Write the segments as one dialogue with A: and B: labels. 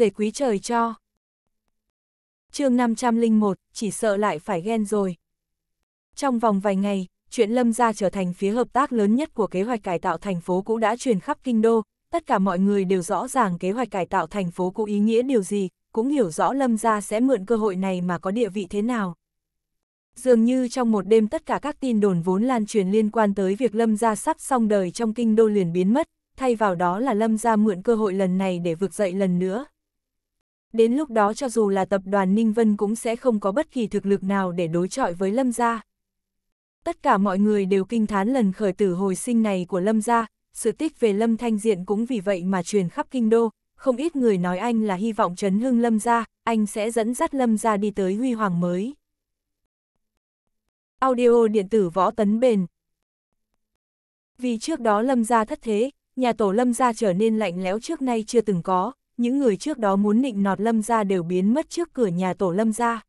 A: rể quý trời cho. chương 501, chỉ sợ lại phải ghen rồi. Trong vòng vài ngày, chuyện Lâm gia trở thành phía hợp tác lớn nhất của kế hoạch cải tạo thành phố cũ đã truyền khắp kinh đô, tất cả mọi người đều rõ ràng kế hoạch cải tạo thành phố cũ ý nghĩa điều gì, cũng hiểu rõ Lâm gia sẽ mượn cơ hội này mà có địa vị thế nào. Dường như trong một đêm tất cả các tin đồn vốn lan truyền liên quan tới việc Lâm gia sắp xong đời trong kinh đô liền biến mất, thay vào đó là Lâm gia mượn cơ hội lần này để vực dậy lần nữa, Đến lúc đó cho dù là tập đoàn Ninh Vân cũng sẽ không có bất kỳ thực lực nào để đối chọi với Lâm Gia. Tất cả mọi người đều kinh thán lần khởi tử hồi sinh này của Lâm Gia, sự tích về Lâm Thanh Diện cũng vì vậy mà truyền khắp kinh đô, không ít người nói anh là hy vọng chấn hưng Lâm Gia, anh sẽ dẫn dắt Lâm Gia đi tới huy hoàng mới. Audio điện tử võ tấn bền Vì trước đó Lâm Gia thất thế, nhà tổ Lâm Gia trở nên lạnh lẽo trước nay chưa từng có, những người trước đó muốn nịnh nọt Lâm gia đều biến mất trước cửa nhà tổ Lâm gia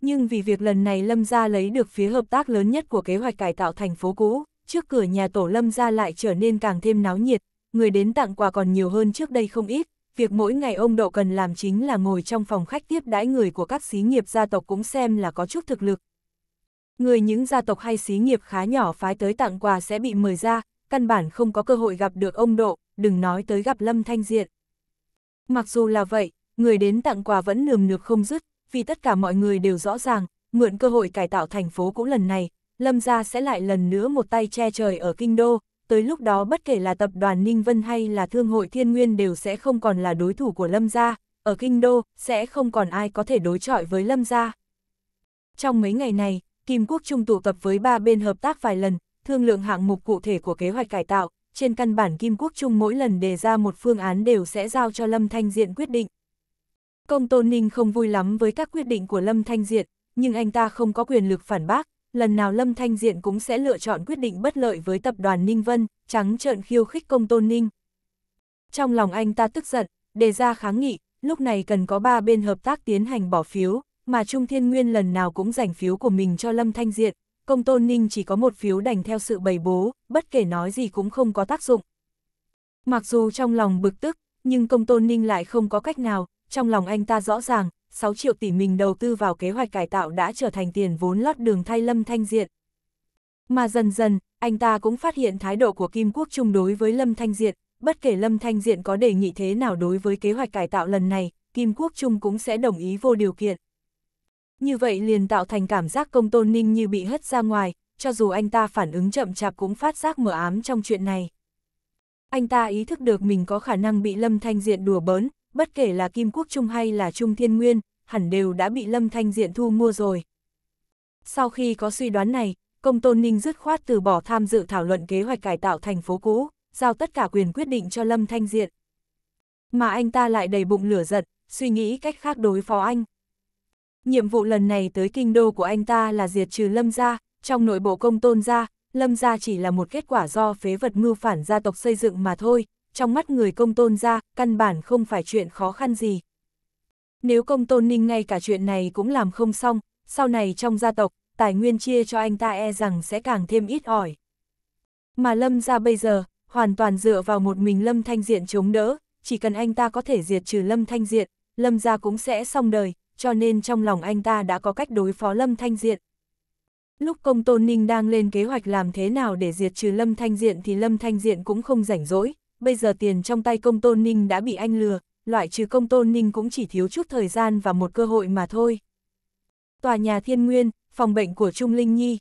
A: Nhưng vì việc lần này Lâm gia lấy được phía hợp tác lớn nhất của kế hoạch cải tạo thành phố cũ, trước cửa nhà tổ Lâm gia lại trở nên càng thêm náo nhiệt, người đến tặng quà còn nhiều hơn trước đây không ít, việc mỗi ngày ông độ cần làm chính là ngồi trong phòng khách tiếp đãi người của các xí nghiệp gia tộc cũng xem là có chút thực lực. Người những gia tộc hay xí nghiệp khá nhỏ phái tới tặng quà sẽ bị mời ra, căn bản không có cơ hội gặp được ông Độ, đừng nói tới gặp Lâm Thanh Diện. Mặc dù là vậy, người đến tặng quà vẫn nườm nượp không dứt, vì tất cả mọi người đều rõ ràng, mượn cơ hội cải tạo thành phố cũ lần này, Lâm gia sẽ lại lần nữa một tay che trời ở kinh đô, tới lúc đó bất kể là tập đoàn Ninh Vân hay là thương hội Thiên Nguyên đều sẽ không còn là đối thủ của Lâm gia, ở kinh đô sẽ không còn ai có thể đối chọi với Lâm gia. Trong mấy ngày này, Kim Quốc Trung tụ tập với ba bên hợp tác vài lần, thương lượng hạng mục cụ thể của kế hoạch cải tạo, trên căn bản Kim Quốc Trung mỗi lần đề ra một phương án đều sẽ giao cho Lâm Thanh Diện quyết định. Công Tôn Ninh không vui lắm với các quyết định của Lâm Thanh Diện, nhưng anh ta không có quyền lực phản bác, lần nào Lâm Thanh Diện cũng sẽ lựa chọn quyết định bất lợi với tập đoàn Ninh Vân, trắng trợn khiêu khích Công Tôn Ninh. Trong lòng anh ta tức giận, đề ra kháng nghị, lúc này cần có ba bên hợp tác tiến hành bỏ phiếu, mà Trung Thiên Nguyên lần nào cũng giành phiếu của mình cho Lâm Thanh Diện, công tôn ninh chỉ có một phiếu đành theo sự bày bố, bất kể nói gì cũng không có tác dụng. Mặc dù trong lòng bực tức, nhưng công tôn ninh lại không có cách nào, trong lòng anh ta rõ ràng, 6 triệu tỷ mình đầu tư vào kế hoạch cải tạo đã trở thành tiền vốn lót đường thay Lâm Thanh Diện. Mà dần dần, anh ta cũng phát hiện thái độ của Kim Quốc Trung đối với Lâm Thanh Diện, bất kể Lâm Thanh Diện có đề nghị thế nào đối với kế hoạch cải tạo lần này, Kim Quốc Trung cũng sẽ đồng ý vô điều kiện. Như vậy liền tạo thành cảm giác công tôn ninh như bị hất ra ngoài, cho dù anh ta phản ứng chậm chạp cũng phát giác mờ ám trong chuyện này. Anh ta ý thức được mình có khả năng bị Lâm Thanh Diện đùa bỡn, bất kể là Kim Quốc Trung hay là Trung Thiên Nguyên, hẳn đều đã bị Lâm Thanh Diện thu mua rồi. Sau khi có suy đoán này, Công Tôn Ninh dứt khoát từ bỏ tham dự thảo luận kế hoạch cải tạo thành phố cũ, giao tất cả quyền quyết định cho Lâm Thanh Diện. Mà anh ta lại đầy bụng lửa giận, suy nghĩ cách khác đối phó anh. Nhiệm vụ lần này tới kinh đô của anh ta là diệt trừ Lâm gia, trong nội bộ công tôn gia, Lâm gia chỉ là một kết quả do phế vật mưu phản gia tộc xây dựng mà thôi, trong mắt người công tôn gia, căn bản không phải chuyện khó khăn gì. Nếu công tôn ninh ngay cả chuyện này cũng làm không xong, sau này trong gia tộc, tài nguyên chia cho anh ta e rằng sẽ càng thêm ít ỏi. Mà Lâm gia bây giờ, hoàn toàn dựa vào một mình Lâm Thanh Diện chống đỡ, chỉ cần anh ta có thể diệt trừ Lâm Thanh Diện, Lâm gia cũng sẽ xong đời, cho nên trong lòng anh ta đã có cách đối phó Lâm Thanh Diện. Lúc công tôn ninh đang lên kế hoạch làm thế nào để diệt trừ Lâm Thanh Diện thì Lâm Thanh Diện cũng không rảnh rỗi, bây giờ tiền trong tay công tôn ninh đã bị anh lừa, loại trừ công tôn ninh cũng chỉ thiếu chút thời gian và một cơ hội mà thôi. Tòa nhà thiên nguyên, phòng bệnh của Trung Linh Nhi.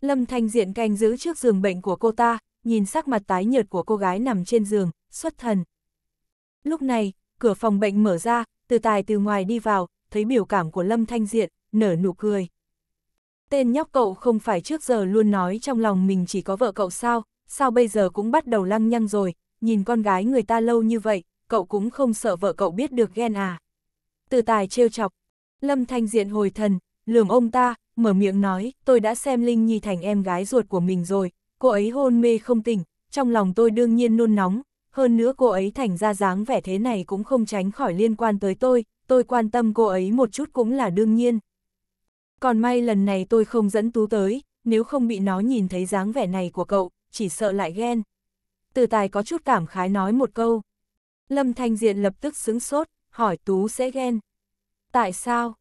A: Lâm Thanh Diện canh giữ trước giường bệnh của cô ta, nhìn sắc mặt tái nhợt của cô gái nằm trên giường, xuất thần. Lúc này, cửa phòng bệnh mở ra, từ tài từ ngoài đi vào, thấy biểu cảm của Lâm Thanh Diện, nở nụ cười. Tên nhóc cậu không phải trước giờ luôn nói trong lòng mình chỉ có vợ cậu sao, sao bây giờ cũng bắt đầu lăng nhăng rồi, nhìn con gái người ta lâu như vậy, cậu cũng không sợ vợ cậu biết được ghen à. Từ tài trêu chọc, Lâm Thanh Diện hồi thần, lườm ông ta, mở miệng nói, tôi đã xem Linh Nhi thành em gái ruột của mình rồi, cô ấy hôn mê không tỉnh, trong lòng tôi đương nhiên nôn nóng, hơn nữa cô ấy thành ra dáng vẻ thế này cũng không tránh khỏi liên quan tới tôi, tôi quan tâm cô ấy một chút cũng là đương nhiên. Còn may lần này tôi không dẫn Tú tới, nếu không bị nó nhìn thấy dáng vẻ này của cậu, chỉ sợ lại ghen. Từ tài có chút cảm khái nói một câu. Lâm Thanh Diện lập tức sững sốt, hỏi Tú sẽ ghen. Tại sao?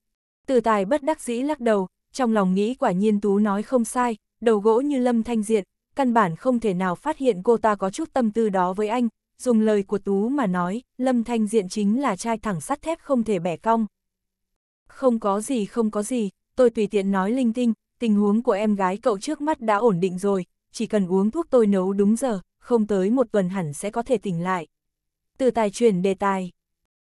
A: Từ tài bất đắc dĩ lắc đầu, trong lòng nghĩ quả nhiên Tú nói không sai, đầu gỗ như Lâm Thanh Diện, căn bản không thể nào phát hiện cô ta có chút tâm tư đó với anh, dùng lời của Tú mà nói, Lâm Thanh Diện chính là trai thẳng sắt thép không thể bẻ cong. Không có gì không có gì, tôi tùy tiện nói linh tinh, tình huống của em gái cậu trước mắt đã ổn định rồi, chỉ cần uống thuốc tôi nấu đúng giờ, không tới một tuần hẳn sẽ có thể tỉnh lại. Từ tài chuyển đề tài.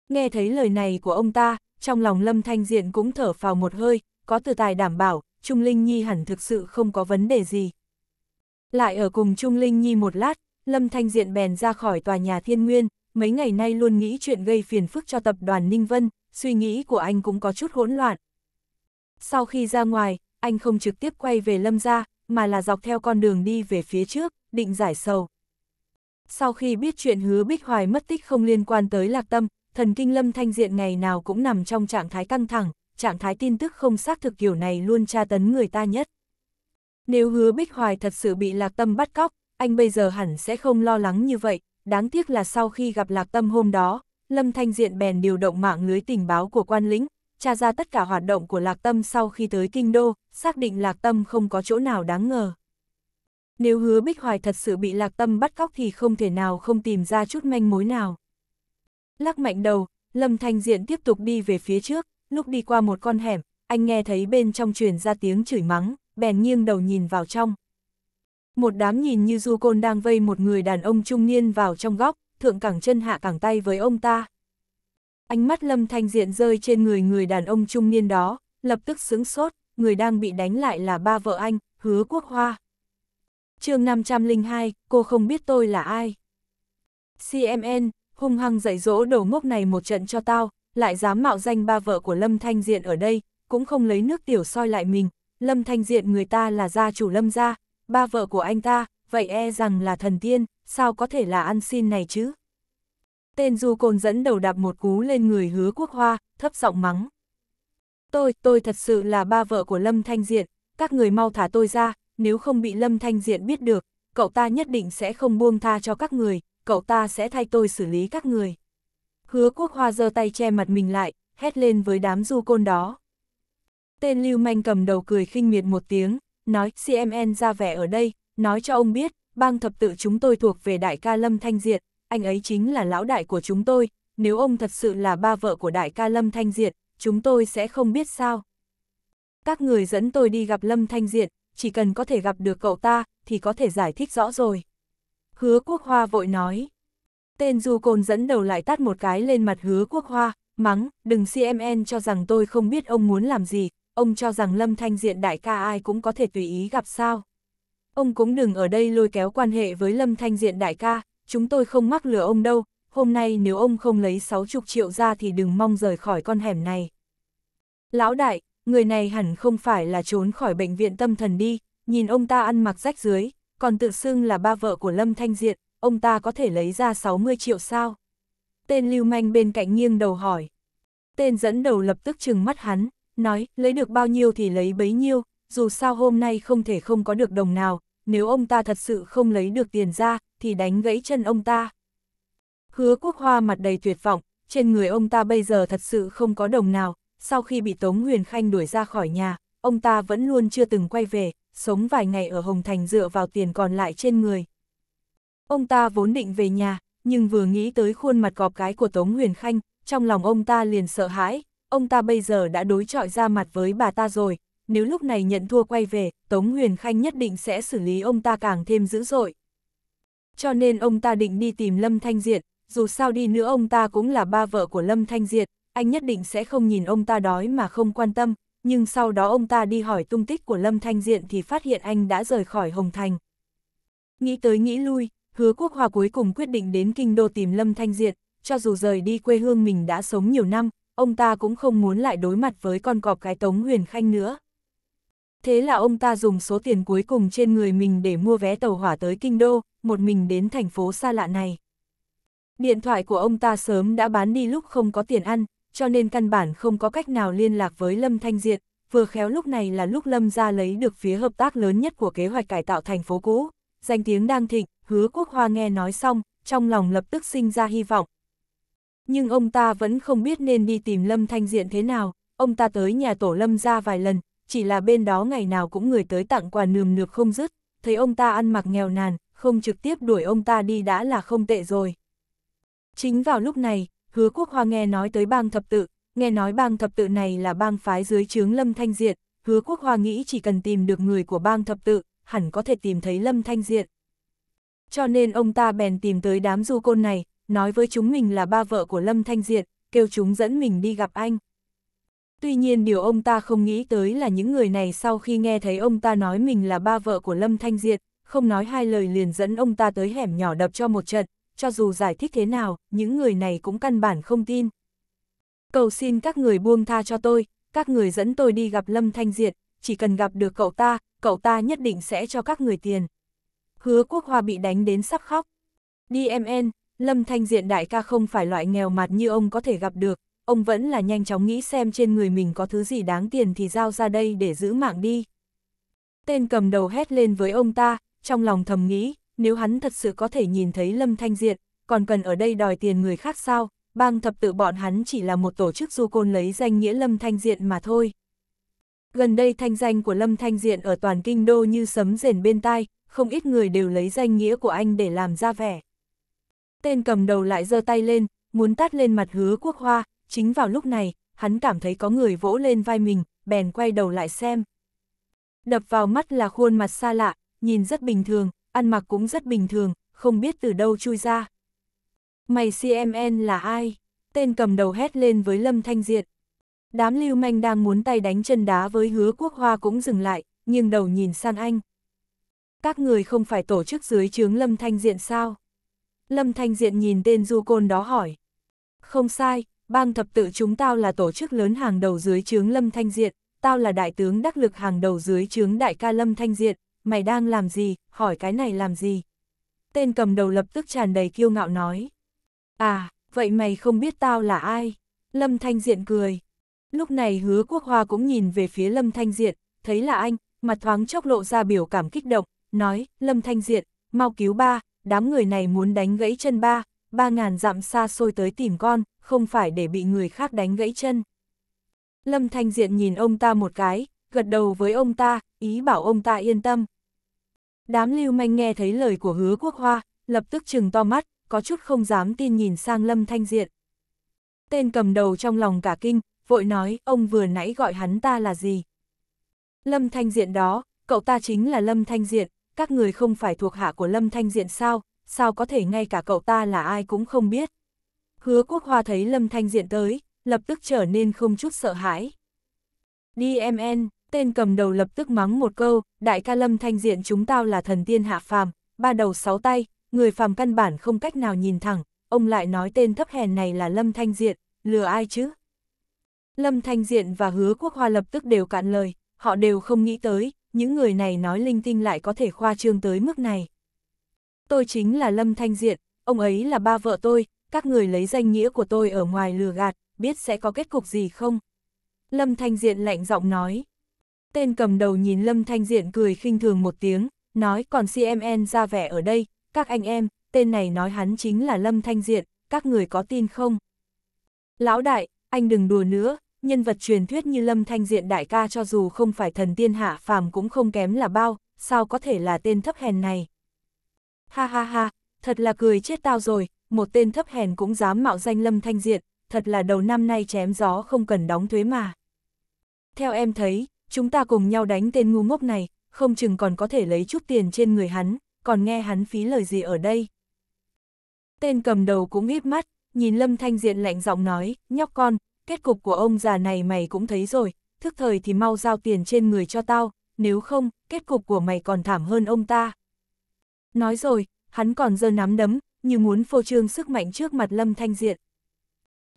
A: Nghe thấy lời này của ông ta, trong lòng Lâm Thanh Diện cũng thở phào một hơi, có từ tài đảm bảo, Trung Linh Nhi hẳn thực sự không có vấn đề gì. Lại ở cùng Trung Linh Nhi một lát, Lâm Thanh Diện bèn ra khỏi tòa nhà thiên nguyên, mấy ngày nay luôn nghĩ chuyện gây phiền phức cho tập đoàn Ninh Vân, suy nghĩ của anh cũng có chút hỗn loạn. Sau khi ra ngoài, anh không trực tiếp quay về Lâm ra, mà là dọc theo con đường đi về phía trước, định giải sầu. Sau khi biết chuyện hứa Bích Hoài mất tích không liên quan tới Lạc Tâm, thần kinh Lâm Thanh Diện ngày nào cũng nằm trong trạng thái căng thẳng, trạng thái tin tức không xác thực kiểu này luôn tra tấn người ta nhất. Nếu hứa Bích Hoài thật sự bị Lạc Tâm bắt cóc, anh bây giờ hẳn sẽ không lo lắng như vậy, đáng tiếc là sau khi gặp Lạc Tâm hôm đó, Lâm Thanh Diện bèn điều động mạng lưới tình báo của quan lĩnh, tra ra tất cả hoạt động của Lạc Tâm sau khi tới Kinh Đô, xác định Lạc Tâm không có chỗ nào đáng ngờ. Nếu hứa Bích Hoài thật sự bị Lạc Tâm bắt cóc thì không thể nào không tìm ra chút manh mối nào. Lắc mạnh đầu, Lâm Thanh Diện tiếp tục đi về phía trước, lúc đi qua một con hẻm, anh nghe thấy bên trong truyền ra tiếng chửi mắng, bèn nghiêng đầu nhìn vào trong, một đám nhìn như du côn đang vây một người đàn ông trung niên vào trong góc, thượng cẳng chân hạ cẳng tay với ông ta. Ánh mắt Lâm Thanh Diện rơi trên người người đàn ông trung niên đó, lập tức sướng sốt, người đang bị đánh lại là ba vợ anh, hứa quốc hoa. chương 502, cô không biết tôi là ai. CMN, hung hăng dạy dỗ đầu mốc này một trận cho tao, lại dám mạo danh ba vợ của Lâm Thanh Diện ở đây, cũng không lấy nước tiểu soi lại mình. Lâm Thanh Diện người ta là gia chủ Lâm gia, ba vợ của anh ta, vậy e rằng là thần tiên, sao có thể là ăn xin này chứ? Tên du côn dẫn đầu đạp một cú lên người hứa quốc hoa, thấp giọng mắng. Tôi, tôi thật sự là ba vợ của Lâm Thanh Diện, các người mau thả tôi ra, nếu không bị Lâm Thanh Diện biết được, cậu ta nhất định sẽ không buông tha cho các người, cậu ta sẽ thay tôi xử lý các người. Hứa quốc hoa giơ tay che mặt mình lại, hét lên với đám du côn đó. Tên lưu manh cầm đầu cười khinh miệt một tiếng, nói CMN ra vẻ ở đây, nói cho ông biết, bang thập tự chúng tôi thuộc về đại ca Lâm Thanh Diệt, anh ấy chính là lão đại của chúng tôi, nếu ông thật sự là ba vợ của đại ca Lâm Thanh Diệt, chúng tôi sẽ không biết sao. Các người dẫn tôi đi gặp Lâm Thanh Diệt, chỉ cần có thể gặp được cậu ta, thì có thể giải thích rõ rồi. Hứa Quốc Hoa vội nói. Tên Du Côn dẫn đầu lại tát một cái lên mặt Hứa Quốc Hoa, mắng, đừng CMN cho rằng tôi không biết ông muốn làm gì, ông cho rằng Lâm Thanh Diện đại ca ai cũng có thể tùy ý gặp sao. Ông cũng đừng ở đây lôi kéo quan hệ với Lâm Thanh Diện đại ca, chúng tôi không mắc lừa ông đâu, hôm nay nếu ông không lấy 60 triệu ra thì đừng mong rời khỏi con hẻm này. Lão đại, người này hẳn không phải là trốn khỏi bệnh viện tâm thần đi, nhìn ông ta ăn mặc rách dưới, còn tự xưng là ba vợ của Lâm Thanh Diện, ông ta có thể lấy ra 60 triệu sao? Tên lưu manh bên cạnh nghiêng đầu hỏi. Tên dẫn đầu lập tức trừng mắt hắn nói lấy được bao nhiêu thì lấy bấy nhiêu, dù sao hôm nay không thể không có được đồng nào, nếu ông ta thật sự không lấy được tiền ra, thì đánh gãy chân ông ta. Hứa quốc hoa mặt đầy tuyệt vọng, trên người ông ta bây giờ thật sự không có đồng nào, sau khi bị Tống Huyền Khanh đuổi ra khỏi nhà, ông ta vẫn luôn chưa từng quay về, sống vài ngày ở Hồng Thành dựa vào tiền còn lại trên người. Ông ta vốn định về nhà, nhưng vừa nghĩ tới khuôn mặt gọp cái của Tống Huyền Khanh, trong lòng ông ta liền sợ hãi, ông ta bây giờ đã đối chọi ra mặt với bà ta rồi, nếu lúc này nhận thua quay về, Tống Huyền Khanh nhất định sẽ xử lý ông ta càng thêm dữ dội. Cho nên ông ta định đi tìm Lâm Thanh Diệt, dù sao đi nữa ông ta cũng là ba vợ của Lâm Thanh Diệt, anh nhất định sẽ không nhìn ông ta đói mà không quan tâm, nhưng sau đó ông ta đi hỏi tung tích của Lâm Thanh Diện thì phát hiện anh đã rời khỏi Hồng Thành. Nghĩ tới nghĩ lui, hứa quốc hòa cuối cùng quyết định đến kinh đô tìm Lâm Thanh Diện, cho dù rời đi quê hương mình đã sống nhiều năm, ông ta cũng không muốn lại đối mặt với con cọp cái Tống Huyền Khanh nữa. Thế là ông ta dùng số tiền cuối cùng trên người mình để mua vé tàu hỏa tới Kinh Đô, một mình đến thành phố xa lạ này. Điện thoại của ông ta sớm đã bán đi lúc không có tiền ăn, cho nên căn bản không có cách nào liên lạc với Lâm Thanh Diệt, vừa khéo lúc này là lúc Lâm ra lấy được phía hợp tác lớn nhất của kế hoạch cải tạo thành phố cũ. Danh tiếng đang thịnh, hứa quốc hoa nghe nói xong, trong lòng lập tức sinh ra hy vọng, nhưng ông ta vẫn không biết nên đi tìm Lâm Thanh Diện thế nào, ông ta tới nhà tổ Lâm ra vài lần, chỉ là bên đó ngày nào cũng người tới tặng quà nườm nượp không dứt, thấy ông ta ăn mặc nghèo nàn, không trực tiếp đuổi ông ta đi đã là không tệ rồi. Chính vào lúc này, hứa quốc hoa nghe nói tới bang thập tự, nghe nói bang thập tự này là bang phái dưới trướng Lâm Thanh Diện, hứa quốc hoa nghĩ chỉ cần tìm được người của bang thập tự, hẳn có thể tìm thấy Lâm Thanh Diện. Cho nên ông ta bèn tìm tới đám du côn này, nói với chúng mình là ba vợ của Lâm Thanh Diệt, kêu chúng dẫn mình đi gặp anh. Tuy nhiên điều ông ta không nghĩ tới là những người này sau khi nghe thấy ông ta nói mình là ba vợ của Lâm Thanh Diệt, không nói hai lời liền dẫn ông ta tới hẻm nhỏ đập cho một trận, cho dù giải thích thế nào, những người này cũng căn bản không tin. Cầu xin các người buông tha cho tôi, các người dẫn tôi đi gặp Lâm Thanh Diệt, chỉ cần gặp được cậu ta, cậu ta nhất định sẽ cho các người tiền. Hứa Quốc Hoa bị đánh đến sắp khóc. DMN, Lâm Thanh Diện đại ca không phải loại nghèo mạt như ông có thể gặp được, ông vẫn là nhanh chóng nghĩ xem trên người mình có thứ gì đáng tiền thì giao ra đây để giữ mạng đi. Tên cầm đầu hét lên với ông ta, trong lòng thầm nghĩ, nếu hắn thật sự có thể nhìn thấy Lâm Thanh Diện, còn cần ở đây đòi tiền người khác sao, bang thập tự bọn hắn chỉ là một tổ chức du côn lấy danh nghĩa Lâm Thanh Diện mà thôi. Gần đây thanh danh của Lâm Thanh Diện ở toàn kinh đô như sấm rền bên tai, không ít người đều lấy danh nghĩa của anh để làm ra vẻ. Tên cầm đầu lại giơ tay lên, muốn tát lên mặt hứa quốc hoa, chính vào lúc này, hắn cảm thấy có người vỗ lên vai mình, bèn quay đầu lại xem. Đập vào mắt là khuôn mặt xa lạ, nhìn rất bình thường, ăn mặc cũng rất bình thường, không biết từ đâu chui ra. Mày CMN là ai? Tên cầm đầu hét lên với Lâm Thanh Diệt. Đám lưu manh đang muốn tay đánh chân đá với hứa quốc hoa cũng dừng lại, nghiêng đầu nhìn sang anh. Các người không phải tổ chức dưới chướng Lâm Thanh Diện sao? Lâm Thanh Diện nhìn tên du côn đó hỏi. Không sai, bang thập tự chúng tao là tổ chức lớn hàng đầu dưới trướng Lâm Thanh Diện, tao là đại tướng đắc lực hàng đầu dưới trướng đại ca Lâm Thanh Diện, mày đang làm gì, hỏi cái này làm gì? Tên cầm đầu lập tức tràn đầy kiêu ngạo nói. À, vậy mày không biết tao là ai? Lâm Thanh Diện cười. Lúc này hứa quốc hoa cũng nhìn về phía Lâm Thanh Diện, thấy là anh, mặt thoáng chốc lộ ra biểu cảm kích động, nói, Lâm Thanh Diện, mau cứu ba, đám người này muốn đánh gãy chân ba, ba ngàn dặm xa xôi tới tìm con, không phải để bị người khác đánh gãy chân. Lâm Thanh Diện nhìn ông ta một cái, gật đầu với ông ta, ý bảo ông ta yên tâm. Đám lưu manh nghe thấy lời của hứa quốc hoa, lập tức trừng to mắt, có chút không dám tin nhìn sang Lâm Thanh Diện. Tên cầm đầu trong lòng cả kinh, vội nói ông vừa nãy gọi hắn ta là gì. Lâm Thanh Diện đó, cậu ta chính là Lâm Thanh Diện, các người không phải thuộc hạ của Lâm Thanh Diện sao, sao có thể ngay cả cậu ta là ai cũng không biết. Hứa quốc hoa thấy Lâm Thanh Diện tới, lập tức trở nên không chút sợ hãi. DMN, tên cầm đầu lập tức mắng một câu, đại ca Lâm Thanh Diện chúng tao là thần tiên hạ phàm, ba đầu sáu tay, người phàm căn bản không cách nào nhìn thẳng, ông lại nói tên thấp hèn này là Lâm Thanh Diện, lừa ai chứ? Lâm Thanh Diện và Hứa Quốc Hoa lập tức đều cạn lời, họ đều không nghĩ tới, những người này nói linh tinh lại có thể khoa trương tới mức này. Tôi chính là Lâm Thanh Diện, ông ấy là ba vợ tôi, các người lấy danh nghĩa của tôi ở ngoài lừa gạt, biết sẽ có kết cục gì không? Lâm Thanh Diện lạnh giọng nói. Tên cầm đầu nhìn Lâm Thanh Diện cười khinh thường một tiếng, nói còn CMN ra vẻ ở đây, các anh em, tên này nói hắn chính là Lâm Thanh Diện, các người có tin không? Lão đại, anh đừng đùa nữa, nhân vật truyền thuyết như Lâm Thanh Diện đại ca cho dù không phải thần tiên hạ phàm cũng không kém là bao, sao có thể là tên thấp hèn này. Ha ha ha, thật là cười chết tao rồi, một tên thấp hèn cũng dám mạo danh Lâm Thanh Diện, thật là đầu năm nay chém gió không cần đóng thuế mà. Theo em thấy, chúng ta cùng nhau đánh tên ngu ngốc này, không chừng còn có thể lấy chút tiền trên người hắn, còn nghe hắn phí lời gì ở đây. Tên cầm đầu cũng híp mắt, nhìn Lâm Thanh Diện lạnh giọng nói, nhóc con, kết cục của ông già này mày cũng thấy rồi, thức thời thì mau giao tiền trên người cho tao, nếu không, kết cục của mày còn thảm hơn ông ta. Nói rồi, hắn còn giơ nắm đấm, như muốn phô trương sức mạnh trước mặt Lâm Thanh Diện.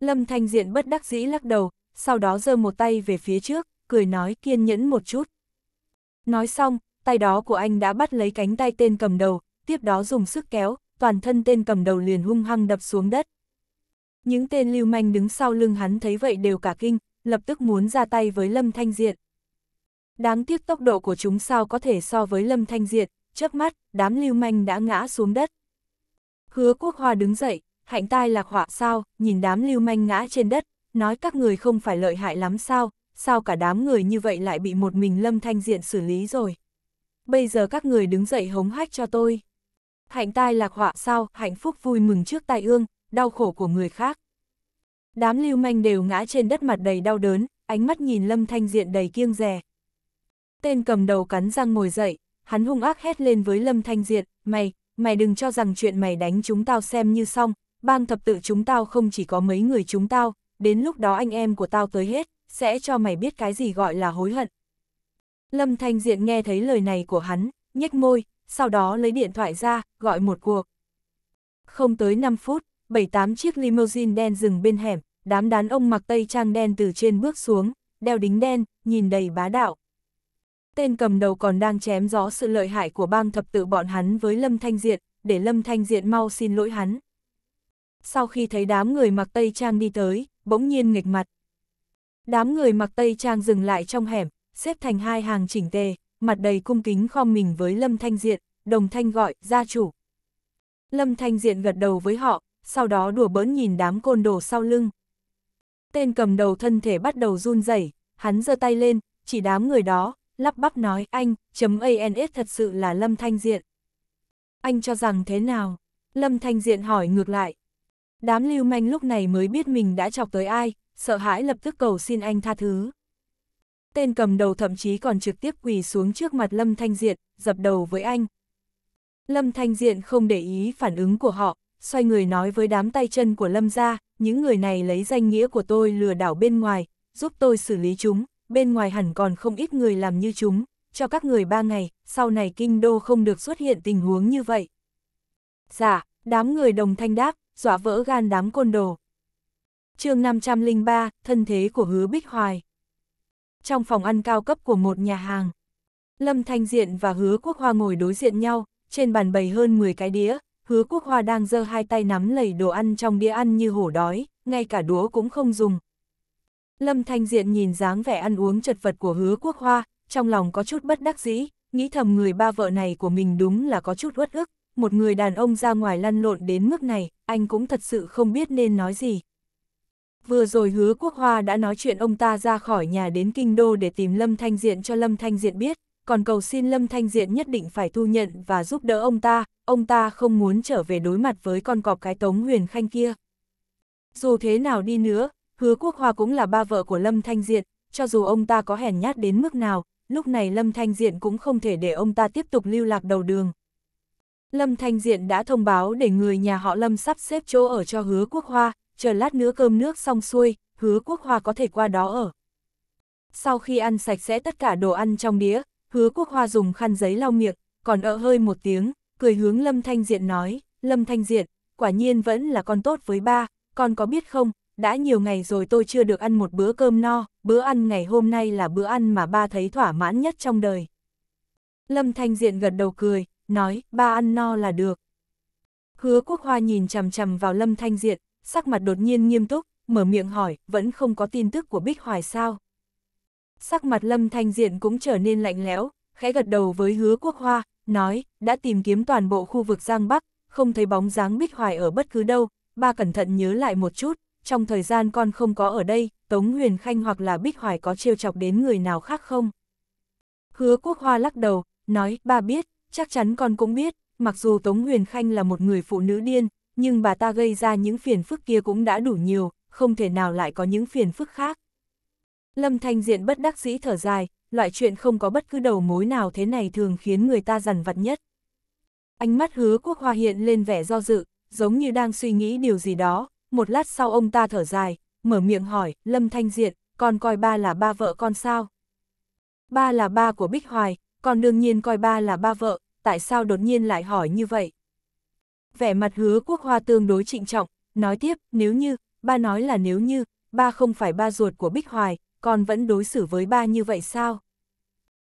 A: Lâm Thanh Diện bất đắc dĩ lắc đầu, sau đó giơ một tay về phía trước, cười nói kiên nhẫn một chút. Nói xong, tay đó của anh đã bắt lấy cánh tay tên cầm đầu, tiếp đó dùng sức kéo, toàn thân tên cầm đầu liền hung hăng đập xuống đất. Những tên lưu manh đứng sau lưng hắn thấy vậy đều cả kinh, lập tức muốn ra tay với Lâm Thanh Diệt. Đáng tiếc tốc độ của chúng sao có thể so với Lâm Thanh Diệt, chớp mắt, đám lưu manh đã ngã xuống đất. Hứa Quốc Hoa đứng dậy, hạnh tai lạc họa sao, nhìn đám lưu manh ngã trên đất, nói các người không phải lợi hại lắm sao, sao cả đám người như vậy lại bị một mình Lâm Thanh Diện xử lý rồi. Bây giờ các người đứng dậy hống hách cho tôi. Hạnh tai lạc họa sao, hạnh phúc vui mừng trước tai ương, đau khổ của người khác. Đám lưu manh đều ngã trên đất mặt đầy đau đớn, ánh mắt nhìn Lâm Thanh Diện đầy kiêng rè. Tên cầm đầu cắn răng ngồi dậy, hắn hung ác hét lên với Lâm Thanh Diện, mày, mày đừng cho rằng chuyện mày đánh chúng tao xem như xong, bang thập tự chúng tao không chỉ có mấy người chúng tao, đến lúc đó anh em của tao tới hết, sẽ cho mày biết cái gì gọi là hối hận. Lâm Thanh Diện nghe thấy lời này của hắn, nhếch môi, sau đó lấy điện thoại ra, gọi một cuộc. Không tới 5 phút, bảy tám chiếc limousine đen dừng bên hẻm, đám đàn ông mặc tây trang đen từ trên bước xuống, đeo đính đen, nhìn đầy bá đạo. Tên cầm đầu còn đang chém gió sự lợi hại của bang thập tự bọn hắn với Lâm Thanh Diện, để Lâm Thanh Diện mau xin lỗi hắn. Sau khi thấy đám người mặc tây trang đi tới, bỗng nhiên nghịch mặt. Đám người mặc tây trang dừng lại trong hẻm, xếp thành hai hàng chỉnh tề, mặt đầy cung kính khom mình với Lâm Thanh Diện, đồng thanh gọi, gia chủ. Lâm Thanh Diện gật đầu với họ, sau đó đùa bỡn nhìn đám côn đồ sau lưng. Tên cầm đầu thân thể bắt đầu run rẩy, hắn giơ tay lên, chỉ đám người đó, lắp bắp nói anh, chấm ANS thật sự là Lâm Thanh Diện. Anh cho rằng thế nào? Lâm Thanh Diện hỏi ngược lại. Đám lưu manh lúc này mới biết mình đã chọc tới ai, sợ hãi lập tức cầu xin anh tha thứ. Tên cầm đầu thậm chí còn trực tiếp quỳ xuống trước mặt Lâm Thanh Diện, dập đầu với anh. Lâm Thanh Diện không để ý phản ứng của họ, xoay người nói với đám tay chân của Lâm gia, những người này lấy danh nghĩa của tôi lừa đảo bên ngoài, giúp tôi xử lý chúng, bên ngoài hẳn còn không ít người làm như chúng, cho các người ba ngày, sau này kinh đô không được xuất hiện tình huống như vậy. Dạ, đám người đồng thanh đáp, dọa vỡ gan đám côn đồ. chương 503, thân thế của hứa Bích Hoài. Trong phòng ăn cao cấp của một nhà hàng, Lâm Thanh Diện và Hứa Quốc Hoa ngồi đối diện nhau, trên bàn bày hơn 10 cái đĩa, hứa quốc hoa đang giơ hai tay nắm lấy đồ ăn trong đĩa ăn như hổ đói, ngay cả đũa cũng không dùng. Lâm Thanh Diện nhìn dáng vẻ ăn uống chật vật của hứa quốc hoa, trong lòng có chút bất đắc dĩ, nghĩ thầm người ba vợ này của mình đúng là có chút uất ức, một người đàn ông ra ngoài lăn lộn đến mức này, anh cũng thật sự không biết nên nói gì. Vừa rồi hứa quốc hoa đã nói chuyện ông ta ra khỏi nhà đến kinh đô để tìm Lâm Thanh Diện cho Lâm Thanh Diện biết, còn cầu xin Lâm Thanh Diện nhất định phải thu nhận và giúp đỡ ông ta, ông ta không muốn trở về đối mặt với con cọp cái tống huyền khanh kia. Dù thế nào đi nữa, hứa quốc hoa cũng là ba vợ của Lâm Thanh Diện, cho dù ông ta có hèn nhát đến mức nào, lúc này Lâm Thanh Diện cũng không thể để ông ta tiếp tục lưu lạc đầu đường. Lâm Thanh Diện đã thông báo để người nhà họ Lâm sắp xếp chỗ ở cho hứa quốc hoa, chờ lát nữa cơm nước xong xuôi, hứa quốc hoa có thể qua đó ở. Sau khi ăn sạch sẽ tất cả đồ ăn trong đĩa, hứa quốc hoa dùng khăn giấy lau miệng, còn ợ hơi một tiếng, cười hướng Lâm Thanh Diện nói, Lâm Thanh Diện, quả nhiên vẫn là con tốt với ba, con có biết không, đã nhiều ngày rồi tôi chưa được ăn một bữa cơm no, bữa ăn ngày hôm nay là bữa ăn mà ba thấy thỏa mãn nhất trong đời. Lâm Thanh Diện gật đầu cười, nói, ba ăn no là được. Hứa Quốc Hoa nhìn chằm chằm vào Lâm Thanh Diện, sắc mặt đột nhiên nghiêm túc, mở miệng hỏi, vẫn không có tin tức của Bích Hoài sao. Sắc mặt Lâm Thanh Diện cũng trở nên lạnh lẽo, khẽ gật đầu với hứa quốc hoa, nói, đã tìm kiếm toàn bộ khu vực Giang Bắc, không thấy bóng dáng bích hoài ở bất cứ đâu, ba cẩn thận nhớ lại một chút, trong thời gian con không có ở đây, Tống Huyền Khanh hoặc là bích hoài có trêu chọc đến người nào khác không? Hứa quốc hoa lắc đầu, nói, ba biết, chắc chắn con cũng biết, mặc dù Tống Huyền Khanh là một người phụ nữ điên, nhưng bà ta gây ra những phiền phức kia cũng đã đủ nhiều, không thể nào lại có những phiền phức khác. Lâm Thanh Diện bất đắc dĩ thở dài, loại chuyện không có bất cứ đầu mối nào thế này thường khiến người ta dằn vặt nhất. Ánh mắt hứa quốc hoa hiện lên vẻ do dự, giống như đang suy nghĩ điều gì đó, một lát sau ông ta thở dài, mở miệng hỏi, Lâm Thanh Diện, con coi ba là ba vợ con sao? Ba là ba của Bích Hoài, con đương nhiên coi ba là ba vợ, tại sao đột nhiên lại hỏi như vậy? Vẻ mặt hứa quốc hoa tương đối trịnh trọng, nói tiếp, nếu như, ba nói là nếu như, ba không phải ba ruột của Bích Hoài, con vẫn đối xử với ba như vậy sao?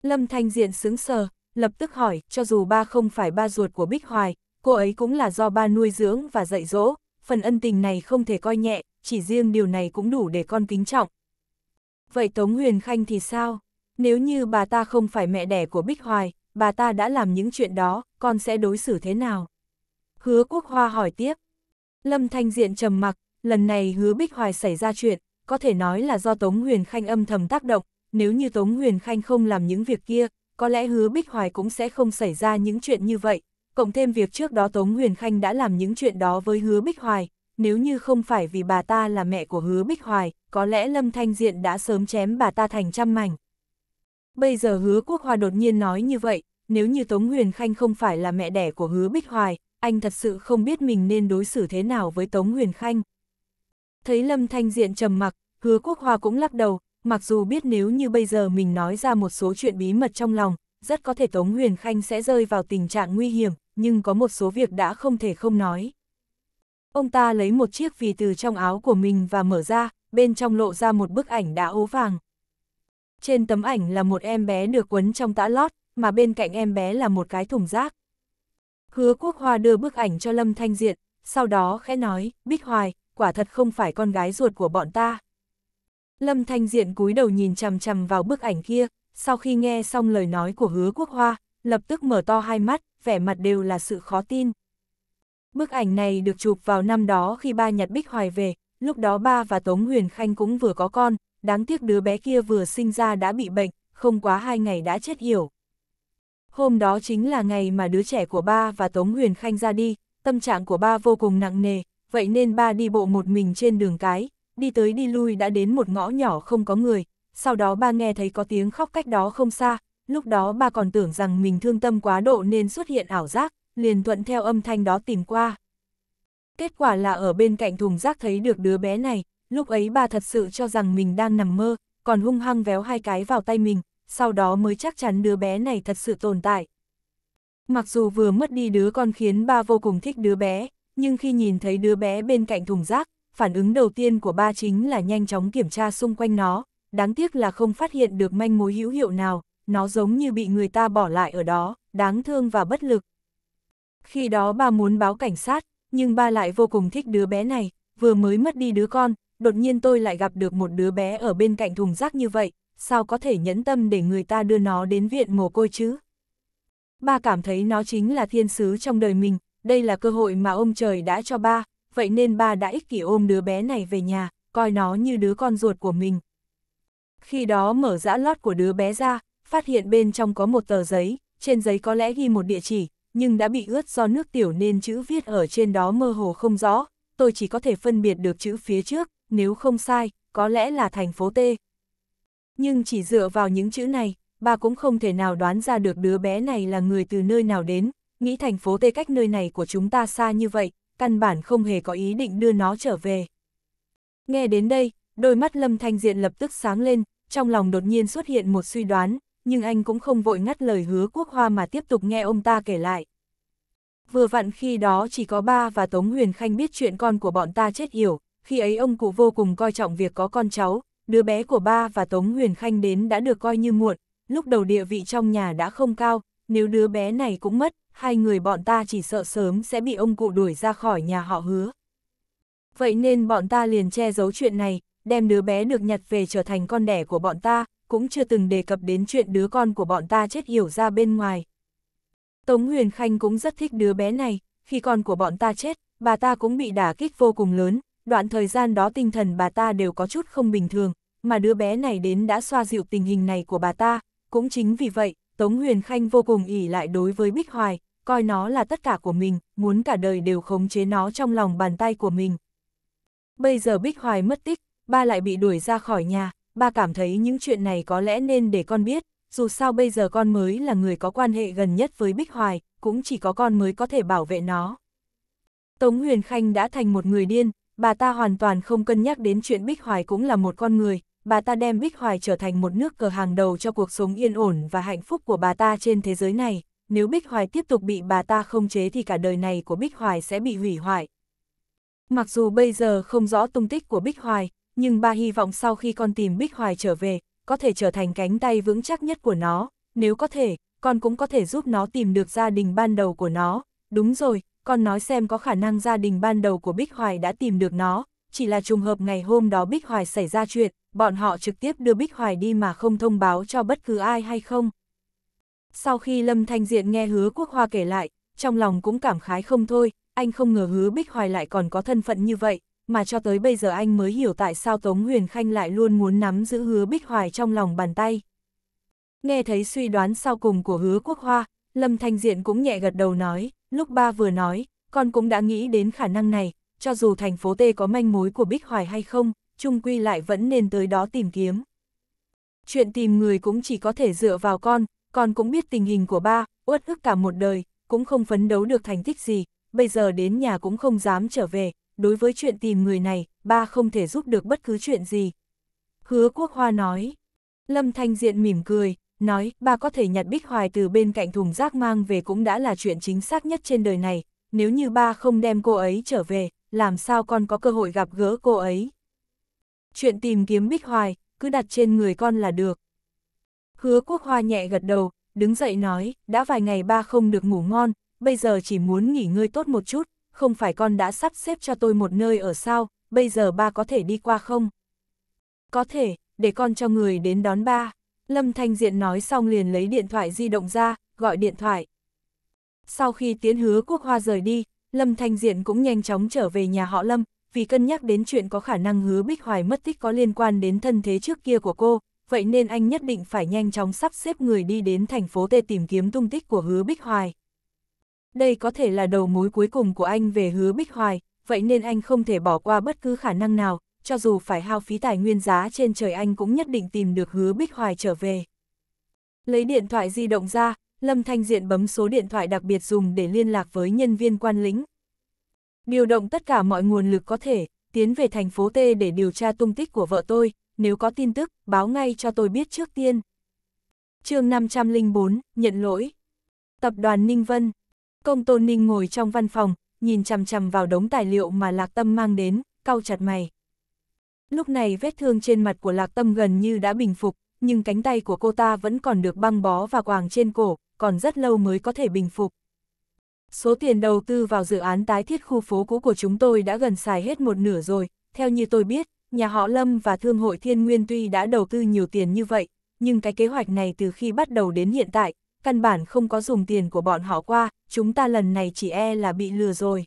A: Lâm Thanh Diện sướng sờ, lập tức hỏi, cho dù ba không phải ba ruột của Bích Hoài, cô ấy cũng là do ba nuôi dưỡng và dạy dỗ, phần ân tình này không thể coi nhẹ, chỉ riêng điều này cũng đủ để con kính trọng. Vậy Tống Huyền Khanh thì sao? Nếu như bà ta không phải mẹ đẻ của Bích Hoài, bà ta đã làm những chuyện đó, con sẽ đối xử thế nào? Hứa Quốc Hoa hỏi tiếp. Lâm Thanh Diện trầm mặc, lần này hứa Bích Hoài xảy ra chuyện, có thể nói là do Tống Huyền Khanh âm thầm tác động, nếu như Tống Huyền Khanh không làm những việc kia, có lẽ hứa Bích Hoài cũng sẽ không xảy ra những chuyện như vậy, cộng thêm việc trước đó Tống Huyền Khanh đã làm những chuyện đó với hứa Bích Hoài, nếu như không phải vì bà ta là mẹ của hứa Bích Hoài, có lẽ Lâm Thanh Diện đã sớm chém bà ta thành trăm mảnh. Bây giờ hứa Quốc Hoa đột nhiên nói như vậy, nếu như Tống Huyền Khanh không phải là mẹ đẻ của hứa Bích Hoài, anh thật sự không biết mình nên đối xử thế nào với Tống Huyền Khanh. Thấy Lâm Thanh Diện trầm mặc, hứa quốc hoa cũng lắc đầu, mặc dù biết nếu như bây giờ mình nói ra một số chuyện bí mật trong lòng, rất có thể Tống Huyền Khanh sẽ rơi vào tình trạng nguy hiểm, nhưng có một số việc đã không thể không nói. Ông ta lấy một chiếc vì từ trong áo của mình và mở ra, bên trong lộ ra một bức ảnh đã ố vàng. Trên tấm ảnh là một em bé được quấn trong tã lót, mà bên cạnh em bé là một cái thùng rác. Hứa Quốc Hoa đưa bức ảnh cho Lâm Thanh Diện, sau đó khẽ nói, Bích Hoài, quả thật không phải con gái ruột của bọn ta. Lâm Thanh Diện cúi đầu nhìn chằm chằm vào bức ảnh kia, sau khi nghe xong lời nói của hứa quốc hoa, lập tức mở to hai mắt, vẻ mặt đều là sự khó tin. Bức ảnh này được chụp vào năm đó khi ba nhặt Bích Hoài về, lúc đó ba và Tống Huyền Khanh cũng vừa có con, đáng tiếc đứa bé kia vừa sinh ra đã bị bệnh, không quá hai ngày đã chết hiểu. Hôm đó chính là ngày mà đứa trẻ của ba và Tống Huyền Khanh ra đi, tâm trạng của ba vô cùng nặng nề, vậy nên ba đi bộ một mình trên đường cái, đi tới đi lui đã đến một ngõ nhỏ không có người, sau đó ba nghe thấy có tiếng khóc cách đó không xa, lúc đó ba còn tưởng rằng mình thương tâm quá độ nên xuất hiện ảo giác, liền thuận theo âm thanh đó tìm qua. Kết quả là ở bên cạnh thùng rác thấy được đứa bé này, lúc ấy ba thật sự cho rằng mình đang nằm mơ, còn hung hăng véo hai cái vào tay mình, sau đó mới chắc chắn đứa bé này thật sự tồn tại. Mặc dù vừa mất đi đứa con khiến ba vô cùng thích đứa bé, nhưng khi nhìn thấy đứa bé bên cạnh thùng rác, phản ứng đầu tiên của ba chính là nhanh chóng kiểm tra xung quanh nó, đáng tiếc là không phát hiện được manh mối hữu hiệu nào, nó giống như bị người ta bỏ lại ở đó, đáng thương và bất lực. Khi đó ba muốn báo cảnh sát, nhưng ba lại vô cùng thích đứa bé này, vừa mới mất đi đứa con, đột nhiên tôi lại gặp được một đứa bé ở bên cạnh thùng rác như vậy, sao có thể nhẫn tâm để người ta đưa nó đến viện mồ côi chứ? Ba cảm thấy nó chính là thiên sứ trong đời mình, đây là cơ hội mà ông trời đã cho ba, vậy nên ba đã ích kỷ ôm đứa bé này về nhà, coi nó như đứa con ruột của mình. Khi đó mở dã lót của đứa bé ra, phát hiện bên trong có một tờ giấy, trên giấy có lẽ ghi một địa chỉ, nhưng đã bị ướt do nước tiểu nên chữ viết ở trên đó mơ hồ không rõ, tôi chỉ có thể phân biệt được chữ phía trước, nếu không sai, có lẽ là thành phố T. Nhưng chỉ dựa vào những chữ này, ba cũng không thể nào đoán ra được đứa bé này là người từ nơi nào đến, nghĩ thành phố Tê cách nơi này của chúng ta xa như vậy, căn bản không hề có ý định đưa nó trở về. Nghe đến đây, đôi mắt Lâm Thanh Diện lập tức sáng lên, trong lòng đột nhiên xuất hiện một suy đoán, nhưng anh cũng không vội ngắt lời hứa quốc hoa mà tiếp tục nghe ông ta kể lại. Vừa vặn khi đó chỉ có ba và Tống Huyền Khanh biết chuyện con của bọn ta chết hiểu, khi ấy ông cụ vô cùng coi trọng việc có con cháu, đứa bé của ba và Tống Huyền Khanh đến đã được coi như muộn, lúc đầu địa vị trong nhà đã không cao, nếu đứa bé này cũng mất, hai người bọn ta chỉ sợ sớm sẽ bị ông cụ đuổi ra khỏi nhà họ hứa. Vậy nên bọn ta liền che giấu chuyện này, đem đứa bé được nhặt về trở thành con đẻ của bọn ta, cũng chưa từng đề cập đến chuyện đứa con của bọn ta chết hiểu ra bên ngoài. Tống Huyền Khanh cũng rất thích đứa bé này, khi con của bọn ta chết, bà ta cũng bị đả kích vô cùng lớn, đoạn thời gian đó tinh thần bà ta đều có chút không bình thường, mà đứa bé này đến đã xoa dịu tình hình này của bà ta, cũng chính vì vậy, Tống Huyền Khanh vô cùng ỉ lại đối với Bích Hoài, coi nó là tất cả của mình, muốn cả đời đều khống chế nó trong lòng bàn tay của mình. Bây giờ Bích Hoài mất tích, ba lại bị đuổi ra khỏi nhà, ba cảm thấy những chuyện này có lẽ nên để con biết, dù sao bây giờ con mới là người có quan hệ gần nhất với Bích Hoài, cũng chỉ có con mới có thể bảo vệ nó. Tống Huyền Khanh đã thành một người điên, bà ta hoàn toàn không cân nhắc đến chuyện Bích Hoài cũng là một con người, bà ta đem Bích Hoài trở thành một nước cờ hàng đầu cho cuộc sống yên ổn và hạnh phúc của bà ta trên thế giới này, nếu Bích Hoài tiếp tục bị bà ta không chế thì cả đời này của Bích Hoài sẽ bị hủy hoại. Mặc dù bây giờ không rõ tung tích của Bích Hoài, nhưng bà hy vọng sau khi con tìm Bích Hoài trở về, có thể trở thành cánh tay vững chắc nhất của nó, nếu có thể, con cũng có thể giúp nó tìm được gia đình ban đầu của nó. Đúng rồi, con nói xem có khả năng gia đình ban đầu của Bích Hoài đã tìm được nó, chỉ là trùng hợp ngày hôm đó Bích Hoài xảy ra chuyện, bọn họ trực tiếp đưa Bích Hoài đi mà không thông báo cho bất cứ ai hay không. Sau khi Lâm Thanh Diện nghe hứa quốc hoa kể lại, trong lòng cũng cảm khái không thôi, anh không ngờ hứa Bích Hoài lại còn có thân phận như vậy, mà cho tới bây giờ anh mới hiểu tại sao Tống Huyền Khanh lại luôn muốn nắm giữ hứa Bích Hoài trong lòng bàn tay. Nghe thấy suy đoán sau cùng của hứa quốc hoa, Lâm Thanh Diện cũng nhẹ gật đầu nói, lúc ba vừa nói, con cũng đã nghĩ đến khả năng này, cho dù thành phố T có manh mối của Bích Hoài hay không, Trung quy lại vẫn nên tới đó tìm kiếm. Chuyện tìm người cũng chỉ có thể dựa vào con, con cũng biết tình hình của ba, uất ức cả một đời, cũng không phấn đấu được thành tích gì, bây giờ đến nhà cũng không dám trở về, đối với chuyện tìm người này, ba không thể giúp được bất cứ chuyện gì. Hứa Quốc Hoa nói, Lâm Thanh Diện mỉm cười, nói ba có thể nhặt bích hoài từ bên cạnh thùng rác mang về cũng đã là chuyện chính xác nhất trên đời này, nếu như ba không đem cô ấy trở về, làm sao con có cơ hội gặp gỡ cô ấy. Chuyện tìm kiếm Bích Hoài, cứ đặt trên người con là được. Hứa Quốc Hoa nhẹ gật đầu, đứng dậy nói, đã vài ngày ba không được ngủ ngon, bây giờ chỉ muốn nghỉ ngơi tốt một chút, không phải con đã sắp xếp cho tôi một nơi ở sao, bây giờ ba có thể đi qua không? Có thể, để con cho người đến đón ba. Lâm Thanh Diện nói xong liền lấy điện thoại di động ra, gọi điện thoại. Sau khi tiến hứa quốc hoa rời đi, Lâm Thanh Diện cũng nhanh chóng trở về nhà họ Lâm, vì cân nhắc đến chuyện có khả năng hứa Bích Hoài mất tích có liên quan đến thân thế trước kia của cô, vậy nên anh nhất định phải nhanh chóng sắp xếp người đi đến thành phố Tê tìm kiếm tung tích của hứa Bích Hoài. Đây có thể là đầu mối cuối cùng của anh về hứa Bích Hoài, vậy nên anh không thể bỏ qua bất cứ khả năng nào, cho dù phải hao phí tài nguyên giá trên trời anh cũng nhất định tìm được hứa Bích Hoài trở về. Lấy điện thoại di động ra, Lâm Thanh Diện bấm số điện thoại đặc biệt dùng để liên lạc với nhân viên quan lính. Điều động tất cả mọi nguồn lực có thể, tiến về thành phố T để điều tra tung tích của vợ tôi, nếu có tin tức, báo ngay cho tôi biết trước tiên. chương 504, nhận lỗi. Tập đoàn Ninh Vân. Công Tôn Ninh ngồi trong văn phòng, nhìn chằm chằm vào đống tài liệu mà Lạc Tâm mang đến, cau chặt mày. Lúc này vết thương trên mặt của Lạc Tâm gần như đã bình phục, nhưng cánh tay của cô ta vẫn còn được băng bó và quàng trên cổ, còn rất lâu mới có thể bình phục. Số tiền đầu tư vào dự án tái thiết khu phố cũ của chúng tôi đã gần xài hết một nửa rồi, theo như tôi biết, nhà họ Lâm và Thương hội Thiên Nguyên tuy đã đầu tư nhiều tiền như vậy, nhưng cái kế hoạch này từ khi bắt đầu đến hiện tại, căn bản không có dùng tiền của bọn họ qua, chúng ta lần này chỉ e là bị lừa rồi.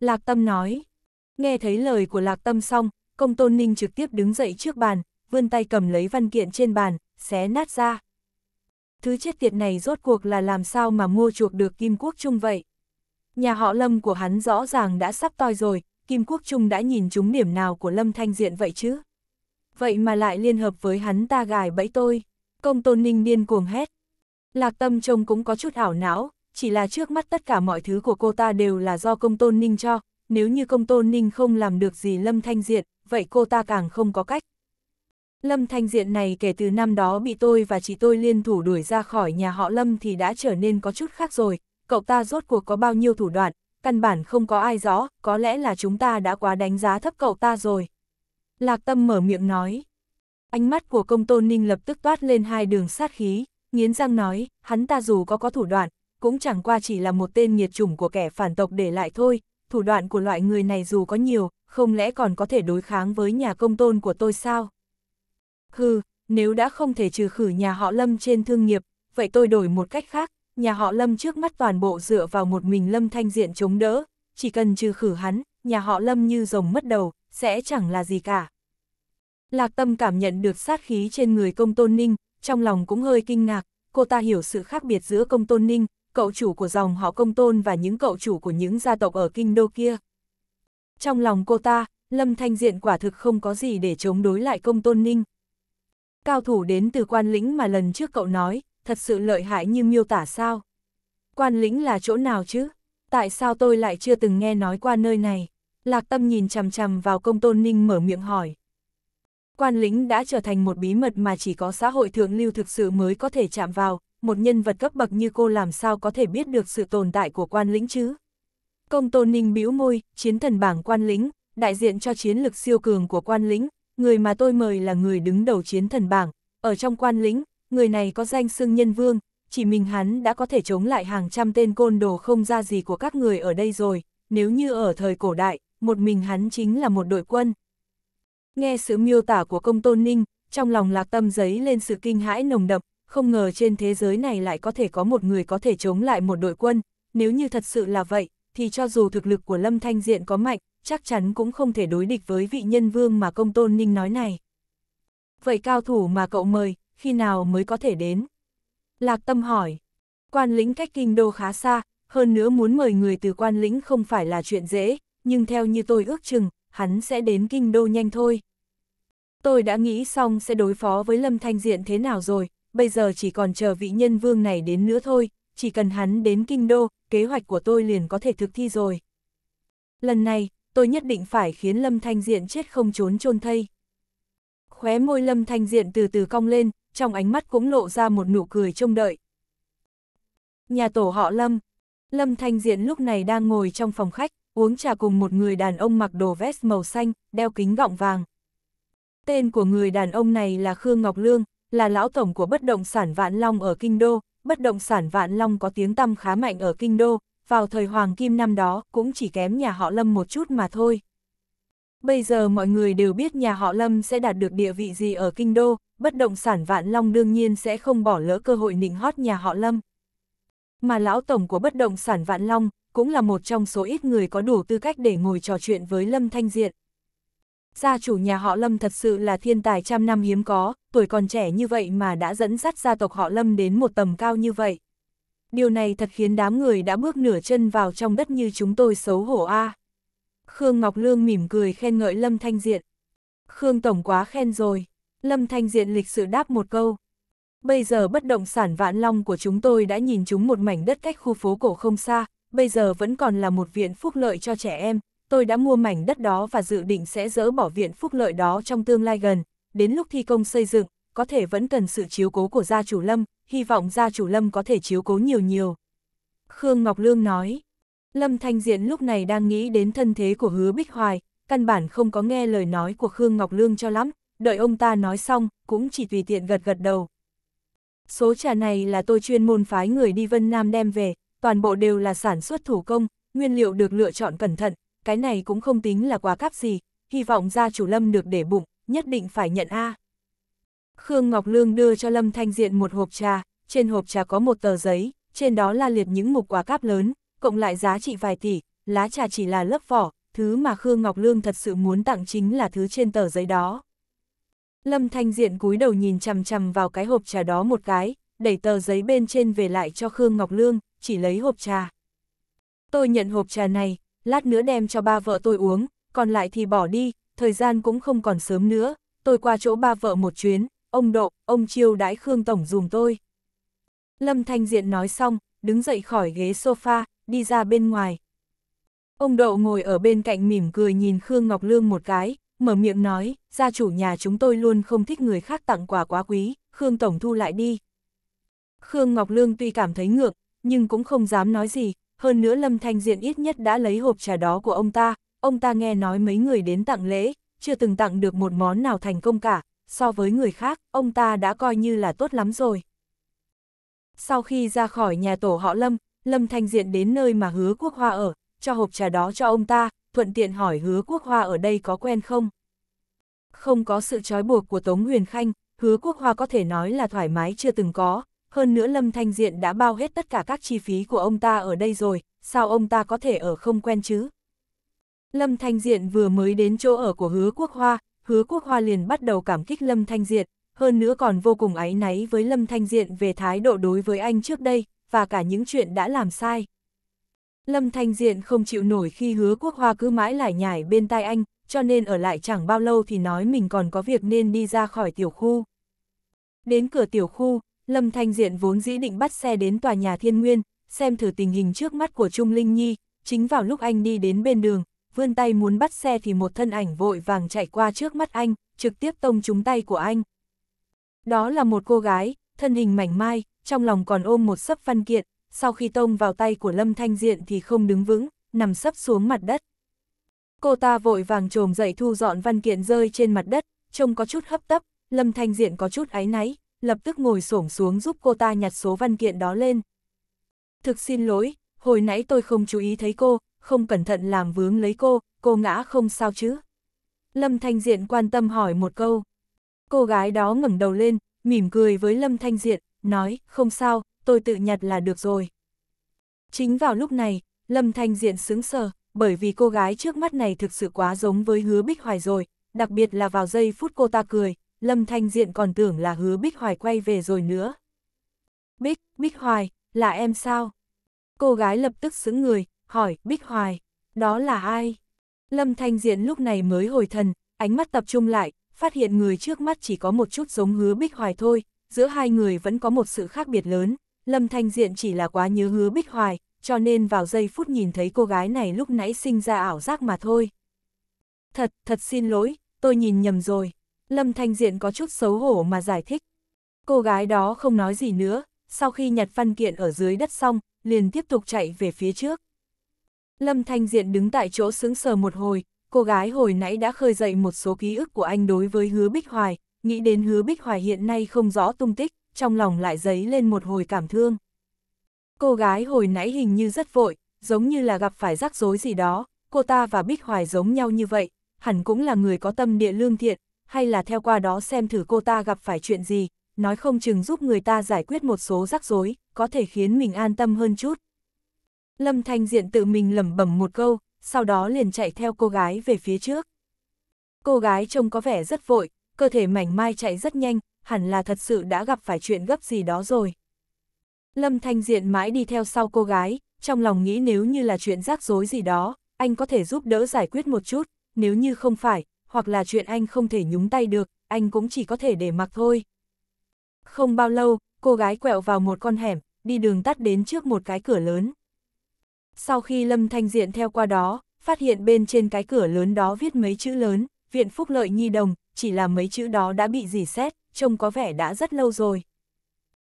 A: Lạc Tâm nói, nghe thấy lời của Lạc Tâm xong, công tôn ninh trực tiếp đứng dậy trước bàn, vươn tay cầm lấy văn kiện trên bàn, xé nát ra thứ chết tiệt này rốt cuộc là làm sao mà mua chuộc được Kim Quốc Trung vậy? Nhà họ Lâm của hắn rõ ràng đã sắp toi rồi, Kim Quốc Trung đã nhìn trúng điểm nào của Lâm Thanh Diện vậy chứ? Vậy mà lại liên hợp với hắn ta gài bẫy tôi, công tôn ninh điên cuồng hét. Lạc tâm trông cũng có chút ảo não, chỉ là trước mắt tất cả mọi thứ của cô ta đều là do công tôn ninh cho, nếu như công tôn ninh không làm được gì Lâm Thanh Diện, vậy cô ta càng không có cách. Lâm Thanh Diện này kể từ năm đó bị tôi và chị tôi liên thủ đuổi ra khỏi nhà họ Lâm thì đã trở nên có chút khác rồi, cậu ta rốt cuộc có bao nhiêu thủ đoạn, căn bản không có ai rõ, có lẽ là chúng ta đã quá đánh giá thấp cậu ta rồi. Lạc Tâm mở miệng nói. Ánh mắt của công tôn ninh lập tức toát lên hai đường sát khí, nghiến răng nói, hắn ta dù có có thủ đoạn, cũng chẳng qua chỉ là một tên nhiệt chủng của kẻ phản tộc để lại thôi, thủ đoạn của loại người này dù có nhiều, không lẽ còn có thể đối kháng với nhà công tôn của tôi sao? hừ, nếu đã không thể trừ khử nhà họ Lâm trên thương nghiệp, vậy tôi đổi một cách khác, nhà họ Lâm trước mắt toàn bộ dựa vào một mình Lâm Thanh Diện chống đỡ, chỉ cần trừ khử hắn, nhà họ Lâm như rồng mất đầu, sẽ chẳng là gì cả. Lạc Tâm cảm nhận được sát khí trên người công tôn ninh, trong lòng cũng hơi kinh ngạc, cô ta hiểu sự khác biệt giữa công tôn ninh, cậu chủ của dòng họ công tôn và những cậu chủ của những gia tộc ở kinh đô kia. Trong lòng cô ta, Lâm Thanh Diện quả thực không có gì để chống đối lại công tôn ninh. Cao thủ đến từ quan lĩnh mà lần trước cậu nói, thật sự lợi hại như miêu tả sao? Quan lĩnh là chỗ nào chứ? Tại sao tôi lại chưa từng nghe nói qua nơi này? Lạc tâm nhìn chằm chằm vào công tôn ninh mở miệng hỏi. Quan lĩnh đã trở thành một bí mật mà chỉ có xã hội thượng lưu thực sự mới có thể chạm vào, một nhân vật cấp bậc như cô làm sao có thể biết được sự tồn tại của quan lĩnh chứ? Công tôn ninh bĩu môi, chiến thần bảng quan lĩnh, đại diện cho chiến lực siêu cường của quan lĩnh, người mà tôi mời là người đứng đầu chiến thần bảng, ở trong quan lĩnh, người này có danh xưng nhân vương, chỉ mình hắn đã có thể chống lại hàng trăm tên côn đồ không ra gì của các người ở đây rồi, nếu như ở thời cổ đại, một mình hắn chính là một đội quân. Nghe sự miêu tả của công tôn ninh, trong lòng lạc tâm giấy lên sự kinh hãi nồng đậm, không ngờ trên thế giới này lại có thể có một người có thể chống lại một đội quân, nếu như thật sự là vậy, thì cho dù thực lực của Lâm Thanh Diện có mạnh, chắc chắn cũng không thể đối địch với vị nhân vương mà công tôn ninh nói này. Vậy cao thủ mà cậu mời, khi nào mới có thể đến? Lạc tâm hỏi, quan lĩnh cách kinh đô khá xa, hơn nữa muốn mời người từ quan lĩnh không phải là chuyện dễ, nhưng theo như tôi ước chừng, hắn sẽ đến kinh đô nhanh thôi. Tôi đã nghĩ xong sẽ đối phó với Lâm Thanh Diện thế nào rồi, bây giờ chỉ còn chờ vị nhân vương này đến nữa thôi, chỉ cần hắn đến kinh đô, kế hoạch của tôi liền có thể thực thi rồi. Lần này, tôi nhất định phải khiến Lâm Thanh Diện chết không trốn chôn thây. Khóe môi Lâm Thanh Diện từ từ cong lên, trong ánh mắt cũng lộ ra một nụ cười trông đợi. Nhà tổ họ Lâm, Lâm Thanh Diện lúc này đang ngồi trong phòng khách, uống trà cùng một người đàn ông mặc đồ vest màu xanh, đeo kính gọng vàng. Tên của người đàn ông này là Khương Ngọc Lương, là lão tổng của bất động sản Vạn Long ở Kinh Đô, bất động sản Vạn Long có tiếng tăm khá mạnh ở Kinh Đô, vào thời Hoàng Kim năm đó cũng chỉ kém nhà họ Lâm một chút mà thôi. Bây giờ mọi người đều biết nhà họ Lâm sẽ đạt được địa vị gì ở Kinh Đô, bất động sản Vạn Long đương nhiên sẽ không bỏ lỡ cơ hội nịnh hót nhà họ Lâm. Mà lão tổng của bất động sản Vạn Long cũng là một trong số ít người có đủ tư cách để ngồi trò chuyện với Lâm Thanh Diện. Gia chủ nhà họ Lâm thật sự là thiên tài trăm năm hiếm có, tuổi còn trẻ như vậy mà đã dẫn dắt gia tộc họ Lâm đến một tầm cao như vậy điều này thật khiến đám người đã bước nửa chân vào trong đất như chúng tôi xấu hổ a. À. Khương Ngọc Lương mỉm cười khen ngợi Lâm Thanh Diện. Khương Tổng quá khen rồi, Lâm Thanh Diện lịch sự đáp một câu. Bây giờ bất động sản vạn long của chúng tôi đã nhìn chúng một mảnh đất cách khu phố cổ không xa, bây giờ vẫn còn là một viện phúc lợi cho trẻ em, tôi đã mua mảnh đất đó và dự định sẽ dỡ bỏ viện phúc lợi đó trong tương lai gần, đến lúc thi công xây dựng, có thể vẫn cần sự chiếu cố của gia chủ Lâm, hy vọng gia chủ Lâm có thể chiếu cố nhiều nhiều. Khương Ngọc Lương nói, Lâm Thanh Diện lúc này đang nghĩ đến thân thế của hứa Bích Hoài, căn bản không có nghe lời nói của Khương Ngọc Lương cho lắm, đợi ông ta nói xong, cũng chỉ tùy tiện gật gật đầu. Số trà này là tôi chuyên môn phái người đi Vân Nam đem về, toàn bộ đều là sản xuất thủ công, nguyên liệu được lựa chọn cẩn thận, cái này cũng không tính là quá cáp gì, hy vọng gia chủ Lâm được để bụng, nhất định phải nhận A. Khương Ngọc Lương đưa cho Lâm Thanh Diện một hộp trà, trên hộp trà có một tờ giấy, trên đó là liệt những mục quả cáp lớn, cộng lại giá trị vài tỷ, lá trà chỉ là lớp vỏ, thứ mà Khương Ngọc Lương thật sự muốn tặng chính là thứ trên tờ giấy đó. Lâm Thanh Diện cúi đầu nhìn chằm chằm vào cái hộp trà đó một cái, đẩy tờ giấy bên trên về lại cho Khương Ngọc Lương, chỉ lấy hộp trà. Tôi nhận hộp trà này, lát nữa đem cho ba vợ tôi uống, còn lại thì bỏ đi, thời gian cũng không còn sớm nữa, tôi qua chỗ ba vợ một chuyến, ông Độ, ông chiêu đãi Khương Tổng dùm tôi. Lâm Thanh Diện nói xong, đứng dậy khỏi ghế sofa, đi ra bên ngoài. Ông Độ ngồi ở bên cạnh mỉm cười nhìn Khương Ngọc Lương một cái, mở miệng nói, gia chủ nhà chúng tôi luôn không thích người khác tặng quà quá quý, Khương Tổng thu lại đi. Khương Ngọc Lương tuy cảm thấy ngược, nhưng cũng không dám nói gì, hơn nữa Lâm Thanh Diện ít nhất đã lấy hộp trà đó của ông ta, ông ta nghe nói mấy người đến tặng lễ, chưa từng tặng được một món nào thành công cả, so với người khác, ông ta đã coi như là tốt lắm rồi. Sau khi ra khỏi nhà tổ họ Lâm, Lâm Thanh Diện đến nơi mà hứa quốc hoa ở, cho hộp trà đó cho ông ta, thuận tiện hỏi hứa quốc hoa ở đây có quen không. Không có sự trói buộc của Tống Huyền Khanh, hứa quốc hoa có thể nói là thoải mái chưa từng có, hơn nữa Lâm Thanh Diện đã bao hết tất cả các chi phí của ông ta ở đây rồi, sao ông ta có thể ở không quen chứ? Lâm Thanh Diện vừa mới đến chỗ ở của hứa quốc hoa, hứa quốc hoa liền bắt đầu cảm kích Lâm Thanh Diện, hơn nữa còn vô cùng áy náy với Lâm Thanh Diện về thái độ đối với anh trước đây, và cả những chuyện đã làm sai. Lâm Thanh Diện không chịu nổi khi hứa quốc hoa cứ mãi lải nhải bên tai anh, cho nên ở lại chẳng bao lâu thì nói mình còn có việc nên đi ra khỏi tiểu khu. Đến cửa tiểu khu, Lâm Thanh Diện vốn dĩ định bắt xe đến tòa nhà thiên nguyên, xem thử tình hình trước mắt của Trung Linh Nhi, chính vào lúc anh đi đến bên đường, vươn tay muốn bắt xe thì một thân ảnh vội vàng chạy qua trước mắt anh, trực tiếp tông trúng tay của anh. Đó là một cô gái, thân hình mảnh mai, trong lòng còn ôm một sấp văn kiện, sau khi tông vào tay của Lâm Thanh Diện thì không đứng vững, nằm sấp xuống mặt đất. Cô ta vội vàng trồm dậy thu dọn văn kiện rơi trên mặt đất, trông có chút hấp tấp, Lâm Thanh Diện có chút áy náy, lập tức ngồi xổm xuống giúp cô ta nhặt số văn kiện đó lên. Thực xin lỗi, hồi nãy tôi không chú ý thấy cô, không cẩn thận làm vướng lấy cô, cô ngã không sao chứ. Lâm Thanh Diện quan tâm hỏi một câu. Cô gái đó ngẩng đầu lên, mỉm cười với Lâm Thanh Diện, nói, không sao, tôi tự nhặt là được rồi. Chính vào lúc này, Lâm Thanh Diện sững sờ, bởi vì cô gái trước mắt này thực sự quá giống với hứa bích hoài rồi, đặc biệt là vào giây phút cô ta cười, Lâm Thanh Diện còn tưởng là hứa bích hoài quay về rồi nữa. Bích, Bích Hoài, là em sao? Cô gái lập tức xứng người, hỏi, Bích Hoài, đó là ai? Lâm Thanh Diện lúc này mới hồi thần, ánh mắt tập trung lại, phát hiện người trước mắt chỉ có một chút giống hứa Bích Hoài thôi, giữa hai người vẫn có một sự khác biệt lớn. Lâm Thanh Diện chỉ là quá nhớ hứa Bích Hoài, cho nên vào giây phút nhìn thấy cô gái này lúc nãy sinh ra ảo giác mà thôi. Thật, thật xin lỗi, tôi nhìn nhầm rồi. Lâm Thanh Diện có chút xấu hổ mà giải thích. Cô gái đó không nói gì nữa, sau khi nhặt văn kiện ở dưới đất xong, liền tiếp tục chạy về phía trước. Lâm Thanh Diện đứng tại chỗ sững sờ một hồi, cô gái hồi nãy đã khơi dậy một số ký ức của anh đối với hứa Bích Hoài, nghĩ đến hứa Bích Hoài hiện nay không rõ tung tích, trong lòng lại dấy lên một hồi cảm thương. Cô gái hồi nãy hình như rất vội, giống như là gặp phải rắc rối gì đó, cô ta và Bích Hoài giống nhau như vậy, hẳn cũng là người có tâm địa lương thiện, hay là theo qua đó xem thử cô ta gặp phải chuyện gì, nói không chừng giúp người ta giải quyết một số rắc rối, có thể khiến mình an tâm hơn chút. Lâm Thanh Diện tự mình lẩm bẩm một câu, sau đó liền chạy theo cô gái về phía trước. Cô gái trông có vẻ rất vội, cơ thể mảnh mai chạy rất nhanh, hẳn là thật sự đã gặp phải chuyện gấp gì đó rồi. Lâm Thanh Diện mãi đi theo sau cô gái, trong lòng nghĩ nếu như là chuyện rắc rối gì đó, anh có thể giúp đỡ giải quyết một chút, nếu như không phải, hoặc là chuyện anh không thể nhúng tay được, anh cũng chỉ có thể để mặc thôi. Không bao lâu, cô gái quẹo vào một con hẻm, đi đường tắt đến trước một cái cửa lớn. Sau khi Lâm Thanh Diện theo qua đó, phát hiện bên trên cái cửa lớn đó viết mấy chữ lớn, Viện Phúc Lợi Nhi Đồng, chỉ là mấy chữ đó đã bị dỉ xét, trông có vẻ đã rất lâu rồi.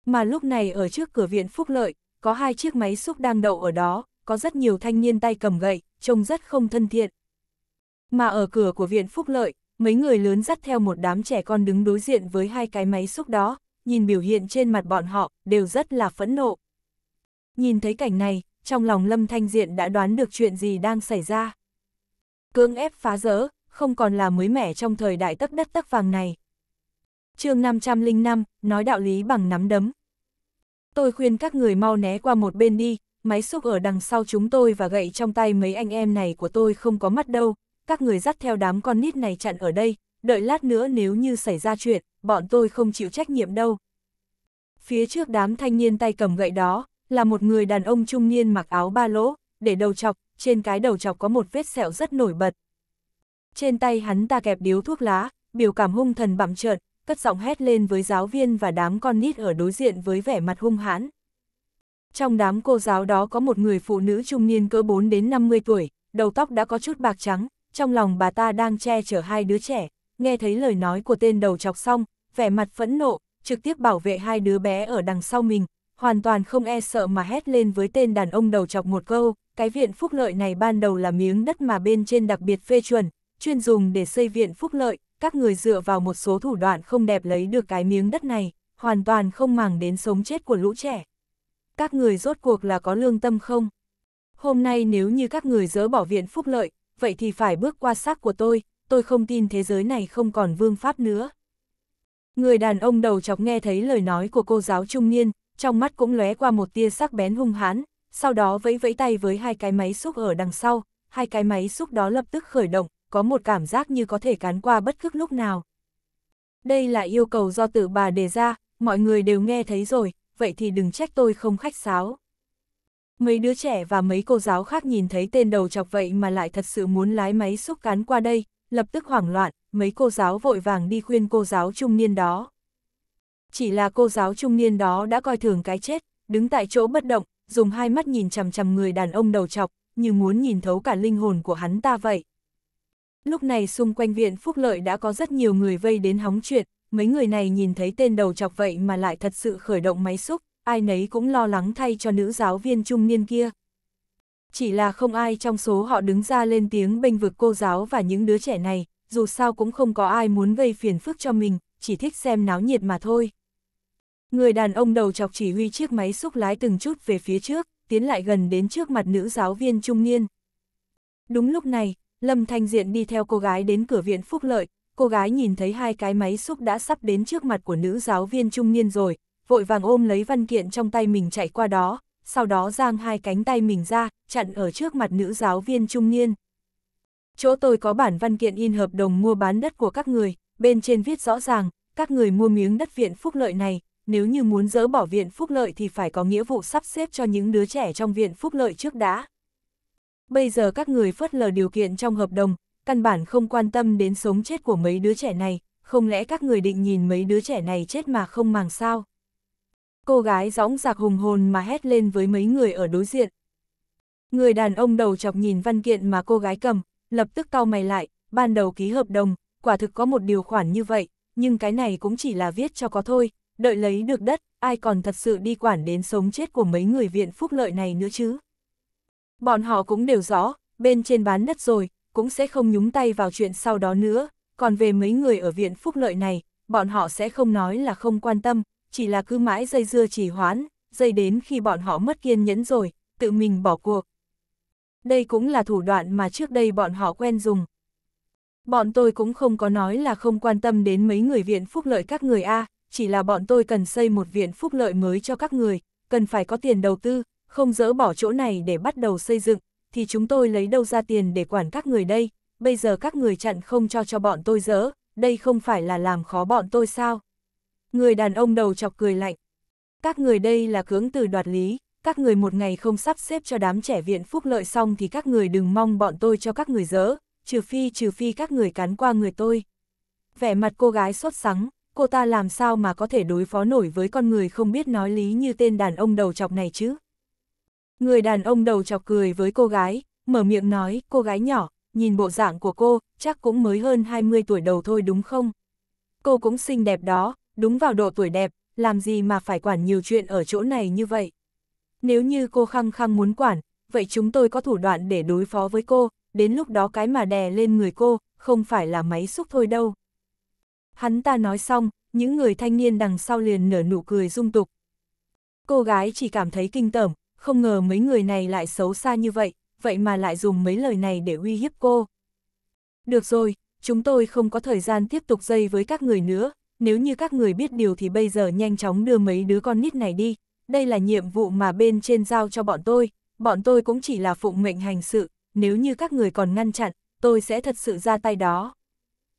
A: Mà lúc này ở trước cửa Viện Phúc Lợi, có hai chiếc máy xúc đang đậu ở đó, có rất nhiều thanh niên tay cầm gậy, trông rất không thân thiện. Mà ở cửa của Viện Phúc Lợi, mấy người lớn dắt theo một đám trẻ con đứng đối diện với hai cái máy xúc đó, nhìn biểu hiện trên mặt bọn họ, đều rất là phẫn nộ. Nhìn thấy cảnh này, trong lòng Lâm Thanh Diện đã đoán được chuyện gì đang xảy ra. Cưỡng ép phá rỡ, không còn là mới mẻ trong thời đại tất đất tắc vàng này. chương 505, nói đạo lý bằng nắm đấm. Tôi khuyên các người mau né qua một bên đi, máy xúc ở đằng sau chúng tôi và gậy trong tay mấy anh em này của tôi không có mắt đâu, các người dắt theo đám con nít này chặn ở đây, đợi lát nữa nếu như xảy ra chuyện, bọn tôi không chịu trách nhiệm đâu. Phía trước đám thanh niên tay cầm gậy đó, là một người đàn ông trung niên mặc áo ba lỗ, để đầu chọc, trên cái đầu chọc có một vết sẹo rất nổi bật. Trên tay hắn ta kẹp điếu thuốc lá, biểu cảm hung thần bặm trợn, cất giọng hét lên với giáo viên và đám con nít ở đối diện với vẻ mặt hung hãn. Trong đám cô giáo đó có một người phụ nữ trung niên cỡ 4 đến 50 tuổi, đầu tóc đã có chút bạc trắng, trong lòng bà ta đang che chở hai đứa trẻ, nghe thấy lời nói của tên đầu chọc xong, vẻ mặt phẫn nộ, trực tiếp bảo vệ hai đứa bé ở đằng sau mình, hoàn toàn không e sợ mà hét lên với tên đàn ông đầu chọc một câu, cái viện phúc lợi này ban đầu là miếng đất mà bên trên đặc biệt phê chuẩn, chuyên dùng để xây viện phúc lợi, các người dựa vào một số thủ đoạn không đẹp lấy được cái miếng đất này, hoàn toàn không màng đến sống chết của lũ trẻ. Các người rốt cuộc là có lương tâm không? Hôm nay nếu như các người dỡ bỏ viện phúc lợi, vậy thì phải bước qua xác của tôi, tôi không tin thế giới này không còn vương pháp nữa. Người đàn ông đầu chọc nghe thấy lời nói của cô giáo trung niên, trong mắt cũng lóe qua một tia sắc bén hung hãn, sau đó vẫy vẫy tay với hai cái máy xúc ở đằng sau, hai cái máy xúc đó lập tức khởi động, có một cảm giác như có thể cán qua bất cứ lúc nào. Đây là yêu cầu do tự bà đề ra, mọi người đều nghe thấy rồi, vậy thì đừng trách tôi không khách sáo. Mấy đứa trẻ và mấy cô giáo khác nhìn thấy tên đầu chọc vậy mà lại thật sự muốn lái máy xúc cán qua đây, lập tức hoảng loạn, mấy cô giáo vội vàng đi khuyên cô giáo trung niên đó chỉ là cô giáo trung niên đó đã coi thường cái chết, đứng tại chỗ bất động, dùng hai mắt nhìn chằm chằm người đàn ông đầu chọc, như muốn nhìn thấu cả linh hồn của hắn ta vậy. Lúc này xung quanh viện Phúc Lợi đã có rất nhiều người vây đến hóng chuyện, mấy người này nhìn thấy tên đầu chọc vậy mà lại thật sự khởi động máy xúc, ai nấy cũng lo lắng thay cho nữ giáo viên trung niên kia. Chỉ là không ai trong số họ đứng ra lên tiếng bênh vực cô giáo và những đứa trẻ này, dù sao cũng không có ai muốn gây phiền phức cho mình, chỉ thích xem náo nhiệt mà thôi. Người đàn ông đầu chọc chỉ huy chiếc máy xúc lái từng chút về phía trước, tiến lại gần đến trước mặt nữ giáo viên trung niên. Đúng lúc này, Lâm Thanh Diện đi theo cô gái đến cửa viện phúc lợi, cô gái nhìn thấy hai cái máy xúc đã sắp đến trước mặt của nữ giáo viên trung niên rồi, vội vàng ôm lấy văn kiện trong tay mình chạy qua đó, sau đó giang hai cánh tay mình ra, chặn ở trước mặt nữ giáo viên trung niên. Chỗ tôi có bản văn kiện in hợp đồng mua bán đất của các người, bên trên viết rõ ràng, các người mua miếng đất viện phúc lợi này, nếu như muốn dỡ bỏ viện phúc lợi thì phải có nghĩa vụ sắp xếp cho những đứa trẻ trong viện phúc lợi trước đã. Bây giờ các người phớt lờ điều kiện trong hợp đồng, căn bản không quan tâm đến sống chết của mấy đứa trẻ này, không lẽ các người định nhìn mấy đứa trẻ này chết mà không màng sao? Cô gái gióng giạc hùng hồn mà hét lên với mấy người ở đối diện. Người đàn ông đầu chọc nhìn văn kiện mà cô gái cầm, lập tức cau mày lại, ban đầu ký hợp đồng, quả thực có một điều khoản như vậy, nhưng cái này cũng chỉ là viết cho có thôi, đợi lấy được đất, ai còn thật sự đi quản đến sống chết của mấy người viện phúc lợi này nữa chứ. Bọn họ cũng đều rõ, bên trên bán đất rồi, cũng sẽ không nhúng tay vào chuyện sau đó nữa, còn về mấy người ở viện phúc lợi này, bọn họ sẽ không nói là không quan tâm, chỉ là cứ mãi dây dưa chỉ hoãn, dây đến khi bọn họ mất kiên nhẫn rồi, tự mình bỏ cuộc. Đây cũng là thủ đoạn mà trước đây bọn họ quen dùng. Bọn tôi cũng không có nói là không quan tâm đến mấy người viện phúc lợi các người A, chỉ là bọn tôi cần xây một viện phúc lợi mới cho các người, cần phải có tiền đầu tư, không dỡ bỏ chỗ này để bắt đầu xây dựng, thì chúng tôi lấy đâu ra tiền để quản các người đây, bây giờ các người chặn không cho cho bọn tôi dỡ, đây không phải là làm khó bọn tôi sao? Người đàn ông đầu chọc cười lạnh. Các người đây là cưỡng từ đoạt lý, các người một ngày không sắp xếp cho đám trẻ viện phúc lợi xong thì các người đừng mong bọn tôi cho các người dỡ, trừ phi trừ phi các người cắn qua người tôi. Vẻ mặt cô gái sốt sắng cô ta làm sao mà có thể đối phó nổi với con người không biết nói lý như tên đàn ông đầu chọc này chứ. Người đàn ông đầu chọc cười với cô gái, mở miệng nói, cô gái nhỏ, nhìn bộ dạng của cô, chắc cũng mới hơn 20 tuổi đầu thôi đúng không? Cô cũng xinh đẹp đó, đúng vào độ tuổi đẹp, làm gì mà phải quản nhiều chuyện ở chỗ này như vậy? Nếu như cô khăng khăng muốn quản, vậy chúng tôi có thủ đoạn để đối phó với cô, đến lúc đó cái mà đè lên người cô, không phải là máy xúc thôi đâu. Hắn ta nói xong, những người thanh niên đằng sau liền nở nụ cười dung tục. Cô gái chỉ cảm thấy kinh tởm, không ngờ mấy người này lại xấu xa như vậy, vậy mà lại dùng mấy lời này để uy hiếp cô. Được rồi, chúng tôi không có thời gian tiếp tục dây với các người nữa, nếu như các người biết điều thì bây giờ nhanh chóng đưa mấy đứa con nít này đi, đây là nhiệm vụ mà bên trên giao cho bọn tôi, bọn tôi cũng chỉ là phụng mệnh hành sự, nếu như các người còn ngăn chặn, tôi sẽ thật sự ra tay đó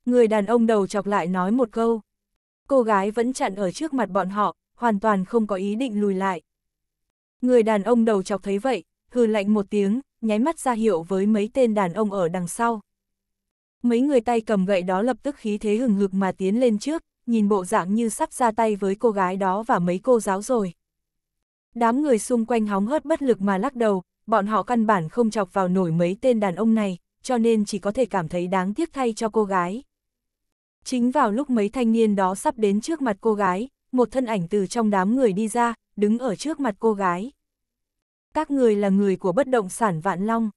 A: người đàn ông đầu chọc lại nói một câu. Cô gái vẫn chặn ở trước mặt bọn họ, hoàn toàn không có ý định lùi lại. Người đàn ông đầu chọc thấy vậy, hừ lạnh một tiếng, nháy mắt ra hiệu với mấy tên đàn ông ở đằng sau. Mấy người tay cầm gậy đó lập tức khí thế hừng hực mà tiến lên trước, nhìn bộ dạng như sắp ra tay với cô gái đó và mấy cô giáo rồi. Đám người xung quanh hóng hớt bất lực mà lắc đầu, bọn họ căn bản không chọc vào nổi mấy tên đàn ông này, cho nên chỉ có thể cảm thấy đáng tiếc thay cho cô gái. Chính vào lúc mấy thanh niên đó sắp đến trước mặt cô gái, một thân ảnh từ trong đám người đi ra, đứng ở trước mặt cô gái. Các người là người của bất động sản Vạn Long.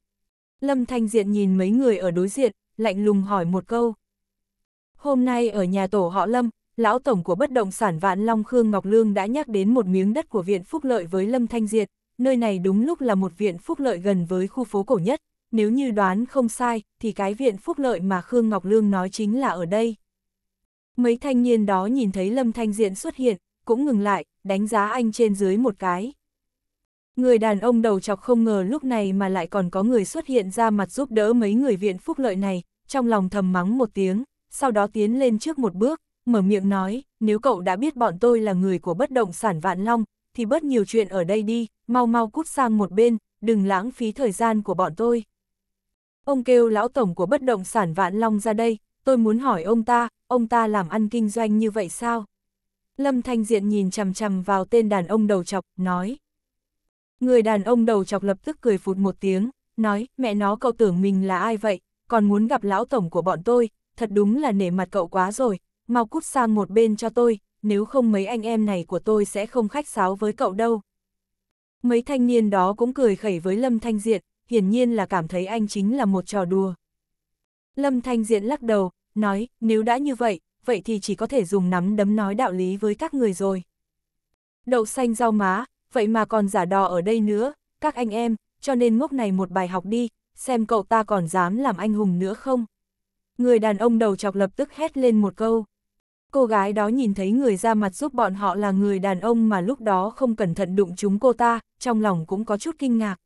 A: Lâm Thanh Diện nhìn mấy người ở đối diện, lạnh lùng hỏi một câu. Hôm nay ở nhà tổ họ Lâm, lão tổng của bất động sản Vạn Long Khương Ngọc Lương đã nhắc đến một miếng đất của Viện Phúc Lợi với Lâm Thanh Diệt, nơi này đúng lúc là một viện phúc lợi gần với khu phố cổ nhất, nếu như đoán không sai, thì cái viện phúc lợi mà Khương Ngọc Lương nói chính là ở đây. Mấy thanh niên đó nhìn thấy Lâm Thanh Diện xuất hiện, cũng ngừng lại, đánh giá anh trên dưới một cái. Người đàn ông đầu chọc không ngờ lúc này mà lại còn có người xuất hiện ra mặt giúp đỡ mấy người viện phúc lợi này, trong lòng thầm mắng một tiếng, sau đó tiến lên trước một bước, mở miệng nói, nếu cậu đã biết bọn tôi là người của bất động sản Vạn Long, thì bớt nhiều chuyện ở đây đi, mau mau cút sang một bên, đừng lãng phí thời gian của bọn tôi. Ông kêu lão tổng của bất động sản Vạn Long ra đây, tôi muốn hỏi ông ta, ông ta làm ăn kinh doanh như vậy sao? Lâm Thanh Diện nhìn chằm chằm vào tên đàn ông đầu chọc, nói. Người đàn ông đầu chọc lập tức cười phụt một tiếng, nói, mẹ nó cậu tưởng mình là ai vậy, còn muốn gặp lão tổng của bọn tôi, thật đúng là nể mặt cậu quá rồi, mau cút sang một bên cho tôi, nếu không mấy anh em này của tôi sẽ không khách sáo với cậu đâu. Mấy thanh niên đó cũng cười khẩy với Lâm Thanh Diện, hiển nhiên là cảm thấy anh chính là một trò đùa. Lâm Thanh Diện lắc đầu, nói, nếu đã như vậy, vậy thì chỉ có thể dùng nắm đấm nói đạo lý với các người rồi. Đậu xanh rau má, vậy mà còn giả đò ở đây nữa, các anh em, cho nên ngốc này một bài học đi, xem cậu ta còn dám làm anh hùng nữa không. Người đàn ông đầu chọc lập tức hét lên một câu. Cô gái đó nhìn thấy người ra mặt giúp bọn họ là người đàn ông mà lúc đó không cẩn thận đụng chúng cô ta, trong lòng cũng có chút kinh ngạc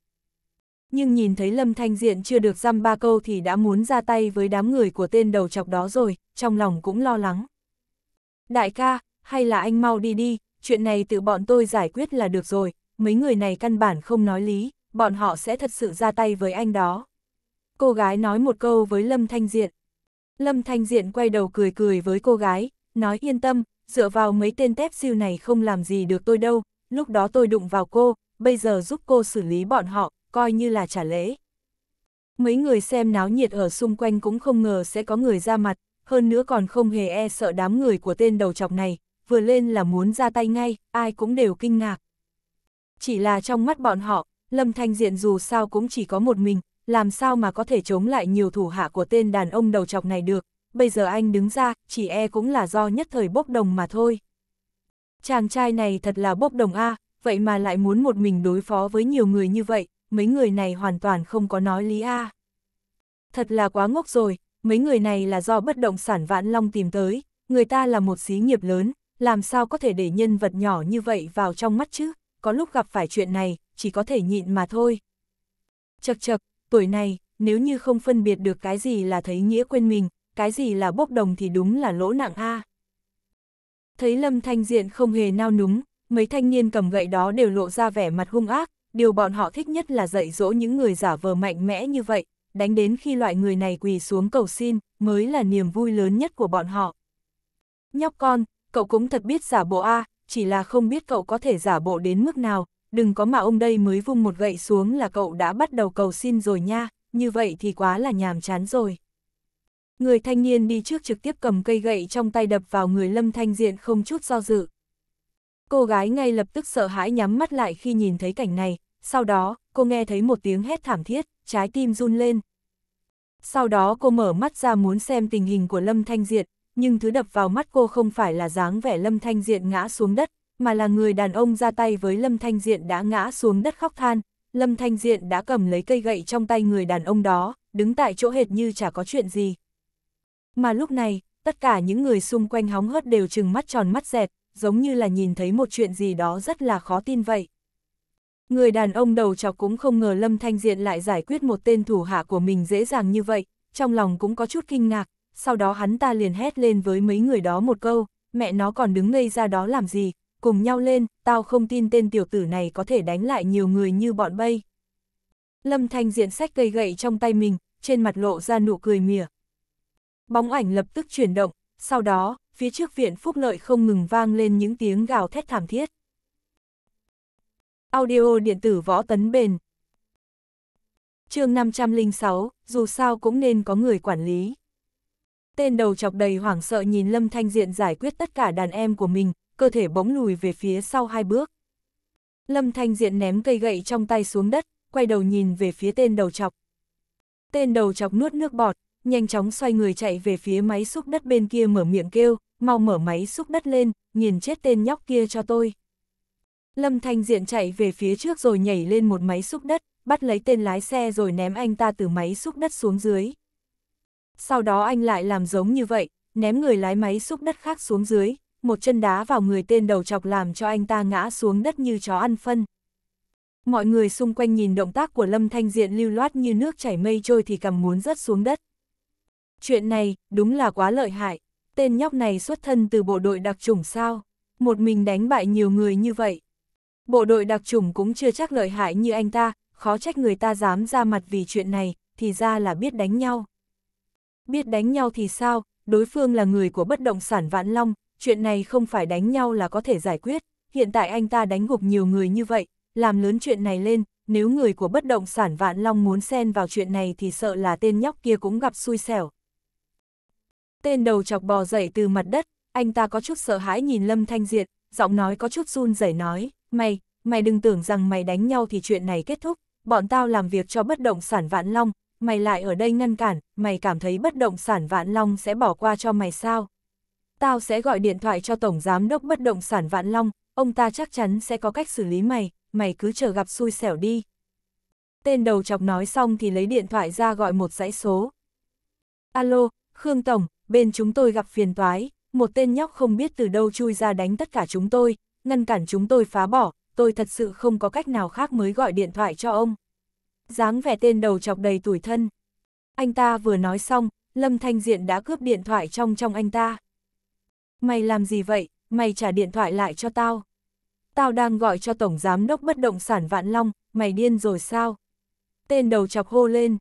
A: nhưng nhìn thấy Lâm Thanh Diện chưa được dăm ba câu thì đã muốn ra tay với đám người của tên đầu chọc đó rồi, trong lòng cũng lo lắng. Đại ca, hay là anh mau đi đi, chuyện này tự bọn tôi giải quyết là được rồi, mấy người này căn bản không nói lý, bọn họ sẽ thật sự ra tay với anh đó. Cô gái nói một câu với Lâm Thanh Diện. Lâm Thanh Diện quay đầu cười cười với cô gái, nói yên tâm, dựa vào mấy tên tép siêu này không làm gì được tôi đâu, lúc đó tôi đụng vào cô, bây giờ giúp cô xử lý bọn họ, coi như là trả lễ. Mấy người xem náo nhiệt ở xung quanh cũng không ngờ sẽ có người ra mặt, hơn nữa còn không hề e sợ đám người của tên đầu chọc này, vừa lên là muốn ra tay ngay, ai cũng đều kinh ngạc. Chỉ là trong mắt bọn họ, Lâm Thanh Diện dù sao cũng chỉ có một mình, làm sao mà có thể chống lại nhiều thủ hạ của tên đàn ông đầu chọc này được, bây giờ anh đứng ra, chỉ e cũng là do nhất thời bốc đồng mà thôi. Chàng trai này thật là bốc đồng a à, vậy mà lại muốn một mình đối phó với nhiều người như vậy, mấy người này hoàn toàn không có nói lý A. Thật là quá ngốc rồi, mấy người này là do bất động sản vạn long tìm tới, người ta là một xí nghiệp lớn, làm sao có thể để nhân vật nhỏ như vậy vào trong mắt chứ, có lúc gặp phải chuyện này, chỉ có thể nhịn mà thôi. Chật chật, tuổi này, nếu như không phân biệt được cái gì là thấy nghĩa quên mình, cái gì là bốc đồng thì đúng là lỗ nặng A. Thấy Lâm Thanh Diện không hề nao núng, mấy thanh niên cầm gậy đó đều lộ ra vẻ mặt hung ác, điều bọn họ thích nhất là dạy dỗ những người giả vờ mạnh mẽ như vậy, đánh đến khi loại người này quỳ xuống cầu xin, mới là niềm vui lớn nhất của bọn họ. Nhóc con, cậu cũng thật biết giả bộ a, chỉ là không biết cậu có thể giả bộ đến mức nào, đừng có mà ông đây mới vung một gậy xuống là cậu đã bắt đầu cầu xin rồi nha, như vậy thì quá là nhàm chán rồi. Người thanh niên đi trước trực tiếp cầm cây gậy trong tay đập vào người Lâm Thanh Diện không chút do dự. Cô gái ngay lập tức sợ hãi nhắm mắt lại khi nhìn thấy cảnh này, sau đó, cô nghe thấy một tiếng hét thảm thiết, trái tim run lên. Sau đó cô mở mắt ra muốn xem tình hình của Lâm Thanh Diệt, nhưng thứ đập vào mắt cô không phải là dáng vẻ Lâm Thanh Diện ngã xuống đất, mà là người đàn ông ra tay với Lâm Thanh Diện đã ngã xuống đất khóc than. Lâm Thanh Diện đã cầm lấy cây gậy trong tay người đàn ông đó, đứng tại chỗ hệt như chả có chuyện gì. Mà lúc này, tất cả những người xung quanh hóng hớt đều trừng mắt tròn mắt dẹt, giống như là nhìn thấy một chuyện gì đó rất là khó tin vậy. Người đàn ông đầu chọc cũng không ngờ Lâm Thanh Diện lại giải quyết một tên thủ hạ của mình dễ dàng như vậy, trong lòng cũng có chút kinh ngạc, sau đó hắn ta liền hét lên với mấy người đó một câu, mẹ nó còn đứng ngây ra đó làm gì, cùng nhau lên, tao không tin tên tiểu tử này có thể đánh lại nhiều người như bọn bay. Lâm Thanh Diện sách cây gậy trong tay mình, trên mặt lộ ra nụ cười mỉa. Bóng ảnh lập tức chuyển động, sau đó, phía trước viện phúc lợi không ngừng vang lên những tiếng gào thét thảm thiết. Audio điện tử võ tấn bền chương 506, dù sao cũng nên có người quản lý. Tên đầu chọc đầy hoảng sợ nhìn Lâm Thanh Diện giải quyết tất cả đàn em của mình, cơ thể bỗng lùi về phía sau hai bước. Lâm Thanh Diện ném cây gậy trong tay xuống đất, quay đầu nhìn về phía tên đầu chọc. Tên đầu chọc nuốt nước bọt, nhanh chóng xoay người chạy về phía máy xúc đất bên kia mở miệng kêu, mau mở máy xúc đất lên, nghiền chết tên nhóc kia cho tôi. Lâm Thanh Diện chạy về phía trước rồi nhảy lên một máy xúc đất, bắt lấy tên lái xe rồi ném anh ta từ máy xúc đất xuống dưới. Sau đó anh lại làm giống như vậy, ném người lái máy xúc đất khác xuống dưới, một chân đá vào người tên đầu chọc làm cho anh ta ngã xuống đất như chó ăn phân. Mọi người xung quanh nhìn động tác của Lâm Thanh Diện lưu loát như nước chảy mây trôi thì cầm muốn rớt xuống đất. Chuyện này, đúng là quá lợi hại. Tên nhóc này xuất thân từ bộ đội đặc chủng sao? Một mình đánh bại nhiều người như vậy. Bộ đội đặc chủng cũng chưa chắc lợi hại như anh ta, khó trách người ta dám ra mặt vì chuyện này, thì ra là biết đánh nhau. Biết đánh nhau thì sao, đối phương là người của bất động sản Vạn Long, chuyện này không phải đánh nhau là có thể giải quyết, hiện tại anh ta đánh gục nhiều người như vậy, làm lớn chuyện này lên, nếu người của bất động sản Vạn Long muốn xen vào chuyện này thì sợ là tên nhóc kia cũng gặp xui xẻo. Tên đầu chọc bò dậy từ mặt đất, anh ta có chút sợ hãi nhìn Lâm Thanh Diệt, giọng nói có chút run rẩy nói, mày, mày đừng tưởng rằng mày đánh nhau thì chuyện này kết thúc, bọn tao làm việc cho bất động sản vạn long, mày lại ở đây ngăn cản, mày cảm thấy bất động sản vạn long sẽ bỏ qua cho mày sao? Tao sẽ gọi điện thoại cho Tổng Giám đốc bất động sản vạn long, ông ta chắc chắn sẽ có cách xử lý mày, mày cứ chờ gặp xui xẻo đi. Tên đầu chọc nói xong thì lấy điện thoại ra gọi một dãy số. Alo, Khương Tổng, bên chúng tôi gặp phiền toái, một tên nhóc không biết từ đâu chui ra đánh tất cả chúng tôi, ngăn cản chúng tôi phá bỏ, tôi thật sự không có cách nào khác mới gọi điện thoại cho ông. dáng vẻ tên đầu chọc đầy tuổi thân. Anh ta vừa nói xong, Lâm Thanh Diện đã cướp điện thoại trong trong anh ta. Mày làm gì vậy, mày trả điện thoại lại cho tao. Tao đang gọi cho Tổng Giám đốc Bất Động Sản Vạn Long, mày điên rồi sao? Tên đầu chọc hô lên.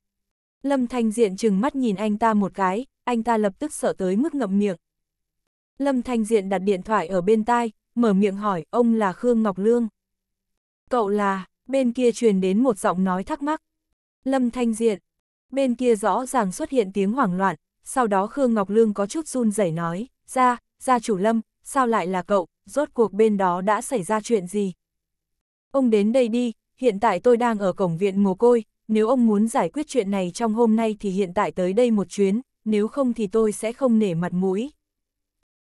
A: Lâm Thanh Diện chừng mắt nhìn anh ta một cái, anh ta lập tức sợ tới mức ngậm miệng. Lâm Thanh Diện đặt điện thoại ở bên tai, mở miệng hỏi ông là Khương Ngọc Lương. Cậu là, bên kia truyền đến một giọng nói thắc mắc. Lâm Thanh Diện, bên kia rõ ràng xuất hiện tiếng hoảng loạn, sau đó Khương Ngọc Lương có chút run rẩy nói, ra, ra chủ Lâm, sao lại là cậu, rốt cuộc bên đó đã xảy ra chuyện gì? Ông đến đây đi, hiện tại tôi đang ở cổng viện mồ côi, nếu ông muốn giải quyết chuyện này trong hôm nay thì hiện tại tới đây một chuyến, nếu không thì tôi sẽ không nể mặt mũi.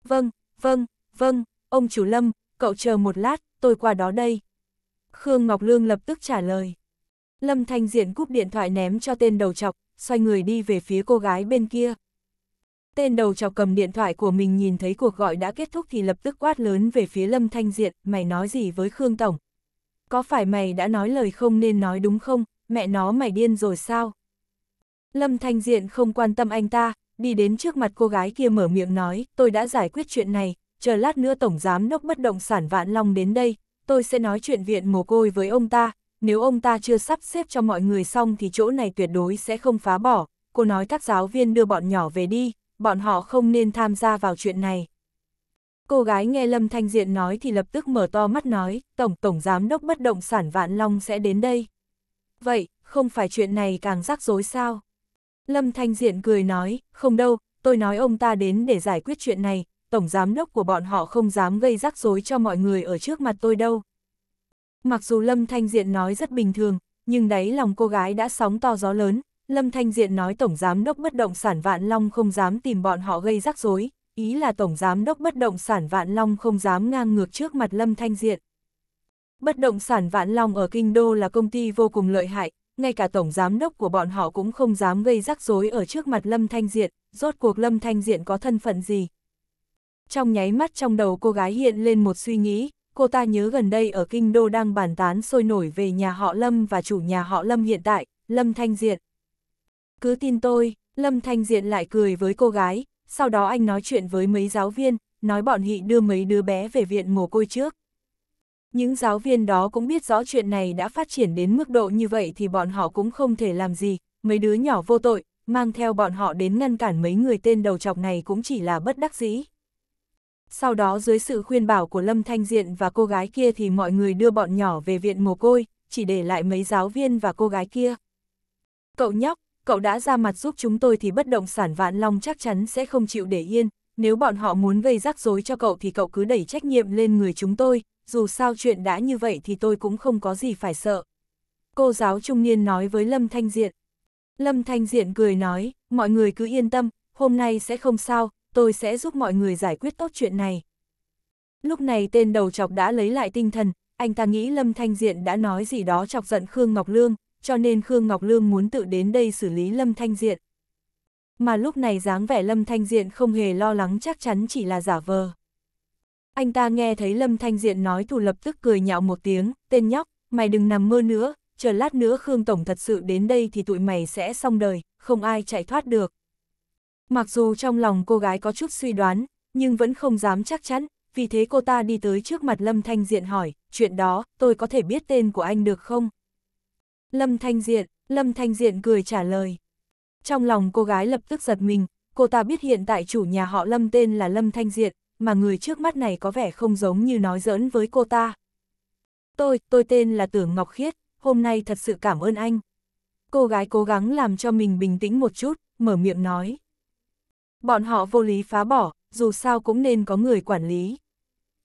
A: Vâng, vâng, vâng, ông chủ Lâm, cậu chờ một lát, tôi qua đó đây. Khương Ngọc Lương lập tức trả lời. Lâm Thanh Diện cúp điện thoại ném cho tên đầu chọc, xoay người đi về phía cô gái bên kia. Tên đầu chọc cầm điện thoại của mình nhìn thấy cuộc gọi đã kết thúc thì lập tức quát lớn về phía Lâm Thanh Diện, mày nói gì với Khương Tổng? Có phải mày đã nói lời không nên nói đúng không, mẹ nó mày điên rồi sao? Lâm Thanh Diện không quan tâm anh ta, đi đến trước mặt cô gái kia mở miệng nói, tôi đã giải quyết chuyện này, chờ lát nữa Tổng Giám Đốc Bất Động Sản Vạn Long đến đây, tôi sẽ nói chuyện viện mồ côi với ông ta, nếu ông ta chưa sắp xếp cho mọi người xong thì chỗ này tuyệt đối sẽ không phá bỏ, cô nói các giáo viên đưa bọn nhỏ về đi, bọn họ không nên tham gia vào chuyện này. Cô gái nghe Lâm Thanh Diện nói thì lập tức mở to mắt nói, Tổng Tổng Giám Đốc Bất Động Sản Vạn Long sẽ đến đây. Vậy, không phải chuyện này càng rắc rối sao? Lâm Thanh Diện cười nói, không đâu, tôi nói ông ta đến để giải quyết chuyện này, tổng giám đốc của bọn họ không dám gây rắc rối cho mọi người ở trước mặt tôi đâu. Mặc dù Lâm Thanh Diện nói rất bình thường, nhưng đáy lòng cô gái đã sóng to gió lớn, Lâm Thanh Diện nói tổng giám đốc bất động sản Vạn Long không dám tìm bọn họ gây rắc rối, ý là tổng giám đốc bất động sản Vạn Long không dám ngang ngược trước mặt Lâm Thanh Diện. Bất động sản Vạn Long ở Kinh Đô là công ty vô cùng lợi hại, ngay cả tổng giám đốc của bọn họ cũng không dám gây rắc rối ở trước mặt Lâm Thanh Diện, rốt cuộc Lâm Thanh Diện có thân phận gì. Trong nháy mắt trong đầu cô gái hiện lên một suy nghĩ, cô ta nhớ gần đây ở Kinh Đô đang bàn tán sôi nổi về nhà họ Lâm và chủ nhà họ Lâm hiện tại, Lâm Thanh Diện. Cứ tin tôi, Lâm Thanh Diện lại cười với cô gái, sau đó anh nói chuyện với mấy giáo viên, nói bọn hị đưa mấy đứa bé về viện mồ côi trước. Những giáo viên đó cũng biết rõ chuyện này đã phát triển đến mức độ như vậy thì bọn họ cũng không thể làm gì, mấy đứa nhỏ vô tội, mang theo bọn họ đến ngăn cản mấy người tên đầu chọc này cũng chỉ là bất đắc dĩ. Sau đó dưới sự khuyên bảo của Lâm Thanh Diện và cô gái kia thì mọi người đưa bọn nhỏ về viện mồ côi, chỉ để lại mấy giáo viên và cô gái kia. Cậu nhóc, cậu đã ra mặt giúp chúng tôi thì bất động sản vạn long chắc chắn sẽ không chịu để yên, nếu bọn họ muốn gây rắc rối cho cậu thì cậu cứ đẩy trách nhiệm lên người chúng tôi, dù sao chuyện đã như vậy thì tôi cũng không có gì phải sợ. Cô giáo trung niên nói với Lâm Thanh Diện. Lâm Thanh Diện cười nói, mọi người cứ yên tâm, hôm nay sẽ không sao, tôi sẽ giúp mọi người giải quyết tốt chuyện này. Lúc này tên đầu chọc đã lấy lại tinh thần, anh ta nghĩ Lâm Thanh Diện đã nói gì đó chọc giận Khương Ngọc Lương, cho nên Khương Ngọc Lương muốn tự đến đây xử lý Lâm Thanh Diện. Mà lúc này dáng vẻ Lâm Thanh Diện không hề lo lắng chắc chắn chỉ là giả vờ. Anh ta nghe thấy Lâm Thanh Diện nói thủ lập tức cười nhạo một tiếng, tên nhóc, mày đừng nằm mơ nữa, chờ lát nữa Khương Tổng thật sự đến đây thì tụi mày sẽ xong đời, không ai chạy thoát được. Mặc dù trong lòng cô gái có chút suy đoán, nhưng vẫn không dám chắc chắn, vì thế cô ta đi tới trước mặt Lâm Thanh Diện hỏi, chuyện đó, tôi có thể biết tên của anh được không? Lâm Thanh Diện, Lâm Thanh Diện cười trả lời. Trong lòng cô gái lập tức giật mình, cô ta biết hiện tại chủ nhà họ Lâm tên là Lâm Thanh Diện, mà người trước mắt này có vẻ không giống như nói giỡn với cô ta. Tôi, tôi tên là Tưởng Ngọc Khiết, hôm nay thật sự cảm ơn anh. Cô gái cố gắng làm cho mình bình tĩnh một chút, mở miệng nói. Bọn họ vô lý phá bỏ, dù sao cũng nên có người quản lý.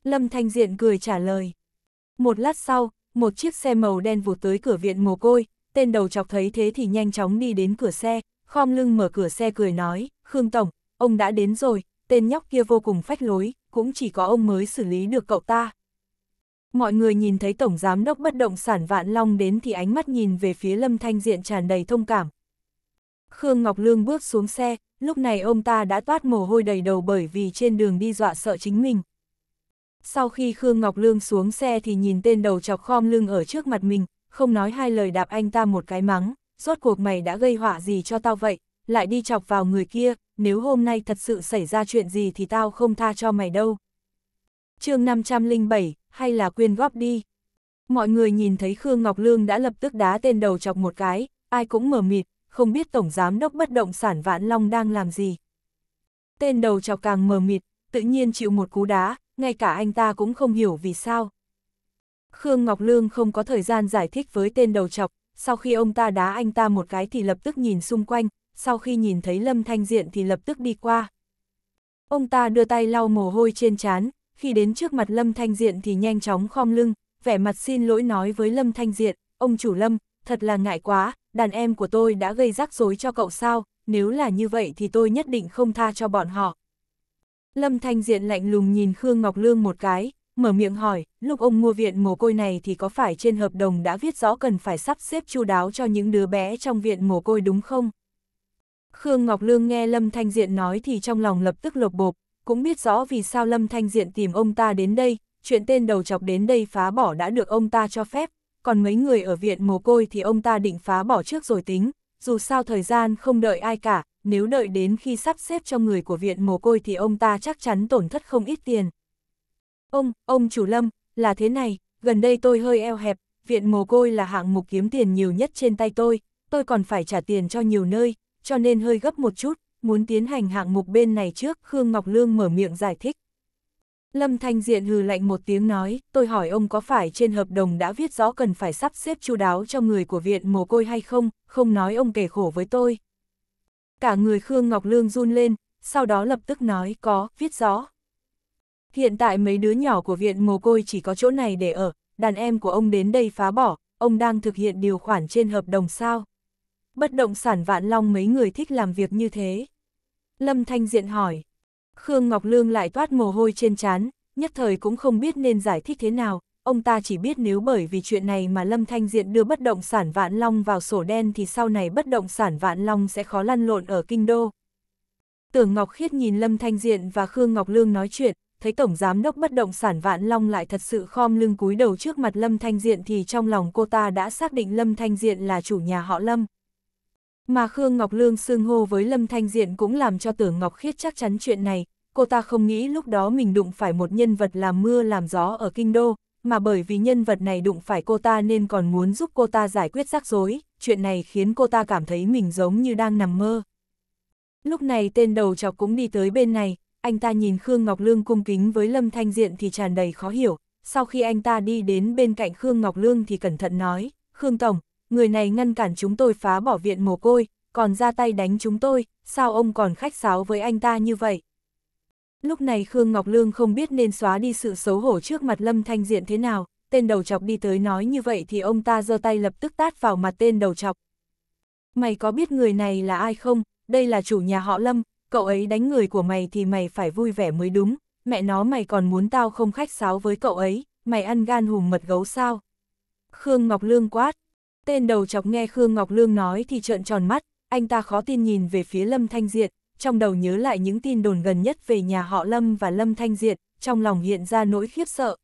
A: Lâm Thanh Diện cười trả lời. Một lát sau, một chiếc xe màu đen vụt tới cửa viện mồ côi, tên đầu chọc thấy thế thì nhanh chóng đi đến cửa xe, khom lưng mở cửa xe cười nói, Khương Tổng, ông đã đến rồi, tên nhóc kia vô cùng phách lối, cũng chỉ có ông mới xử lý được cậu ta. Mọi người nhìn thấy Tổng Giám đốc bất động sản Vạn Long đến thì ánh mắt nhìn về phía Lâm Thanh Diện tràn đầy thông cảm. Khương Ngọc Lương bước xuống xe, lúc này ông ta đã toát mồ hôi đầy đầu bởi vì trên đường đi dọa sợ chính mình. Sau khi Khương Ngọc Lương xuống xe thì nhìn tên đầu chọc khom lưng ở trước mặt mình, không nói hai lời đạp anh ta một cái mắng, rốt cuộc mày đã gây họa gì cho tao vậy lại đi chọc vào người kia, nếu hôm nay thật sự xảy ra chuyện gì thì tao không tha cho mày đâu. chương 507, hay là quyên góp đi. Mọi người nhìn thấy Khương Ngọc Lương đã lập tức đá tên đầu chọc một cái, ai cũng mờ mịt, không biết Tổng Giám đốc bất động sản Vãn Long đang làm gì. Tên đầu chọc càng mờ mịt, tự nhiên chịu một cú đá, ngay cả anh ta cũng không hiểu vì sao. Khương Ngọc Lương không có thời gian giải thích với tên đầu chọc, sau khi ông ta đá anh ta một cái thì lập tức nhìn xung quanh, sau khi nhìn thấy Lâm Thanh Diện thì lập tức đi qua. Ông ta đưa tay lau mồ hôi trên trán, khi đến trước mặt Lâm Thanh Diện thì nhanh chóng khom lưng, vẻ mặt xin lỗi nói với Lâm Thanh Diện, ông chủ Lâm, thật là ngại quá, đàn em của tôi đã gây rắc rối cho cậu sao, nếu là như vậy thì tôi nhất định không tha cho bọn họ. Lâm Thanh Diện lạnh lùng nhìn Khương Ngọc Lương một cái, mở miệng hỏi, lúc ông mua viện mồ côi này thì có phải trên hợp đồng đã viết rõ cần phải sắp xếp chu đáo cho những đứa bé trong viện mồ côi đúng không? Khương Ngọc Lương nghe Lâm Thanh Diện nói thì trong lòng lập tức lột bộp, cũng biết rõ vì sao Lâm Thanh Diện tìm ông ta đến đây, chuyện tên đầu chọc đến đây phá bỏ đã được ông ta cho phép, còn mấy người ở viện mồ côi thì ông ta định phá bỏ trước rồi tính, dù sao thời gian không đợi ai cả, nếu đợi đến khi sắp xếp cho người của viện mồ côi thì ông ta chắc chắn tổn thất không ít tiền. Ông, ông chủ Lâm, là thế này, gần đây tôi hơi eo hẹp, viện mồ côi là hạng mục kiếm tiền nhiều nhất trên tay tôi, tôi còn phải trả tiền cho nhiều nơi, cho nên hơi gấp một chút, muốn tiến hành hạng mục bên này trước, Khương Ngọc Lương mở miệng giải thích. Lâm Thanh Diện hừ lạnh một tiếng nói, tôi hỏi ông có phải trên hợp đồng đã viết rõ cần phải sắp xếp chu đáo cho người của viện mồ côi hay không, không nói ông kể khổ với tôi. Cả người Khương Ngọc Lương run lên, sau đó lập tức nói có, viết rõ. Hiện tại mấy đứa nhỏ của viện mồ côi chỉ có chỗ này để ở, đàn em của ông đến đây phá bỏ, ông đang thực hiện điều khoản trên hợp đồng sao? bất động sản vạn long mấy người thích làm việc như thế. Lâm Thanh Diện hỏi. Khương Ngọc Lương lại toát mồ hôi trên trán, nhất thời cũng không biết nên giải thích thế nào, ông ta chỉ biết nếu bởi vì chuyện này mà Lâm Thanh Diện đưa bất động sản Vạn Long vào sổ đen thì sau này bất động sản Vạn Long sẽ khó lăn lộn ở kinh đô. Tưởng Ngọc Khiết nhìn Lâm Thanh Diện và Khương Ngọc Lương nói chuyện, thấy Tổng Giám đốc bất động sản Vạn Long lại thật sự khom lưng cúi đầu trước mặt Lâm Thanh Diện thì trong lòng cô ta đã xác định Lâm Thanh Diện là chủ nhà họ Lâm. Mà Khương Ngọc Lương xương hô với Lâm Thanh Diện cũng làm cho tưởng Ngọc Khiết chắc chắn chuyện này, cô ta không nghĩ lúc đó mình đụng phải một nhân vật làm mưa làm gió ở Kinh Đô, mà bởi vì nhân vật này đụng phải cô ta nên còn muốn giúp cô ta giải quyết rắc rối, chuyện này khiến cô ta cảm thấy mình giống như đang nằm mơ. Lúc này tên đầu chọc cũng đi tới bên này, anh ta nhìn Khương Ngọc Lương cung kính với Lâm Thanh Diện thì tràn đầy khó hiểu, sau khi anh ta đi đến bên cạnh Khương Ngọc Lương thì cẩn thận nói, Khương Tổng, người này ngăn cản chúng tôi phá bỏ viện mồ côi, còn ra tay đánh chúng tôi, sao ông còn khách sáo với anh ta như vậy? Lúc này Khương Ngọc Lương không biết nên xóa đi sự xấu hổ trước mặt Lâm Thanh Diện thế nào, tên đầu chọc đi tới nói như vậy thì ông ta giơ tay lập tức tát vào mặt tên đầu chọc. Mày có biết người này là ai không? Đây là chủ nhà họ Lâm, cậu ấy đánh người của mày thì mày phải vui vẻ mới đúng, mẹ nó mày còn muốn tao không khách sáo với cậu ấy, mày ăn gan hùm mật gấu sao? Khương Ngọc Lương quát, Tên đầu chọc nghe Khương Ngọc Lương nói thì trợn tròn mắt, anh ta khó tin nhìn về phía Lâm Thanh Diệt, trong đầu nhớ lại những tin đồn gần nhất về nhà họ Lâm và Lâm Thanh Diệt, trong lòng hiện ra nỗi khiếp sợ.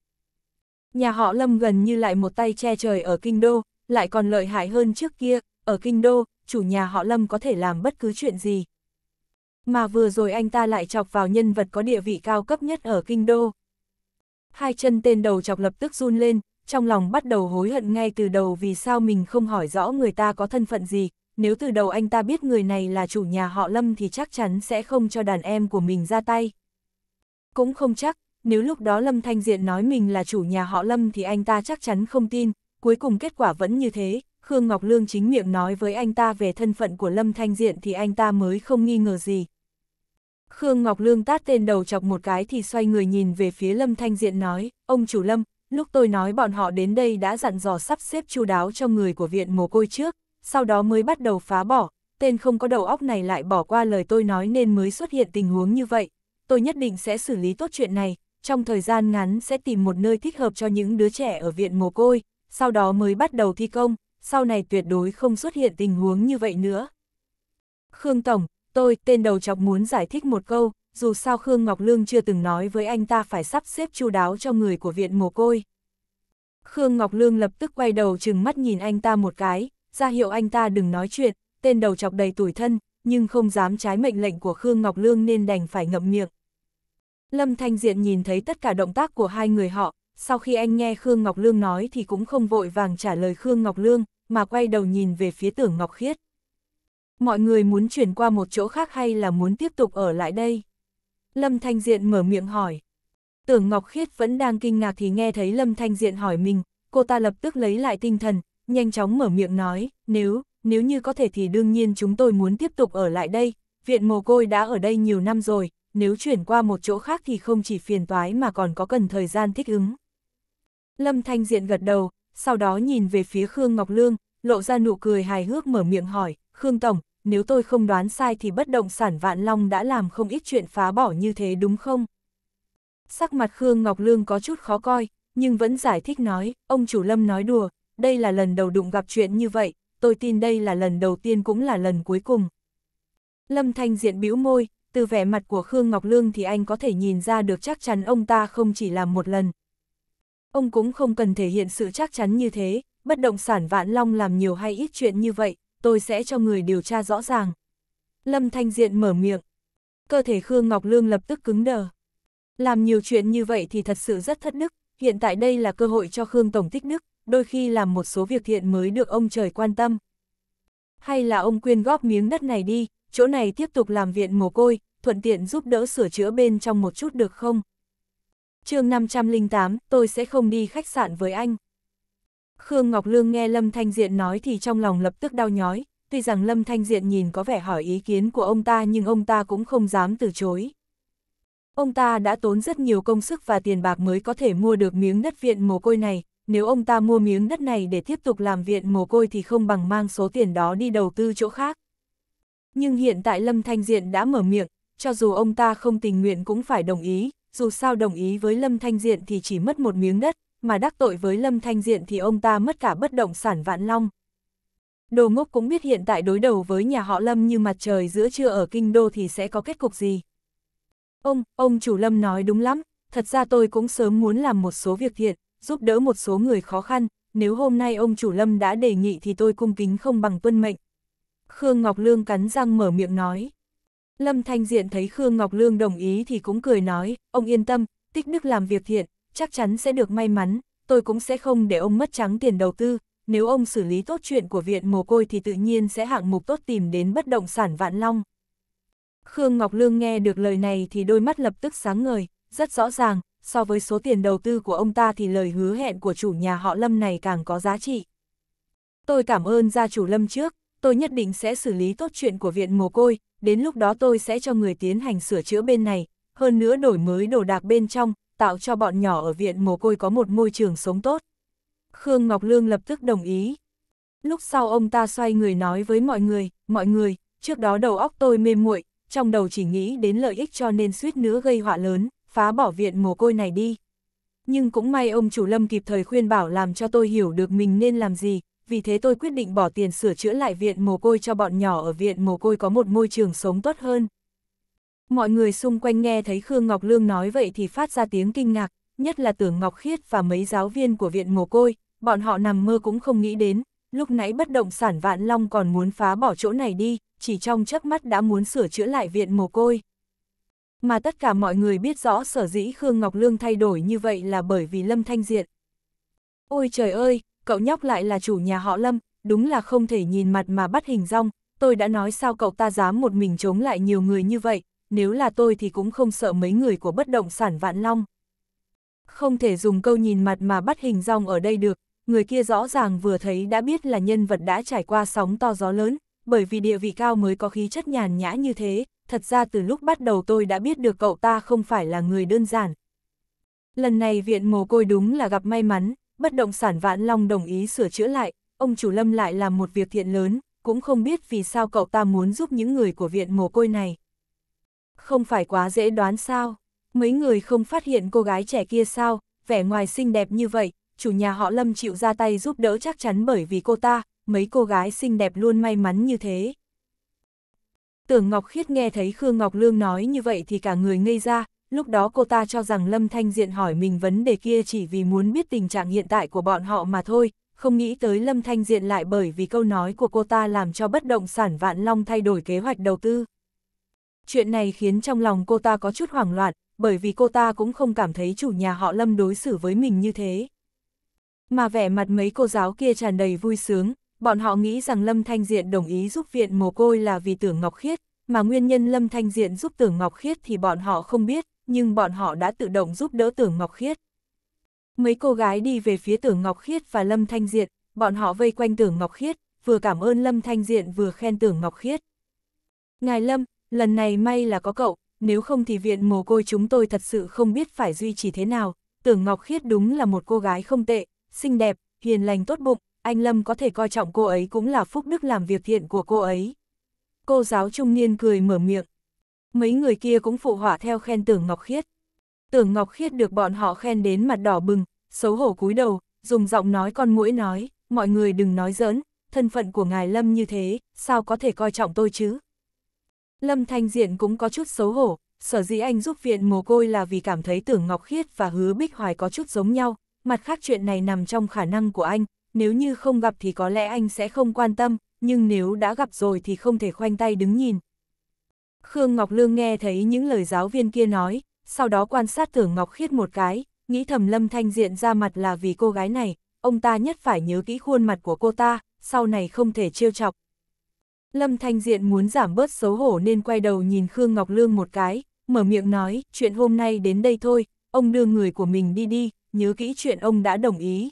A: Nhà họ Lâm gần như lại một tay che trời ở Kinh Đô, lại còn lợi hại hơn trước kia, ở Kinh Đô, chủ nhà họ Lâm có thể làm bất cứ chuyện gì. Mà vừa rồi anh ta lại chọc vào nhân vật có địa vị cao cấp nhất ở Kinh Đô. Hai chân tên đầu chọc lập tức run lên, trong lòng bắt đầu hối hận ngay từ đầu vì sao mình không hỏi rõ người ta có thân phận gì, nếu từ đầu anh ta biết người này là chủ nhà họ Lâm thì chắc chắn sẽ không cho đàn em của mình ra tay. Cũng không chắc, nếu lúc đó Lâm Thanh Diện nói mình là chủ nhà họ Lâm thì anh ta chắc chắn không tin, cuối cùng kết quả vẫn như thế, Khương Ngọc Lương chính miệng nói với anh ta về thân phận của Lâm Thanh Diện thì anh ta mới không nghi ngờ gì. Khương Ngọc Lương tát tên đầu chọc một cái thì xoay người nhìn về phía Lâm Thanh Diện nói, ông chủ Lâm, Lúc tôi nói bọn họ đến đây đã dặn dò sắp xếp chu đáo cho người của viện mồ côi trước, sau đó mới bắt đầu phá bỏ, tên không có đầu óc này lại bỏ qua lời tôi nói nên mới xuất hiện tình huống như vậy. Tôi nhất định sẽ xử lý tốt chuyện này, trong thời gian ngắn sẽ tìm một nơi thích hợp cho những đứa trẻ ở viện mồ côi, sau đó mới bắt đầu thi công, sau này tuyệt đối không xuất hiện tình huống như vậy nữa. Khương Tổng, tôi, tên đầu chọc muốn giải thích một câu, dù sao Khương Ngọc Lương chưa từng nói với anh ta phải sắp xếp chu đáo cho người của viện mồ côi. Khương Ngọc Lương lập tức quay đầu chừng mắt nhìn anh ta một cái, ra hiệu anh ta đừng nói chuyện, tên đầu chọc đầy tuổi thân, nhưng không dám trái mệnh lệnh của Khương Ngọc Lương nên đành phải ngậm miệng. Lâm Thanh Diện nhìn thấy tất cả động tác của hai người họ, sau khi anh nghe Khương Ngọc Lương nói thì cũng không vội vàng trả lời Khương Ngọc Lương, mà quay đầu nhìn về phía tưởng Ngọc Khiết. Mọi người muốn chuyển qua một chỗ khác hay là muốn tiếp tục ở lại đây? Lâm Thanh Diện mở miệng hỏi. Tưởng Ngọc Khiết vẫn đang kinh ngạc thì nghe thấy Lâm Thanh Diện hỏi mình, cô ta lập tức lấy lại tinh thần, nhanh chóng mở miệng nói, nếu, nếu như có thể thì đương nhiên chúng tôi muốn tiếp tục ở lại đây, viện mồ côi đã ở đây nhiều năm rồi, nếu chuyển qua một chỗ khác thì không chỉ phiền toái mà còn có cần thời gian thích ứng. Lâm Thanh Diện gật đầu, sau đó nhìn về phía Khương Ngọc Lương, lộ ra nụ cười hài hước mở miệng hỏi, Khương Tổng, nếu tôi không đoán sai thì bất động sản Vạn Long đã làm không ít chuyện phá bỏ như thế đúng không? Sắc mặt Khương Ngọc Lương có chút khó coi, nhưng vẫn giải thích nói, ông chủ Lâm nói đùa, đây là lần đầu đụng gặp chuyện như vậy, tôi tin đây là lần đầu tiên cũng là lần cuối cùng. Lâm Thanh Diện bĩu môi, từ vẻ mặt của Khương Ngọc Lương thì anh có thể nhìn ra được chắc chắn ông ta không chỉ làm một lần. Ông cũng không cần thể hiện sự chắc chắn như thế, bất động sản Vạn Long làm nhiều hay ít chuyện như vậy, tôi sẽ cho người điều tra rõ ràng. Lâm Thanh Diện mở miệng. Cơ thể Khương Ngọc Lương lập tức cứng đờ. Làm nhiều chuyện như vậy thì thật sự rất thất đức, hiện tại đây là cơ hội cho Khương Tổng tích đức, đôi khi làm một số việc thiện mới được ông trời quan tâm. Hay là ông quyên góp miếng đất này đi, chỗ này tiếp tục làm viện mồ côi, thuận tiện giúp đỡ sửa chữa bên trong một chút được không? chương 508, tôi sẽ không đi khách sạn với anh. Khương Ngọc Lương nghe Lâm Thanh Diện nói thì trong lòng lập tức đau nhói, tuy rằng Lâm Thanh Diện nhìn có vẻ hỏi ý kiến của ông ta nhưng ông ta cũng không dám từ chối. Ông ta đã tốn rất nhiều công sức và tiền bạc mới có thể mua được miếng đất viện mồ côi này, nếu ông ta mua miếng đất này để tiếp tục làm viện mồ côi thì không bằng mang số tiền đó đi đầu tư chỗ khác. Nhưng hiện tại Lâm Thanh Diện đã mở miệng, cho dù ông ta không tình nguyện cũng phải đồng ý, dù sao đồng ý với Lâm Thanh Diện thì chỉ mất một miếng đất, mà đắc tội với Lâm Thanh Diện thì ông ta mất cả bất động sản vạn long. Đồ ngốc cũng biết hiện tại đối đầu với nhà họ Lâm như mặt trời giữa trưa ở kinh đô thì sẽ có kết cục gì. Ông, ông chủ Lâm nói đúng lắm, thật ra tôi cũng sớm muốn làm một số việc thiện, giúp đỡ một số người khó khăn, nếu hôm nay ông chủ Lâm đã đề nghị thì tôi cung kính không bằng tuân mệnh. Khương Ngọc Lương cắn răng mở miệng nói. Lâm Thanh Diện thấy Khương Ngọc Lương đồng ý thì cũng cười nói, ông yên tâm, tích đức làm việc thiện, chắc chắn sẽ được may mắn, tôi cũng sẽ không để ông mất trắng tiền đầu tư, nếu ông xử lý tốt chuyện của viện mồ côi thì tự nhiên sẽ hạng mục tốt tìm đến bất động sản vạn long. Khương Ngọc Lương nghe được lời này thì đôi mắt lập tức sáng ngời, rất rõ ràng, so với số tiền đầu tư của ông ta thì lời hứa hẹn của chủ nhà họ Lâm này càng có giá trị. Tôi cảm ơn gia chủ Lâm trước, tôi nhất định sẽ xử lý tốt chuyện của viện mồ côi, đến lúc đó tôi sẽ cho người tiến hành sửa chữa bên này, hơn nữa đổi mới đồ đạc bên trong, tạo cho bọn nhỏ ở viện mồ côi có một môi trường sống tốt. Khương Ngọc Lương lập tức đồng ý. Lúc sau ông ta xoay người nói với mọi người, mọi người, trước đó đầu óc tôi mê muội, trong đầu chỉ nghĩ đến lợi ích cho nên suýt nữa gây họa lớn, phá bỏ viện mồ côi này đi. Nhưng cũng may ông chủ Lâm kịp thời khuyên bảo làm cho tôi hiểu được mình nên làm gì, vì thế tôi quyết định bỏ tiền sửa chữa lại viện mồ côi cho bọn nhỏ ở viện mồ côi có một môi trường sống tốt hơn. Mọi người xung quanh nghe thấy Khương Ngọc Lương nói vậy thì phát ra tiếng kinh ngạc, nhất là tưởng Ngọc Khiết và mấy giáo viên của viện mồ côi, bọn họ nằm mơ cũng không nghĩ đến, lúc nãy bất động sản Vạn Long còn muốn phá bỏ chỗ này đi, chỉ trong chớp mắt đã muốn sửa chữa lại viện mồ côi. Mà tất cả mọi người biết rõ sở dĩ Khương Ngọc Lương thay đổi như vậy là bởi vì Lâm Thanh Diện. Ôi trời ơi, cậu nhóc lại là chủ nhà họ Lâm, đúng là không thể nhìn mặt mà bắt hình rong, tôi đã nói sao cậu ta dám một mình chống lại nhiều người như vậy, nếu là tôi thì cũng không sợ mấy người của bất động sản vạn long. Không thể dùng câu nhìn mặt mà bắt hình rong ở đây được, người kia rõ ràng vừa thấy đã biết là nhân vật đã trải qua sóng to gió lớn, bởi vì địa vị cao mới có khí chất nhàn nhã như thế, thật ra từ lúc bắt đầu tôi đã biết được cậu ta không phải là người đơn giản. Lần này viện mồ côi đúng là gặp may mắn, bất động sản vạn long đồng ý sửa chữa lại, ông chủ lâm lại làm một việc thiện lớn, cũng không biết vì sao cậu ta muốn giúp những người của viện mồ côi này. Không phải quá dễ đoán sao? Mấy người không phát hiện cô gái trẻ kia sao? Vẻ ngoài xinh đẹp như vậy, chủ nhà họ Lâm chịu ra tay giúp đỡ chắc chắn bởi vì cô ta, mấy cô gái xinh đẹp luôn may mắn như thế. Tưởng Ngọc Khiết nghe thấy Khương Ngọc Lương nói như vậy thì cả người ngây ra, lúc đó cô ta cho rằng Lâm Thanh Diện hỏi mình vấn đề kia chỉ vì muốn biết tình trạng hiện tại của bọn họ mà thôi, không nghĩ tới Lâm Thanh Diện lại bởi vì câu nói của cô ta làm cho bất động sản Vạn Long thay đổi kế hoạch đầu tư. Chuyện này khiến trong lòng cô ta có chút hoảng loạn, bởi vì cô ta cũng không cảm thấy chủ nhà họ Lâm đối xử với mình như thế. Mà vẻ mặt mấy cô giáo kia tràn đầy vui sướng, bọn họ nghĩ rằng Lâm Thanh Diện đồng ý giúp viện mồ côi là vì tưởng Ngọc Khiết, mà nguyên nhân Lâm Thanh Diện giúp tưởng Ngọc Khiết thì bọn họ không biết, nhưng bọn họ đã tự động giúp đỡ tưởng Ngọc Khiết. Mấy cô gái đi về phía tưởng Ngọc Khiết và Lâm Thanh Diện, bọn họ vây quanh tưởng Ngọc Khiết, vừa cảm ơn Lâm Thanh Diện vừa khen tưởng Ngọc Khiết. Ngài Lâm, Lần này may là có cậu, nếu không thì viện mồ côi chúng tôi thật sự không biết phải duy trì thế nào, tưởng Ngọc Khiết đúng là một cô gái không tệ, xinh đẹp, hiền lành tốt bụng, anh Lâm có thể coi trọng cô ấy cũng là phúc đức làm việc thiện của cô ấy. Cô giáo trung niên cười mở miệng. Mấy người kia cũng phụ họa theo khen tưởng Ngọc Khiết. Tưởng Ngọc Khiết được bọn họ khen đến mặt đỏ bừng, xấu hổ cúi đầu, dùng giọng nói con mũi nói, mọi người đừng nói giỡn, thân phận của ngài Lâm như thế, sao có thể coi trọng tôi chứ, Lâm Thanh Diện cũng có chút xấu hổ, sở dĩ anh giúp viện mồ côi là vì cảm thấy tưởng Ngọc Khiết và hứa Bích Hoài có chút giống nhau, mặt khác chuyện này nằm trong khả năng của anh, nếu như không gặp thì có lẽ anh sẽ không quan tâm, nhưng nếu đã gặp rồi thì không thể khoanh tay đứng nhìn. Khương Ngọc Lương nghe thấy những lời giáo viên kia nói, sau đó quan sát tưởng Ngọc Khiết một cái, nghĩ thầm Lâm Thanh Diện ra mặt là vì cô gái này, ông ta nhất phải nhớ kỹ khuôn mặt của cô ta, sau này không thể trêu chọc, Lâm Thanh Diện muốn giảm bớt xấu hổ nên quay đầu nhìn Khương Ngọc Lương một cái, mở miệng nói, chuyện hôm nay đến đây thôi, ông đưa người của mình đi đi, nhớ kỹ chuyện ông đã đồng ý.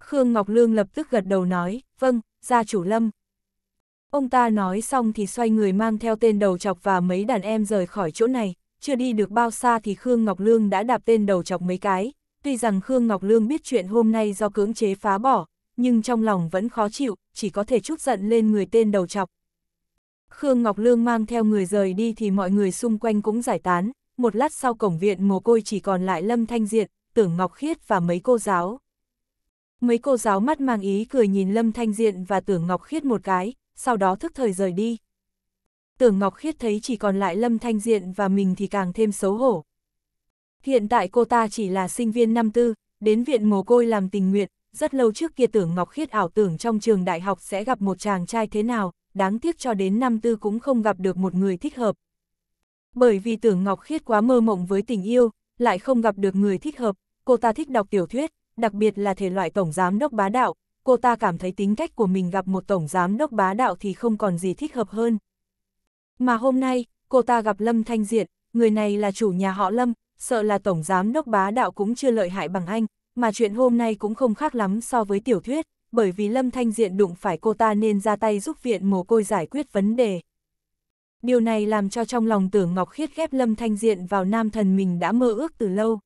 A: Khương Ngọc Lương lập tức gật đầu nói, vâng, gia chủ Lâm. Ông ta nói xong thì xoay người mang theo tên đầu chọc và mấy đàn em rời khỏi chỗ này, chưa đi được bao xa thì Khương Ngọc Lương đã đạp tên đầu chọc mấy cái. Tuy rằng Khương Ngọc Lương biết chuyện hôm nay do cưỡng chế phá bỏ, nhưng trong lòng vẫn khó chịu, chỉ có thể chút giận lên người tên đầu chọc. Khương Ngọc Lương mang theo người rời đi thì mọi người xung quanh cũng giải tán, một lát sau cổng viện mồ côi chỉ còn lại Lâm Thanh Diện, Tưởng Ngọc Khiết và mấy cô giáo. Mấy cô giáo mắt mang ý cười nhìn Lâm Thanh Diện và Tưởng Ngọc Khiết một cái, sau đó thức thời rời đi. Tưởng Ngọc Khiết thấy chỉ còn lại Lâm Thanh Diện và mình thì càng thêm xấu hổ. Hiện tại cô ta chỉ là sinh viên năm tư, đến viện mồ côi làm tình nguyện, rất lâu trước kia tưởng Ngọc Khiết ảo tưởng trong trường đại học sẽ gặp một chàng trai thế nào, đáng tiếc cho đến năm tư cũng không gặp được một người thích hợp. Bởi vì tưởng Ngọc Khiết quá mơ mộng với tình yêu, lại không gặp được người thích hợp, cô ta thích đọc tiểu thuyết, đặc biệt là thể loại tổng giám đốc bá đạo, cô ta cảm thấy tính cách của mình gặp một tổng giám đốc bá đạo thì không còn gì thích hợp hơn. Mà hôm nay, cô ta gặp Lâm Thanh Diện, người này là chủ nhà họ Lâm, sợ là tổng giám đốc bá đạo cũng chưa lợi hại bằng anh, mà chuyện hôm nay cũng không khác lắm so với tiểu thuyết, bởi vì Lâm Thanh Diện đụng phải cô ta nên ra tay giúp viện mồ côi giải quyết vấn đề. Điều này làm cho trong lòng tưởng Ngọc Khiết ghép Lâm Thanh Diện vào nam thần mình đã mơ ước từ lâu.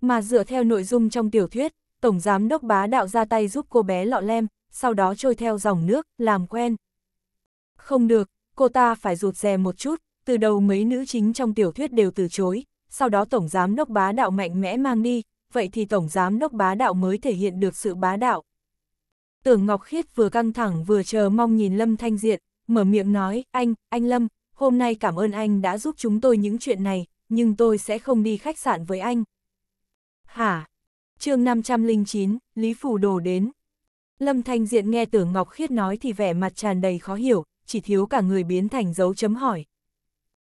A: Mà dựa theo nội dung trong tiểu thuyết, Tổng Giám Đốc Bá Đạo ra tay giúp cô bé lọ lem, sau đó trôi theo dòng nước, làm quen. Không được, cô ta phải rụt rè một chút, từ đầu mấy nữ chính trong tiểu thuyết đều từ chối, sau đó Tổng Giám Đốc Bá Đạo mạnh mẽ mang đi, vậy thì Tổng Giám Đốc bá đạo mới thể hiện được sự bá đạo. Tưởng Ngọc Khiết vừa căng thẳng vừa chờ mong nhìn Lâm Thanh Diện, mở miệng nói, anh, anh Lâm, hôm nay cảm ơn anh đã giúp chúng tôi những chuyện này, nhưng tôi sẽ không đi khách sạn với anh. Hả? chương 509, Lý Phủ Đồ đến. Lâm Thanh Diện nghe Tưởng Ngọc Khiết nói thì vẻ mặt tràn đầy khó hiểu, chỉ thiếu cả người biến thành dấu chấm hỏi.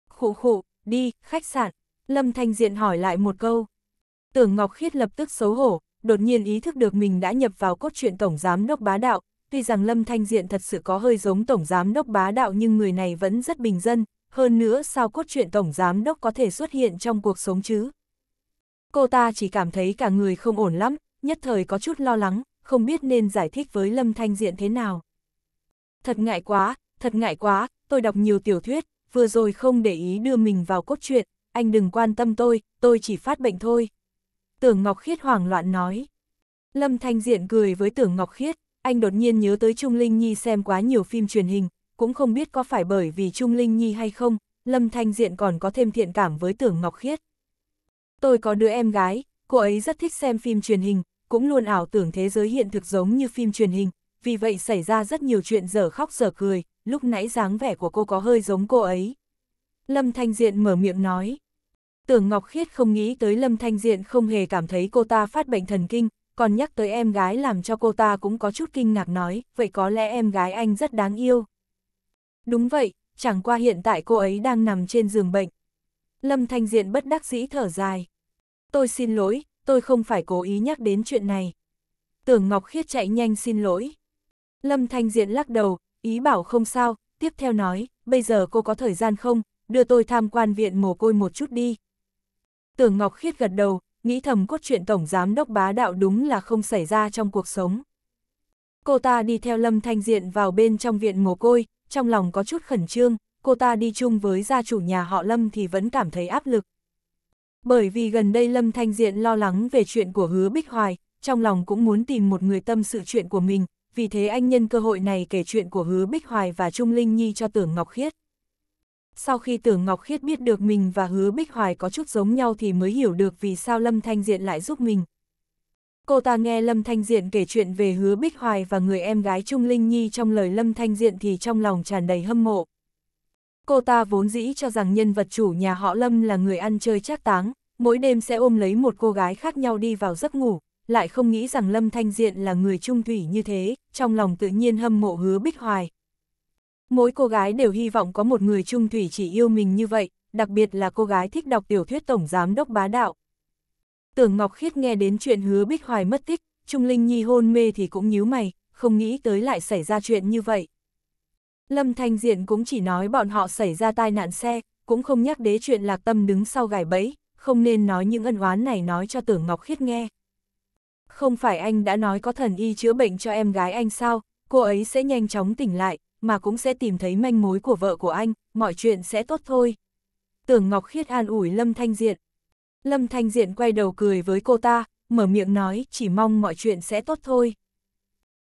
A: Khụ khụ, đi, khách sạn. Lâm Thanh Diện hỏi lại một câu. Tưởng Ngọc Khiết lập tức xấu hổ, đột nhiên ý thức được mình đã nhập vào cốt truyện Tổng Giám Đốc Bá Đạo, tuy rằng Lâm Thanh Diện thật sự có hơi giống Tổng Giám Đốc Bá Đạo nhưng người này vẫn rất bình dân, hơn nữa sao cốt truyện Tổng Giám Đốc có thể xuất hiện trong cuộc sống chứ? Cô ta chỉ cảm thấy cả người không ổn lắm, nhất thời có chút lo lắng, không biết nên giải thích với Lâm Thanh Diện thế nào. Thật ngại quá, thật ngại quá, tôi đọc nhiều tiểu thuyết, vừa rồi không để ý đưa mình vào cốt truyện, anh đừng quan tâm tôi, tôi chỉ phát bệnh thôi. Tưởng Ngọc Khiết hoảng loạn nói. Lâm Thanh Diện cười với Tưởng Ngọc Khiết, anh đột nhiên nhớ tới Trung Linh Nhi xem quá nhiều phim truyền hình, cũng không biết có phải bởi vì Trung Linh Nhi hay không, Lâm Thanh Diện còn có thêm thiện cảm với Tưởng Ngọc Khiết. Tôi có đứa em gái, cô ấy rất thích xem phim truyền hình, cũng luôn ảo tưởng thế giới hiện thực giống như phim truyền hình, vì vậy xảy ra rất nhiều chuyện dở khóc dở cười, lúc nãy dáng vẻ của cô có hơi giống cô ấy. Lâm Thanh Diện mở miệng nói. Tưởng Ngọc Khiết không nghĩ tới Lâm Thanh Diện không hề cảm thấy cô ta phát bệnh thần kinh, còn nhắc tới em gái làm cho cô ta cũng có chút kinh ngạc nói, vậy có lẽ em gái anh rất đáng yêu. Đúng vậy, chẳng qua hiện tại cô ấy đang nằm trên giường bệnh. Lâm Thanh Diện bất đắc dĩ thở dài. Tôi xin lỗi, tôi không phải cố ý nhắc đến chuyện này. Tưởng Ngọc Khiết chạy nhanh xin lỗi. Lâm Thanh Diện lắc đầu, ý bảo không sao, tiếp theo nói, bây giờ cô có thời gian không, đưa tôi tham quan viện mồ côi một chút đi, Tưởng Ngọc Khiết gật đầu, nghĩ thầm cốt truyện Tổng Giám Đốc Bá Đạo đúng là không xảy ra trong cuộc sống. Cô ta đi theo Lâm Thanh Diện vào bên trong viện mồ côi, trong lòng có chút khẩn trương, cô ta đi chung với gia chủ nhà họ Lâm thì vẫn cảm thấy áp lực. Bởi vì gần đây Lâm Thanh Diện lo lắng về chuyện của hứa Bích Hoài, trong lòng cũng muốn tìm một người tâm sự chuyện của mình, vì thế anh nhân cơ hội này kể chuyện của hứa Bích Hoài và Trung Linh Nhi cho Tưởng Ngọc Khiết. Sau khi tưởng Ngọc Khiết biết được mình và hứa Bích Hoài có chút giống nhau thì mới hiểu được vì sao Lâm Thanh Diện lại giúp mình. Cô ta nghe Lâm Thanh Diện kể chuyện về hứa Bích Hoài và người em gái Trung Linh Nhi trong lời Lâm Thanh Diện thì trong lòng tràn đầy hâm mộ. Cô ta vốn dĩ cho rằng nhân vật chủ nhà họ Lâm là người ăn chơi trác táng, mỗi đêm sẽ ôm lấy một cô gái khác nhau đi vào giấc ngủ, lại không nghĩ rằng Lâm Thanh Diện là người trung thủy như thế, trong lòng tự nhiên hâm mộ hứa Bích Hoài. Mỗi cô gái đều hy vọng có một người trung thủy chỉ yêu mình như vậy, đặc biệt là cô gái thích đọc tiểu thuyết tổng giám đốc bá đạo. Tưởng Ngọc Khiết nghe đến chuyện hứa Bích Hoài mất tích, Trung Linh Nhi hôn mê thì cũng nhíu mày, không nghĩ tới lại xảy ra chuyện như vậy. Lâm Thanh Diện cũng chỉ nói bọn họ xảy ra tai nạn xe, cũng không nhắc đến chuyện lạc tâm đứng sau gài bẫy, không nên nói những ân oán này nói cho Tưởng Ngọc Khiết nghe. Không phải anh đã nói có thần y chữa bệnh cho em gái anh sao, cô ấy sẽ nhanh chóng tỉnh lại, mà cũng sẽ tìm thấy manh mối của vợ của anh, mọi chuyện sẽ tốt thôi. Tưởng Ngọc Khiết an ủi Lâm Thanh Diện. Lâm Thanh Diện quay đầu cười với cô ta, mở miệng nói chỉ mong mọi chuyện sẽ tốt thôi.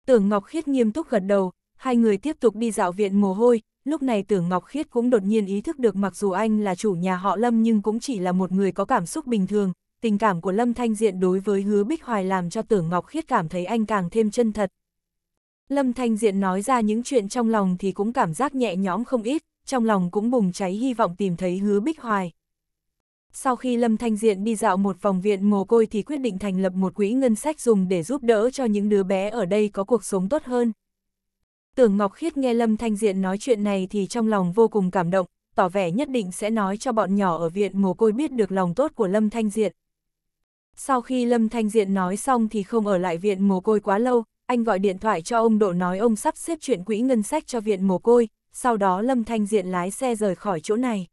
A: Tưởng Ngọc Khiết nghiêm túc gật đầu, hai người tiếp tục đi dạo viện mồ hôi, lúc này Tưởng Ngọc Khiết cũng đột nhiên ý thức được mặc dù anh là chủ nhà họ Lâm nhưng cũng chỉ là một người có cảm xúc bình thường, tình cảm của Lâm Thanh Diện đối với Hứa Bích Hoài làm cho Tưởng Ngọc Khiết cảm thấy anh càng thêm chân thật, Lâm Thanh Diện nói ra những chuyện trong lòng thì cũng cảm giác nhẹ nhõm không ít, trong lòng cũng bùng cháy hy vọng tìm thấy hứa Bích Hoài. Sau khi Lâm Thanh Diện đi dạo một vòng viện mồ côi thì quyết định thành lập một quỹ ngân sách dùng để giúp đỡ cho những đứa bé ở đây có cuộc sống tốt hơn. Tưởng Ngọc Khiết nghe Lâm Thanh Diện nói chuyện này thì trong lòng vô cùng cảm động, tỏ vẻ nhất định sẽ nói cho bọn nhỏ ở viện mồ côi biết được lòng tốt của Lâm Thanh Diện. Sau khi Lâm Thanh Diện nói xong thì không ở lại viện mồ côi quá lâu, anh gọi điện thoại cho ông Độ nói ông sắp xếp chuyện quỹ ngân sách cho viện mồ côi, sau đó Lâm Thanh Diện lái xe rời khỏi chỗ này.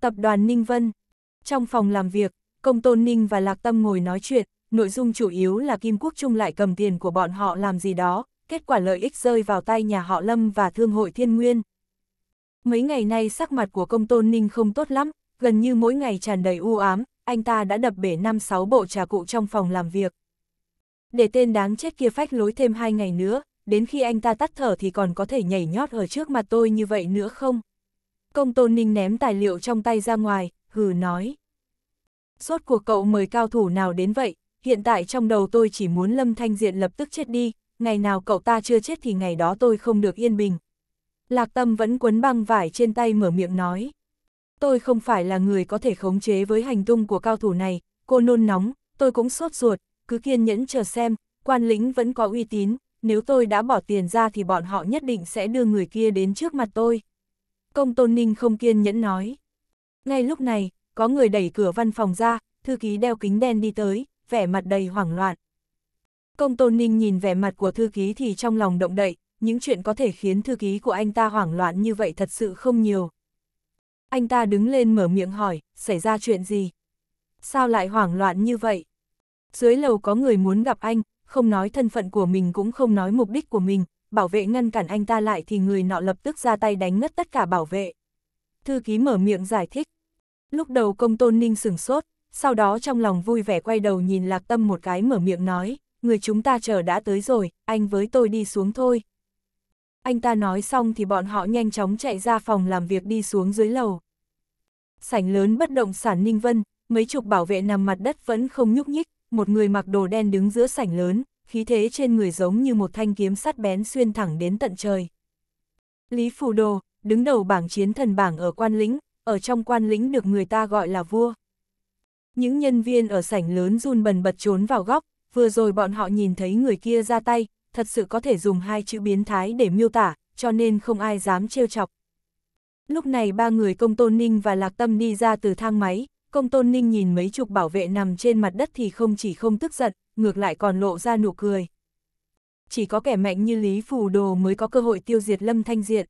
A: Tập đoàn Ninh Vân Trong phòng làm việc, Công Tôn Ninh và Lạc Tâm ngồi nói chuyện, nội dung chủ yếu là Kim Quốc Trung lại cầm tiền của bọn họ làm gì đó, kết quả lợi ích rơi vào tay nhà họ Lâm và Thương hội Thiên Nguyên. Mấy ngày nay sắc mặt của Công Tôn Ninh không tốt lắm, gần như mỗi ngày tràn đầy u ám, anh ta đã đập bể năm sáu bộ trà cụ trong phòng làm việc để tên đáng chết kia phách lối thêm hai ngày nữa, đến khi anh ta tắt thở thì còn có thể nhảy nhót ở trước mặt tôi như vậy nữa không? Công tôn ninh ném tài liệu trong tay ra ngoài, hừ nói. Sốt của cậu mời cao thủ nào đến vậy, hiện tại trong đầu tôi chỉ muốn Lâm Thanh Diện lập tức chết đi, ngày nào cậu ta chưa chết thì ngày đó tôi không được yên bình. Lạc Tâm vẫn quấn băng vải trên tay mở miệng nói. Tôi không phải là người có thể khống chế với hành tung của cao thủ này, cô nôn nóng, tôi cũng sốt ruột, cứ kiên nhẫn chờ xem, quan lính vẫn có uy tín, nếu tôi đã bỏ tiền ra thì bọn họ nhất định sẽ đưa người kia đến trước mặt tôi. Công Tôn Ninh không kiên nhẫn nói. Ngay lúc này, có người đẩy cửa văn phòng ra, thư ký đeo kính đen đi tới, vẻ mặt đầy hoảng loạn. Công Tôn Ninh nhìn vẻ mặt của thư ký thì trong lòng động đậy, những chuyện có thể khiến thư ký của anh ta hoảng loạn như vậy thật sự không nhiều. Anh ta đứng lên mở miệng hỏi, xảy ra chuyện gì? Sao lại hoảng loạn như vậy? dưới lầu có người muốn gặp anh, không nói thân phận của mình cũng không nói mục đích của mình, bảo vệ ngăn cản anh ta lại thì người nọ lập tức ra tay đánh ngất tất cả bảo vệ. Thư ký mở miệng giải thích. Lúc đầu công tôn ninh sửng sốt, sau đó trong lòng vui vẻ quay đầu nhìn lạc tâm một cái mở miệng nói, người chúng ta chờ đã tới rồi, anh với tôi đi xuống thôi. Anh ta nói xong thì bọn họ nhanh chóng chạy ra phòng làm việc đi xuống dưới lầu. Sảnh lớn bất động sản Ninh Vân, mấy chục bảo vệ nằm mặt đất vẫn không nhúc nhích, một người mặc đồ đen đứng giữa sảnh lớn, khí thế trên người giống như một thanh kiếm sắt bén xuyên thẳng đến tận trời. Lý Phù Đồ, đứng đầu bảng chiến thần bảng ở quan lĩnh, ở trong quan lĩnh được người ta gọi là vua. Những nhân viên ở sảnh lớn run bần bật trốn vào góc, vừa rồi bọn họ nhìn thấy người kia ra tay, thật sự có thể dùng hai chữ biến thái để miêu tả, cho nên không ai dám trêu chọc. Lúc này ba người công tôn ninh và lạc tâm đi ra từ thang máy, Công tôn ninh nhìn mấy chục bảo vệ nằm trên mặt đất thì không chỉ không tức giận, ngược lại còn lộ ra nụ cười. Chỉ có kẻ mạnh như Lý Phù Đồ mới có cơ hội tiêu diệt Lâm Thanh Diện.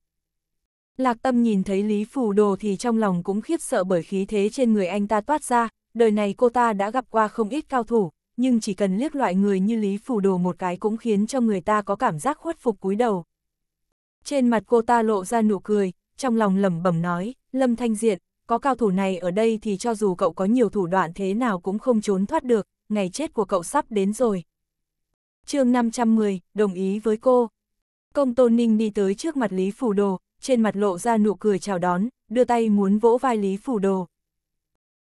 A: Lạc tâm nhìn thấy Lý Phù Đồ thì trong lòng cũng khiếp sợ bởi khí thế trên người anh ta toát ra, đời này cô ta đã gặp qua không ít cao thủ, nhưng chỉ cần liếc loại người như Lý Phù Đồ một cái cũng khiến cho người ta có cảm giác khuất phục cúi đầu. Trên mặt cô ta lộ ra nụ cười, trong lòng lẩm bẩm nói, Lâm Thanh Diện, có cao thủ này ở đây thì cho dù cậu có nhiều thủ đoạn thế nào cũng không trốn thoát được, ngày chết của cậu sắp đến rồi. chương 510, đồng ý với cô. Công Tôn Ninh đi tới trước mặt Lý Phủ Đồ, trên mặt lộ ra nụ cười chào đón, đưa tay muốn vỗ vai Lý Phủ Đồ.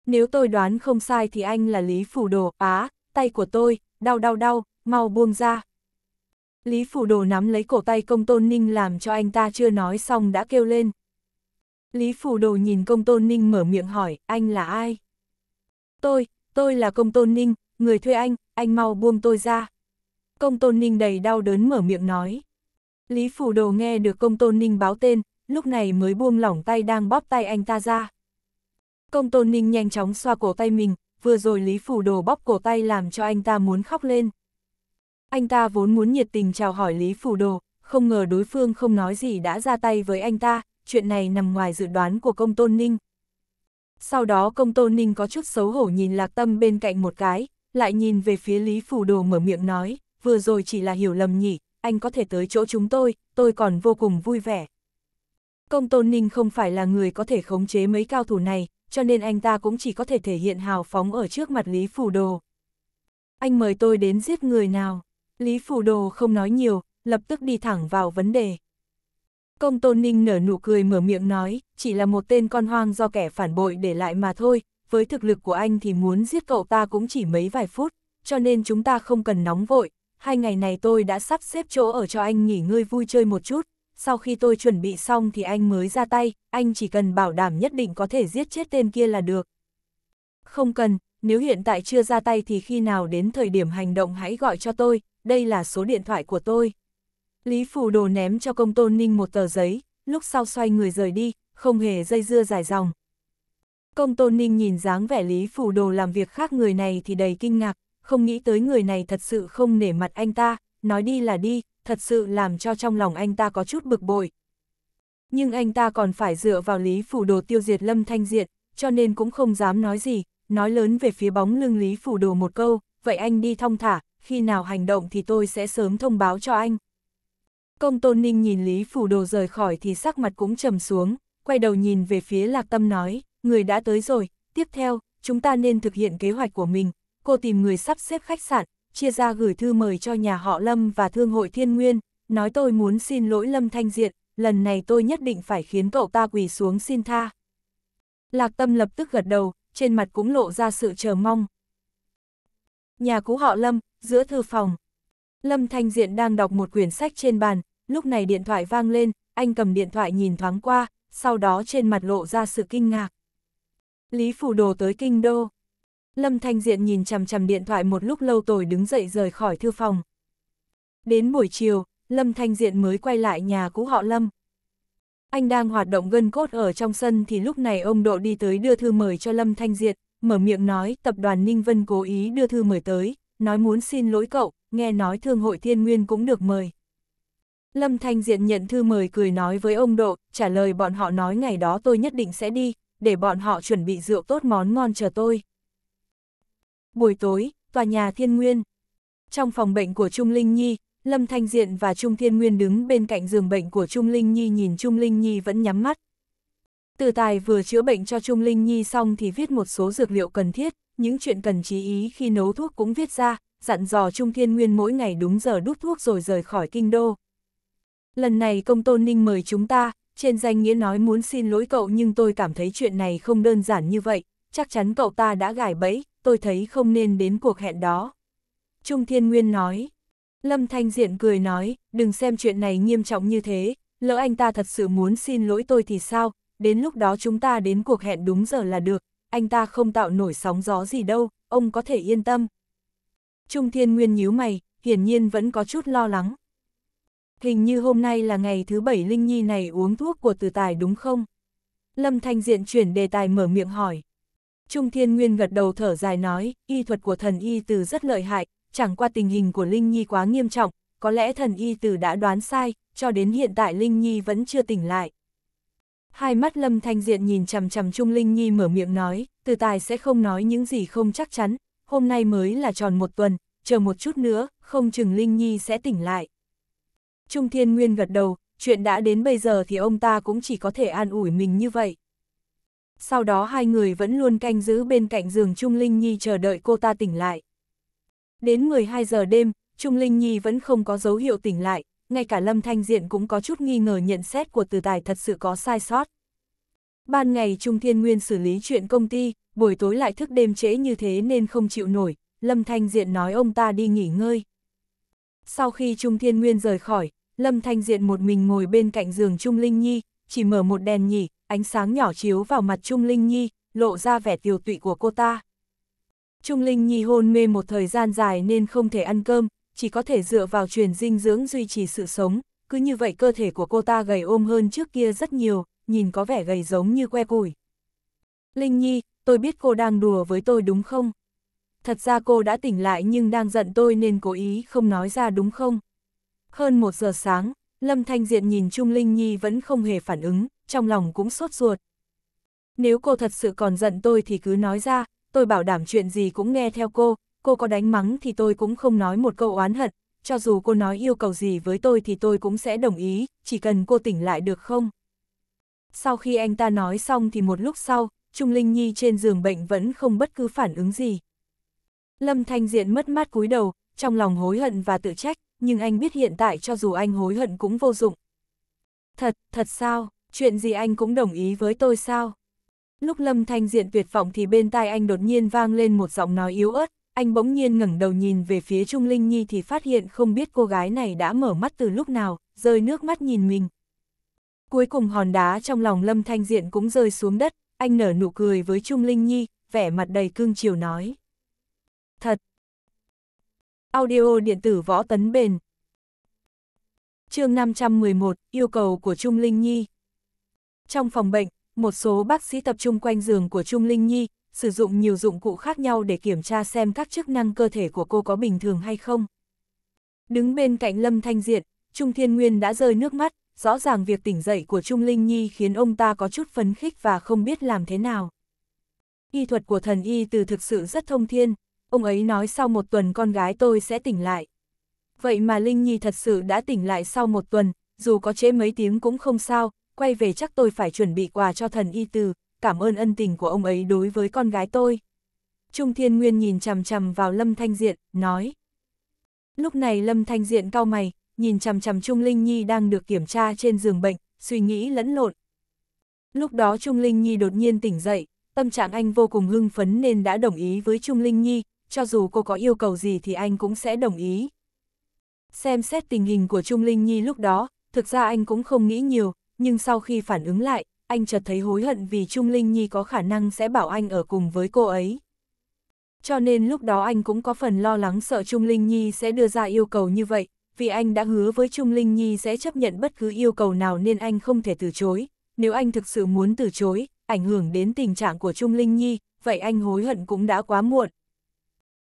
A: Nếu tôi đoán không sai thì anh là Lý Phủ Đồ, á, tay của tôi, đau đau đau, mau buông ra. Lý Phủ Đồ nắm lấy cổ tay Công Tôn Ninh làm cho anh ta chưa nói xong đã kêu lên, Lý Phủ Đồ nhìn công tôn ninh mở miệng hỏi, anh là ai? Tôi, tôi là công tôn ninh, người thuê anh, anh mau buông tôi ra. Công tôn ninh đầy đau đớn mở miệng nói. Lý Phủ Đồ nghe được công tôn ninh báo tên, lúc này mới buông lỏng tay đang bóp tay anh ta ra. Công tôn ninh nhanh chóng xoa cổ tay mình, vừa rồi Lý Phủ Đồ bóp cổ tay làm cho anh ta muốn khóc lên. Anh ta vốn muốn nhiệt tình chào hỏi Lý Phủ Đồ, không ngờ đối phương không nói gì đã ra tay với anh ta, chuyện này nằm ngoài dự đoán của công tôn ninh. Sau đó công tôn ninh có chút xấu hổ nhìn lạc tâm bên cạnh một cái, lại nhìn về phía Lý Phủ Đồ mở miệng nói, vừa rồi chỉ là hiểu lầm nhỉ, anh có thể tới chỗ chúng tôi, tôi còn vô cùng vui vẻ. Công tôn ninh không phải là người có thể khống chế mấy cao thủ này, cho nên anh ta cũng chỉ có thể thể hiện hào phóng ở trước mặt Lý Phủ Đồ. Anh mời tôi đến giết người nào? Lý Phủ Đồ không nói nhiều, lập tức đi thẳng vào vấn đề. Công Tôn Ninh nở nụ cười mở miệng nói, chỉ là một tên con hoang do kẻ phản bội để lại mà thôi, với thực lực của anh thì muốn giết cậu ta cũng chỉ mấy vài phút, cho nên chúng ta không cần nóng vội. Hai ngày này tôi đã sắp xếp chỗ ở cho anh nghỉ ngơi vui chơi một chút, sau khi tôi chuẩn bị xong thì anh mới ra tay, anh chỉ cần bảo đảm nhất định có thể giết chết tên kia là được. Không cần, nếu hiện tại chưa ra tay thì khi nào đến thời điểm hành động hãy gọi cho tôi, đây là số điện thoại của tôi. Lý Phủ Đồ ném cho công tôn ninh một tờ giấy, lúc sau xoay người rời đi, không hề dây dưa dài dòng. Công tôn ninh nhìn dáng vẻ Lý Phủ Đồ làm việc khác người này thì đầy kinh ngạc, không nghĩ tới người này thật sự không nể mặt anh ta, nói đi là đi, thật sự làm cho trong lòng anh ta có chút bực bội. Nhưng anh ta còn phải dựa vào Lý Phủ Đồ tiêu diệt Lâm Thanh diện, cho nên cũng không dám nói gì, nói lớn về phía bóng lưng Lý Phủ Đồ một câu, vậy anh đi thong thả, khi nào hành động thì tôi sẽ sớm thông báo cho anh. Công Tôn Ninh nhìn Lý Phủ Đồ rời khỏi thì sắc mặt cũng trầm xuống, quay đầu nhìn về phía Lạc Tâm nói, người đã tới rồi, tiếp theo, chúng ta nên thực hiện kế hoạch của mình, cô tìm người sắp xếp khách sạn, chia ra gửi thư mời cho nhà họ Lâm và Thương hội Thiên Nguyên, nói tôi muốn xin lỗi Lâm Thanh Diện, lần này tôi nhất định phải khiến cậu ta quỳ xuống xin tha. Lạc Tâm lập tức gật đầu, trên mặt cũng lộ ra sự chờ mong. Nhà cũ họ Lâm, giữa thư phòng. Lâm Thanh Diện đang đọc một quyển sách trên bàn, lúc này điện thoại vang lên, anh cầm điện thoại nhìn thoáng qua, sau đó trên mặt lộ ra sự kinh ngạc. Lý Phủ Đồ tới Kinh Đô. Lâm Thanh Diện nhìn chằm chằm điện thoại một lúc lâu rồi đứng dậy rời khỏi thư phòng. Đến buổi chiều, Lâm Thanh Diện mới quay lại nhà cũ họ Lâm. Anh đang hoạt động gân cốt ở trong sân thì lúc này ông Độ đi tới đưa thư mời cho Lâm Thanh diện mở miệng nói tập đoàn Ninh Vân cố ý đưa thư mời tới, nói muốn xin lỗi cậu, nghe nói thương hội thiên nguyên cũng được mời. Lâm Thanh Diện nhận thư mời cười nói với ông Độ, trả lời bọn họ nói ngày đó tôi nhất định sẽ đi, để bọn họ chuẩn bị rượu tốt món ngon chờ tôi. Buổi tối, tòa nhà Thiên Nguyên. Trong phòng bệnh của Trung Linh Nhi, Lâm Thanh Diện và Trung Thiên Nguyên đứng bên cạnh giường bệnh của Trung Linh Nhi nhìn Trung Linh Nhi vẫn nhắm mắt. Từ tài vừa chữa bệnh cho Trung Linh Nhi xong thì viết một số dược liệu cần thiết, những chuyện cần chú ý khi nấu thuốc cũng viết ra, dặn dò Trung Thiên Nguyên mỗi ngày đúng giờ đút thuốc rồi rời khỏi kinh đô lần này công tôn ninh mời chúng ta, trên danh nghĩa nói muốn xin lỗi cậu nhưng tôi cảm thấy chuyện này không đơn giản như vậy, chắc chắn cậu ta đã gài bẫy, tôi thấy không nên đến cuộc hẹn đó. Trung Thiên Nguyên nói, Lâm Thanh Diện cười nói, đừng xem chuyện này nghiêm trọng như thế, lỡ anh ta thật sự muốn xin lỗi tôi thì sao, đến lúc đó chúng ta đến cuộc hẹn đúng giờ là được, anh ta không tạo nổi sóng gió gì đâu, ông có thể yên tâm. Trung Thiên Nguyên nhíu mày, hiển nhiên vẫn có chút lo lắng hình như hôm nay là ngày thứ bảy Linh Nhi này uống thuốc của từ tài đúng không? Lâm Thanh Diện chuyển đề tài mở miệng hỏi. Trung Thiên Nguyên gật đầu thở dài nói, y thuật của thần y từ rất lợi hại, chẳng qua tình hình của Linh Nhi quá nghiêm trọng, có lẽ thần y từ đã đoán sai, cho đến hiện tại Linh Nhi vẫn chưa tỉnh lại. Hai mắt Lâm Thanh Diện nhìn chằm chằm Trung Linh Nhi mở miệng nói, từ tài sẽ không nói những gì không chắc chắn, hôm nay mới là tròn một tuần, chờ một chút nữa, không chừng Linh Nhi sẽ tỉnh lại. Trung Thiên Nguyên gật đầu, chuyện đã đến bây giờ thì ông ta cũng chỉ có thể an ủi mình như vậy. Sau đó hai người vẫn luôn canh giữ bên cạnh giường Trung Linh Nhi chờ đợi cô ta tỉnh lại. Đến 12 giờ đêm, Trung Linh Nhi vẫn không có dấu hiệu tỉnh lại, ngay cả Lâm Thanh Diện cũng có chút nghi ngờ nhận xét của từ tài thật sự có sai sót. Ban ngày Trung Thiên Nguyên xử lý chuyện công ty, buổi tối lại thức đêm trễ như thế nên không chịu nổi, Lâm Thanh Diện nói ông ta đi nghỉ ngơi. Sau khi Trung Thiên Nguyên rời khỏi, Lâm Thanh Diện một mình ngồi bên cạnh giường Trung Linh Nhi, chỉ mở một đèn nhỉ, ánh sáng nhỏ chiếu vào mặt Trung Linh Nhi, lộ ra vẻ tiều tụy của cô ta. Trung Linh Nhi hôn mê một thời gian dài nên không thể ăn cơm, chỉ có thể dựa vào truyền dinh dưỡng duy trì sự sống, cứ như vậy cơ thể của cô ta gầy ôm hơn trước kia rất nhiều, nhìn có vẻ gầy giống như que củi. Linh Nhi, tôi biết cô đang đùa với tôi đúng không? Thật ra cô đã tỉnh lại nhưng đang giận tôi nên cố ý không nói ra đúng không? Hơn một giờ sáng, Lâm Thanh Diện nhìn Trung Linh Nhi vẫn không hề phản ứng, trong lòng cũng sốt ruột. Nếu cô thật sự còn giận tôi thì cứ nói ra, tôi bảo đảm chuyện gì cũng nghe theo cô, cô có đánh mắng thì tôi cũng không nói một câu oán hận, cho dù cô nói yêu cầu gì với tôi thì tôi cũng sẽ đồng ý, chỉ cần cô tỉnh lại được không? Sau khi anh ta nói xong thì một lúc sau, Trung Linh Nhi trên giường bệnh vẫn không bất cứ phản ứng gì. Lâm Thanh Diện mất mát cúi đầu, trong lòng hối hận và tự trách, nhưng anh biết hiện tại cho dù anh hối hận cũng vô dụng. Thật, thật sao, chuyện gì anh cũng đồng ý với tôi sao? Lúc Lâm Thanh Diện tuyệt vọng thì bên tai anh đột nhiên vang lên một giọng nói yếu ớt, anh bỗng nhiên ngẩng đầu nhìn về phía Trung Linh Nhi thì phát hiện không biết cô gái này đã mở mắt từ lúc nào, rơi nước mắt nhìn mình. Cuối cùng hòn đá trong lòng Lâm Thanh Diện cũng rơi xuống đất, anh nở nụ cười với Trung Linh Nhi, vẻ mặt đầy cương chiều nói. Thật, Audio điện tử võ tấn bền. chương 511, yêu cầu của Trung Linh Nhi. Trong phòng bệnh, một số bác sĩ tập trung quanh giường của Trung Linh Nhi, sử dụng nhiều dụng cụ khác nhau để kiểm tra xem các chức năng cơ thể của cô có bình thường hay không. Đứng bên cạnh Lâm Thanh Diện, Trung Thiên Nguyên đã rơi nước mắt, rõ ràng việc tỉnh dậy của Trung Linh Nhi khiến ông ta có chút phấn khích và không biết làm thế nào. Y thuật của thần y từ thực sự rất thông thiên, ông ấy nói sau một tuần con gái tôi sẽ tỉnh lại. Vậy mà Linh Nhi thật sự đã tỉnh lại sau một tuần, dù có chế mấy tiếng cũng không sao, quay về chắc tôi phải chuẩn bị quà cho thần y từ, cảm ơn ân tình của ông ấy đối với con gái tôi. Trung Thiên Nguyên nhìn chằm chằm vào Lâm Thanh Diện, nói. Lúc này Lâm Thanh Diện cau mày, nhìn chằm chằm Trung Linh Nhi đang được kiểm tra trên giường bệnh, suy nghĩ lẫn lộn. Lúc đó Trung Linh Nhi đột nhiên tỉnh dậy, tâm trạng anh vô cùng hưng phấn nên đã đồng ý với Trung Linh Nhi, cho dù cô có yêu cầu gì thì anh cũng sẽ đồng ý. Xem xét tình hình của Trung Linh Nhi lúc đó, thực ra anh cũng không nghĩ nhiều, nhưng sau khi phản ứng lại, anh chợt thấy hối hận vì Trung Linh Nhi có khả năng sẽ bảo anh ở cùng với cô ấy. Cho nên lúc đó anh cũng có phần lo lắng sợ Trung Linh Nhi sẽ đưa ra yêu cầu như vậy, vì anh đã hứa với Trung Linh Nhi sẽ chấp nhận bất cứ yêu cầu nào nên anh không thể từ chối. Nếu anh thực sự muốn từ chối, ảnh hưởng đến tình trạng của Trung Linh Nhi, vậy anh hối hận cũng đã quá muộn.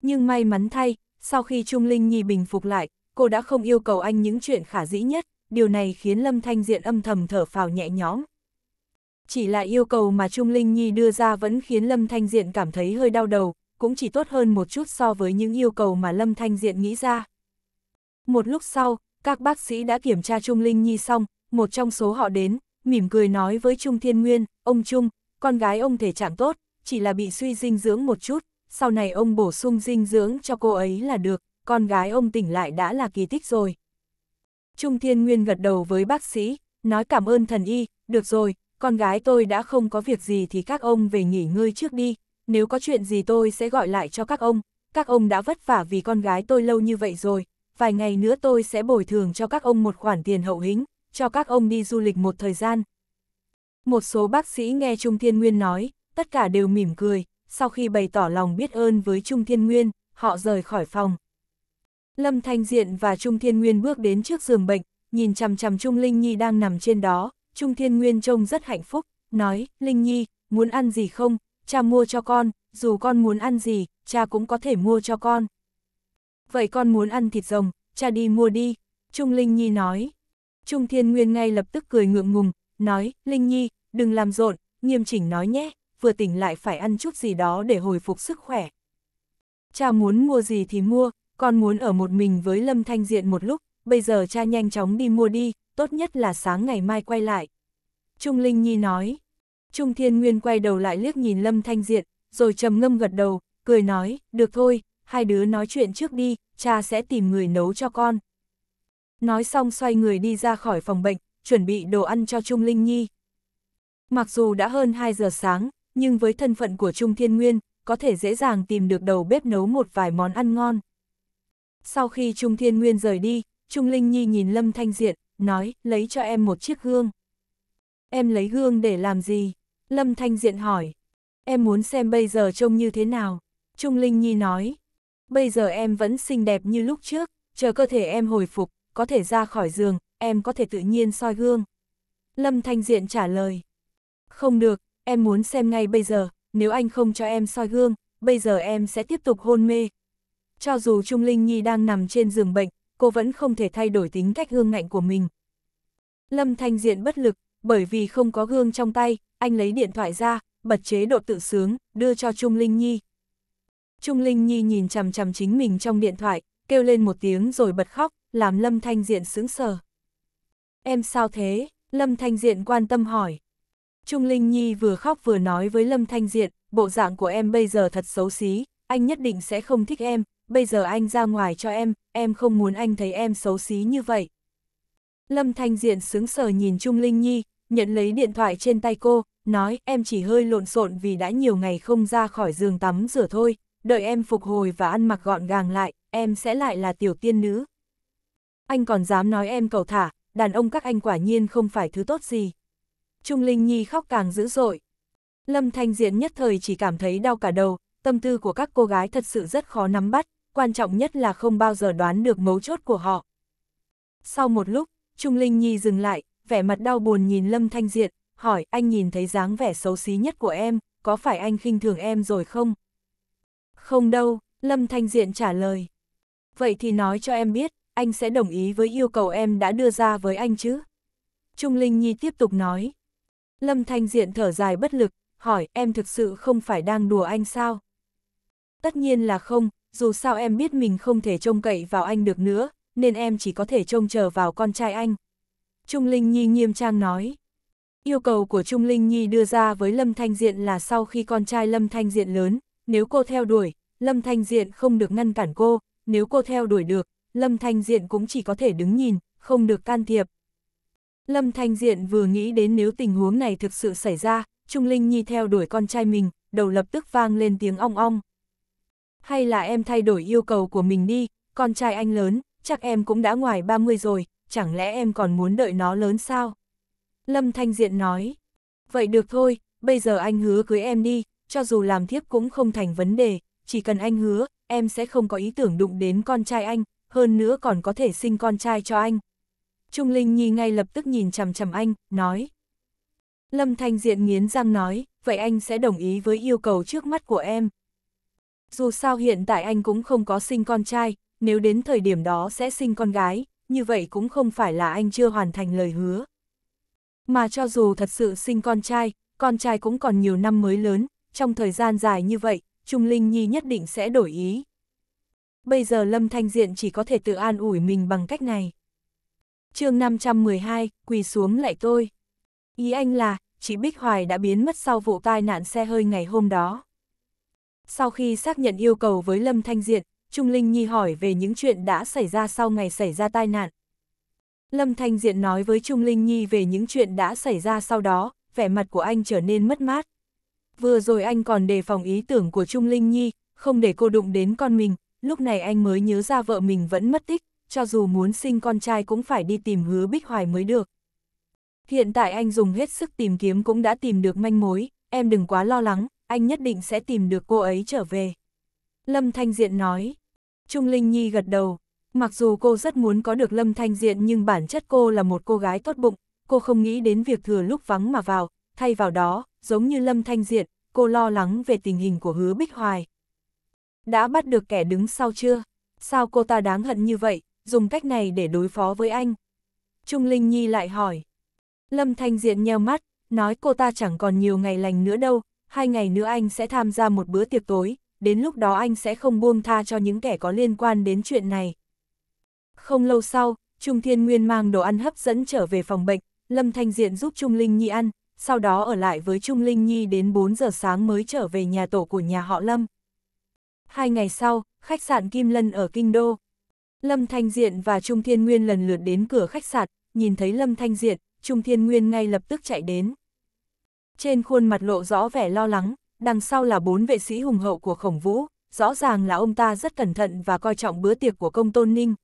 A: Nhưng may mắn thay, sau khi Trung Linh Nhi bình phục lại, cô đã không yêu cầu anh những chuyện khả dĩ nhất, điều này khiến Lâm Thanh Diện âm thầm thở phào nhẹ nhõm. Chỉ là yêu cầu mà Trung Linh Nhi đưa ra vẫn khiến Lâm Thanh Diện cảm thấy hơi đau đầu, cũng chỉ tốt hơn một chút so với những yêu cầu mà Lâm Thanh Diện nghĩ ra. Một lúc sau, các bác sĩ đã kiểm tra Trung Linh Nhi xong, một trong số họ đến, mỉm cười nói với Trung Thiên Nguyên, ông Trung, con gái ông thể trạng tốt, chỉ là bị suy dinh dưỡng một chút, sau này ông bổ sung dinh dưỡng cho cô ấy là được, con gái ông tỉnh lại đã là kỳ tích rồi. Trung Thiên Nguyên gật đầu với bác sĩ, nói cảm ơn thần y, được rồi, con gái tôi đã không có việc gì thì các ông về nghỉ ngơi trước đi, nếu có chuyện gì tôi sẽ gọi lại cho các ông, các ông đã vất vả vì con gái tôi lâu như vậy rồi, vài ngày nữa tôi sẽ bồi thường cho các ông một khoản tiền hậu hĩnh, cho các ông đi du lịch một thời gian. Một số bác sĩ nghe Trung Thiên Nguyên nói, tất cả đều mỉm cười, sau khi bày tỏ lòng biết ơn với Trung Thiên Nguyên, họ rời khỏi phòng. Lâm Thanh Diện và Trung Thiên Nguyên bước đến trước giường bệnh, nhìn chằm chằm Trung Linh Nhi đang nằm trên đó, Trung Thiên Nguyên trông rất hạnh phúc, nói, Linh Nhi, muốn ăn gì không, cha mua cho con, dù con muốn ăn gì, cha cũng có thể mua cho con. Vậy con muốn ăn thịt rồng, cha đi mua đi, Trung Linh Nhi nói. Trung Thiên Nguyên ngay lập tức cười ngượng ngùng, nói, Linh Nhi, đừng làm rộn, nghiêm chỉnh nói nhé, vừa tỉnh lại phải ăn chút gì đó để hồi phục sức khỏe. Cha muốn mua gì thì mua, con muốn ở một mình với Lâm Thanh Diện một lúc, bây giờ cha nhanh chóng đi mua đi, tốt nhất là sáng ngày mai quay lại. Trung Linh Nhi nói. Trung Thiên Nguyên quay đầu lại liếc nhìn Lâm Thanh Diện, rồi trầm ngâm gật đầu, cười nói, được thôi, hai đứa nói chuyện trước đi, cha sẽ tìm người nấu cho con. Nói xong xoay người đi ra khỏi phòng bệnh, chuẩn bị đồ ăn cho Trung Linh Nhi. Mặc dù đã hơn 2 giờ sáng, nhưng với thân phận của Trung Thiên Nguyên, có thể dễ dàng tìm được đầu bếp nấu một vài món ăn ngon. Sau khi Trung Thiên Nguyên rời đi, Trung Linh Nhi nhìn Lâm Thanh Diện, nói, lấy cho em một chiếc gương. Em lấy gương để làm gì? Lâm Thanh Diện hỏi. Em muốn xem bây giờ trông như thế nào? Trung Linh Nhi nói. Bây giờ em vẫn xinh đẹp như lúc trước, chờ cơ thể em hồi phục, có thể ra khỏi giường, em có thể tự nhiên soi gương. Lâm Thanh Diện trả lời. Không được, em muốn xem ngay bây giờ, nếu anh không cho em soi gương, bây giờ em sẽ tiếp tục hôn mê. Cho dù Trung Linh Nhi đang nằm trên giường bệnh, cô vẫn không thể thay đổi tính cách gương ngạnh của mình. Lâm Thanh Diện bất lực, bởi vì không có gương trong tay, anh lấy điện thoại ra, bật chế độ tự sướng, đưa cho Trung Linh Nhi. Trung Linh Nhi nhìn chằm chằm chính mình trong điện thoại, kêu lên một tiếng rồi bật khóc, làm Lâm Thanh Diện sững sờ. Em sao thế? Lâm Thanh Diện quan tâm hỏi. Trung Linh Nhi vừa khóc vừa nói với Lâm Thanh Diện, bộ dạng của em bây giờ thật xấu xí, anh nhất định sẽ không thích em, bây giờ anh ra ngoài cho em, em không muốn anh thấy em xấu xí như vậy. Lâm Thanh Diện sướng sờ nhìn Trung Linh Nhi, nhận lấy điện thoại trên tay cô, nói em chỉ hơi lộn xộn vì đã nhiều ngày không ra khỏi giường tắm rửa thôi, đợi em phục hồi và ăn mặc gọn gàng lại, em sẽ lại là tiểu tiên nữ. Anh còn dám nói em cầu thả, đàn ông các anh quả nhiên không phải thứ tốt gì. Trung Linh Nhi khóc càng dữ dội. Lâm Thanh Diện nhất thời chỉ cảm thấy đau cả đầu, tâm tư của các cô gái thật sự rất khó nắm bắt, quan trọng nhất là không bao giờ đoán được mấu chốt của họ. Sau một lúc, Trung Linh Nhi dừng lại, vẻ mặt đau buồn nhìn Lâm Thanh Diện, hỏi anh nhìn thấy dáng vẻ xấu xí nhất của em, có phải anh khinh thường em rồi không? Không đâu, Lâm Thanh Diện trả lời. Vậy thì nói cho em biết, anh sẽ đồng ý với yêu cầu em đã đưa ra với anh chứ? Trung Linh Nhi tiếp tục nói. Lâm Thanh Diện thở dài bất lực, hỏi em thực sự không phải đang đùa anh sao? Tất nhiên là không, dù sao em biết mình không thể trông cậy vào anh được nữa, nên em chỉ có thể trông chờ vào con trai anh. Trung Linh Nhi nghiêm trang nói. Yêu cầu của Trung Linh Nhi đưa ra với Lâm Thanh Diện là sau khi con trai Lâm Thanh Diện lớn, nếu cô theo đuổi, Lâm Thanh Diện không được ngăn cản cô, nếu cô theo đuổi được, Lâm Thanh Diện cũng chỉ có thể đứng nhìn, không được can thiệp, Lâm Thanh Diện vừa nghĩ đến nếu tình huống này thực sự xảy ra, Trung Linh Nhi theo đuổi con trai mình, đầu lập tức vang lên tiếng ong ong. Hay là em thay đổi yêu cầu của mình đi, con trai anh lớn, chắc em cũng đã ngoài 30 rồi, chẳng lẽ em còn muốn đợi nó lớn sao? Lâm Thanh Diện nói, vậy được thôi, bây giờ anh hứa cưới em đi, cho dù làm thiếp cũng không thành vấn đề, chỉ cần anh hứa, em sẽ không có ý tưởng đụng đến con trai anh, hơn nữa còn có thể sinh con trai cho anh, Trung Linh Nhi ngay lập tức nhìn chằm chằm anh, nói. Lâm Thanh Diện nghiến răng nói, vậy anh sẽ đồng ý với yêu cầu trước mắt của em. Dù sao hiện tại anh cũng không có sinh con trai, nếu đến thời điểm đó sẽ sinh con gái, như vậy cũng không phải là anh chưa hoàn thành lời hứa. Mà cho dù thật sự sinh con trai, con trai cũng còn nhiều năm mới lớn, trong thời gian dài như vậy, Trung Linh Nhi nhất định sẽ đổi ý. Bây giờ Lâm Thanh Diện chỉ có thể tự an ủi mình bằng cách này chương 512, quỳ xuống lại tôi. Ý anh là, chị Bích Hoài đã biến mất sau vụ tai nạn xe hơi ngày hôm đó. Sau khi xác nhận yêu cầu với Lâm Thanh Diện, Trung Linh Nhi hỏi về những chuyện đã xảy ra sau ngày xảy ra tai nạn. Lâm Thanh Diện nói với Trung Linh Nhi về những chuyện đã xảy ra sau đó, vẻ mặt của anh trở nên mất mát. Vừa rồi anh còn đề phòng ý tưởng của Trung Linh Nhi, không để cô đụng đến con mình, lúc này anh mới nhớ ra vợ mình vẫn mất tích cho dù muốn sinh con trai cũng phải đi tìm hứa Bích Hoài mới được. Hiện tại anh dùng hết sức tìm kiếm cũng đã tìm được manh mối, em đừng quá lo lắng, anh nhất định sẽ tìm được cô ấy trở về. Lâm Thanh Diện nói. Trung Linh Nhi gật đầu. Mặc dù cô rất muốn có được Lâm Thanh Diện nhưng bản chất cô là một cô gái tốt bụng, cô không nghĩ đến việc thừa lúc vắng mà vào, thay vào đó, giống như Lâm Thanh Diện, cô lo lắng về tình hình của hứa Bích Hoài. Đã bắt được kẻ đứng sau chưa? Sao cô ta đáng hận như vậy? dùng cách này để đối phó với anh. Trung Linh Nhi lại hỏi. Lâm Thanh Diện nheo mắt, nói cô ta chẳng còn nhiều ngày lành nữa đâu, hai ngày nữa anh sẽ tham gia một bữa tiệc tối, đến lúc đó anh sẽ không buông tha cho những kẻ có liên quan đến chuyện này. Không lâu sau, Trung Thiên Nguyên mang đồ ăn hấp dẫn trở về phòng bệnh, Lâm Thanh Diện giúp Trung Linh Nhi ăn, sau đó ở lại với Trung Linh Nhi đến 4 giờ sáng mới trở về nhà tổ của nhà họ Lâm. Hai ngày sau, khách sạn Kim Lân ở Kinh Đô, Lâm Thanh Diện và Trung Thiên Nguyên lần lượt đến cửa khách sạn, nhìn thấy Lâm Thanh Diện, Trung Thiên Nguyên ngay lập tức chạy đến. Trên khuôn mặt lộ rõ vẻ lo lắng, đằng sau là bốn vệ sĩ hùng hậu của khổng vũ, rõ ràng là ông ta rất cẩn thận và coi trọng bữa tiệc của công tôn ninh.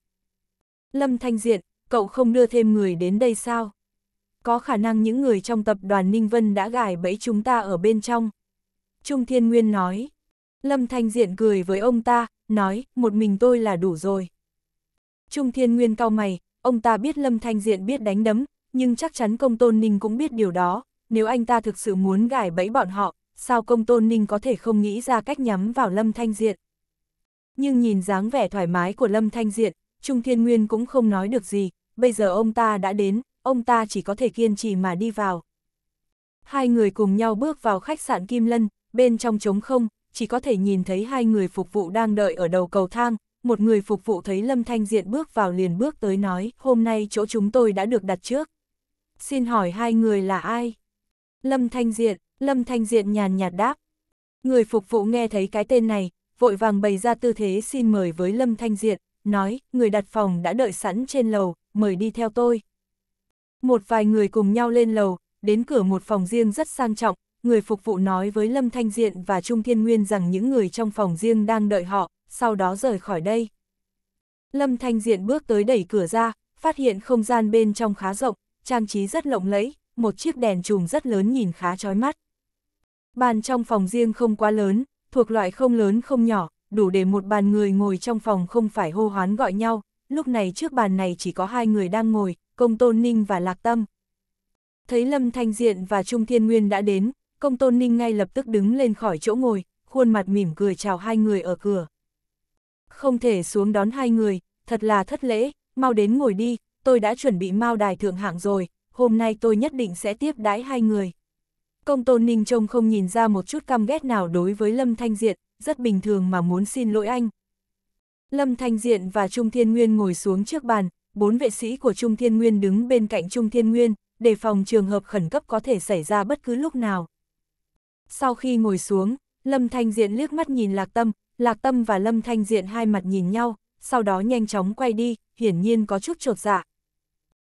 A: Lâm Thanh Diện, cậu không đưa thêm người đến đây sao? Có khả năng những người trong tập đoàn Ninh Vân đã gài bẫy chúng ta ở bên trong. Trung Thiên Nguyên nói. Lâm Thanh Diện cười với ông ta, nói, một mình tôi là đủ rồi. Trung Thiên Nguyên cao mày, ông ta biết Lâm Thanh Diện biết đánh đấm, nhưng chắc chắn công tôn ninh cũng biết điều đó, nếu anh ta thực sự muốn gài bẫy bọn họ, sao công tôn ninh có thể không nghĩ ra cách nhắm vào Lâm Thanh Diện. Nhưng nhìn dáng vẻ thoải mái của Lâm Thanh Diện, Trung Thiên Nguyên cũng không nói được gì, bây giờ ông ta đã đến, ông ta chỉ có thể kiên trì mà đi vào. Hai người cùng nhau bước vào khách sạn Kim Lân, bên trong trống không, chỉ có thể nhìn thấy hai người phục vụ đang đợi ở đầu cầu thang, một người phục vụ thấy Lâm Thanh Diện bước vào liền bước tới nói, hôm nay chỗ chúng tôi đã được đặt trước. Xin hỏi hai người là ai? Lâm Thanh Diện, Lâm Thanh Diện nhàn nhạt đáp. Người phục vụ nghe thấy cái tên này, vội vàng bày ra tư thế xin mời với Lâm Thanh Diện, nói, người đặt phòng đã đợi sẵn trên lầu, mời đi theo tôi. Một vài người cùng nhau lên lầu, đến cửa một phòng riêng rất sang trọng, người phục vụ nói với Lâm Thanh Diện và Trung Thiên Nguyên rằng những người trong phòng riêng đang đợi họ, sau đó rời khỏi đây. Lâm Thanh Diện bước tới đẩy cửa ra, phát hiện không gian bên trong khá rộng, trang trí rất lộng lẫy, một chiếc đèn chùm rất lớn nhìn khá chói mắt. Bàn trong phòng riêng không quá lớn, thuộc loại không lớn không nhỏ, đủ để một bàn người ngồi trong phòng không phải hô hoán gọi nhau, lúc này trước bàn này chỉ có hai người đang ngồi, Công Tôn Ninh và Lạc Tâm. Thấy Lâm Thanh Diện và Trung Thiên Nguyên đã đến, Công Tôn Ninh ngay lập tức đứng lên khỏi chỗ ngồi, khuôn mặt mỉm cười chào hai người ở cửa. Không thể xuống đón hai người, thật là thất lễ, mau đến ngồi đi, tôi đã chuẩn bị mau đài thượng hạng rồi, hôm nay tôi nhất định sẽ tiếp đãi hai người. Công tôn ninh trông không nhìn ra một chút căm ghét nào đối với Lâm Thanh Diện, rất bình thường mà muốn xin lỗi anh. Lâm Thanh Diện và Trung Thiên Nguyên ngồi xuống trước bàn, bốn vệ sĩ của Trung Thiên Nguyên đứng bên cạnh Trung Thiên Nguyên, để phòng trường hợp khẩn cấp có thể xảy ra bất cứ lúc nào. Sau khi ngồi xuống, Lâm Thanh Diện liếc mắt nhìn Lạc Tâm, Lạc Tâm và Lâm Thanh Diện hai mặt nhìn nhau, sau đó nhanh chóng quay đi, hiển nhiên có chút trột dạ.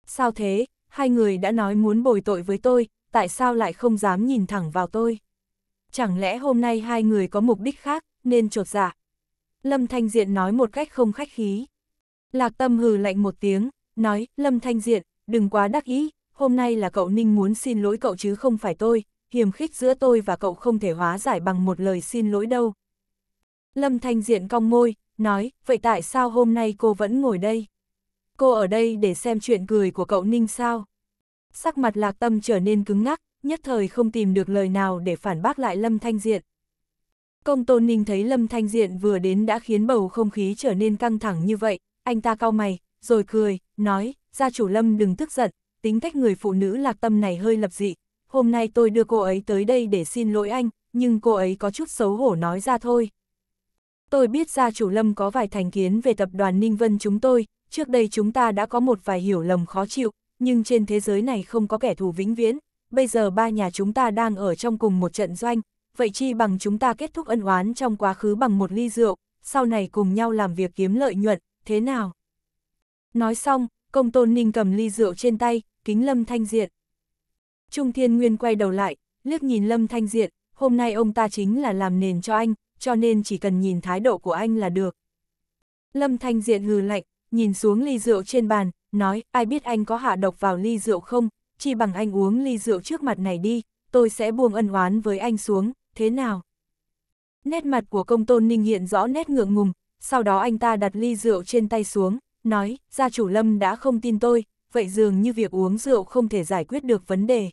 A: Sao thế, hai người đã nói muốn bồi tội với tôi, tại sao lại không dám nhìn thẳng vào tôi? Chẳng lẽ hôm nay hai người có mục đích khác, nên trột dạ? Lâm Thanh Diện nói một cách không khách khí. Lạc Tâm hừ lạnh một tiếng, nói, Lâm Thanh Diện, đừng quá đắc ý, hôm nay là cậu Ninh muốn xin lỗi cậu chứ không phải tôi, hiềm khích giữa tôi và cậu không thể hóa giải bằng một lời xin lỗi đâu, Lâm Thanh Diện cong môi, nói, vậy tại sao hôm nay cô vẫn ngồi đây? Cô ở đây để xem chuyện cười của cậu Ninh sao? Sắc mặt lạc tâm trở nên cứng ngắc, nhất thời không tìm được lời nào để phản bác lại Lâm Thanh Diện. Công Tôn Ninh thấy Lâm Thanh Diện vừa đến đã khiến bầu không khí trở nên căng thẳng như vậy, anh ta cau mày, rồi cười, nói, gia chủ Lâm đừng tức giận, tính cách người phụ nữ lạc tâm này hơi lập dị, hôm nay tôi đưa cô ấy tới đây để xin lỗi anh, nhưng cô ấy có chút xấu hổ nói ra thôi tôi biết gia chủ Lâm có vài thành kiến về tập đoàn Ninh Vân chúng tôi, trước đây chúng ta đã có một vài hiểu lầm khó chịu, nhưng trên thế giới này không có kẻ thù vĩnh viễn, bây giờ ba nhà chúng ta đang ở trong cùng một trận doanh, vậy chi bằng chúng ta kết thúc ân oán trong quá khứ bằng một ly rượu, sau này cùng nhau làm việc kiếm lợi nhuận, thế nào? Nói xong, công tôn ninh cầm ly rượu trên tay, kính Lâm Thanh Diện. Trung Thiên Nguyên quay đầu lại, liếc nhìn Lâm Thanh Diện, hôm nay ông ta chính là làm nền cho anh, cho nên chỉ cần nhìn thái độ của anh là được. Lâm Thanh Diện hừ lạnh, nhìn xuống ly rượu trên bàn, nói, ai biết anh có hạ độc vào ly rượu không, chỉ bằng anh uống ly rượu trước mặt này đi, tôi sẽ buông ân oán với anh xuống, thế nào? Nét mặt của công tôn ninh hiện rõ nét ngượng ngùng, sau đó anh ta đặt ly rượu trên tay xuống, nói, gia chủ Lâm đã không tin tôi, vậy dường như việc uống rượu không thể giải quyết được vấn đề.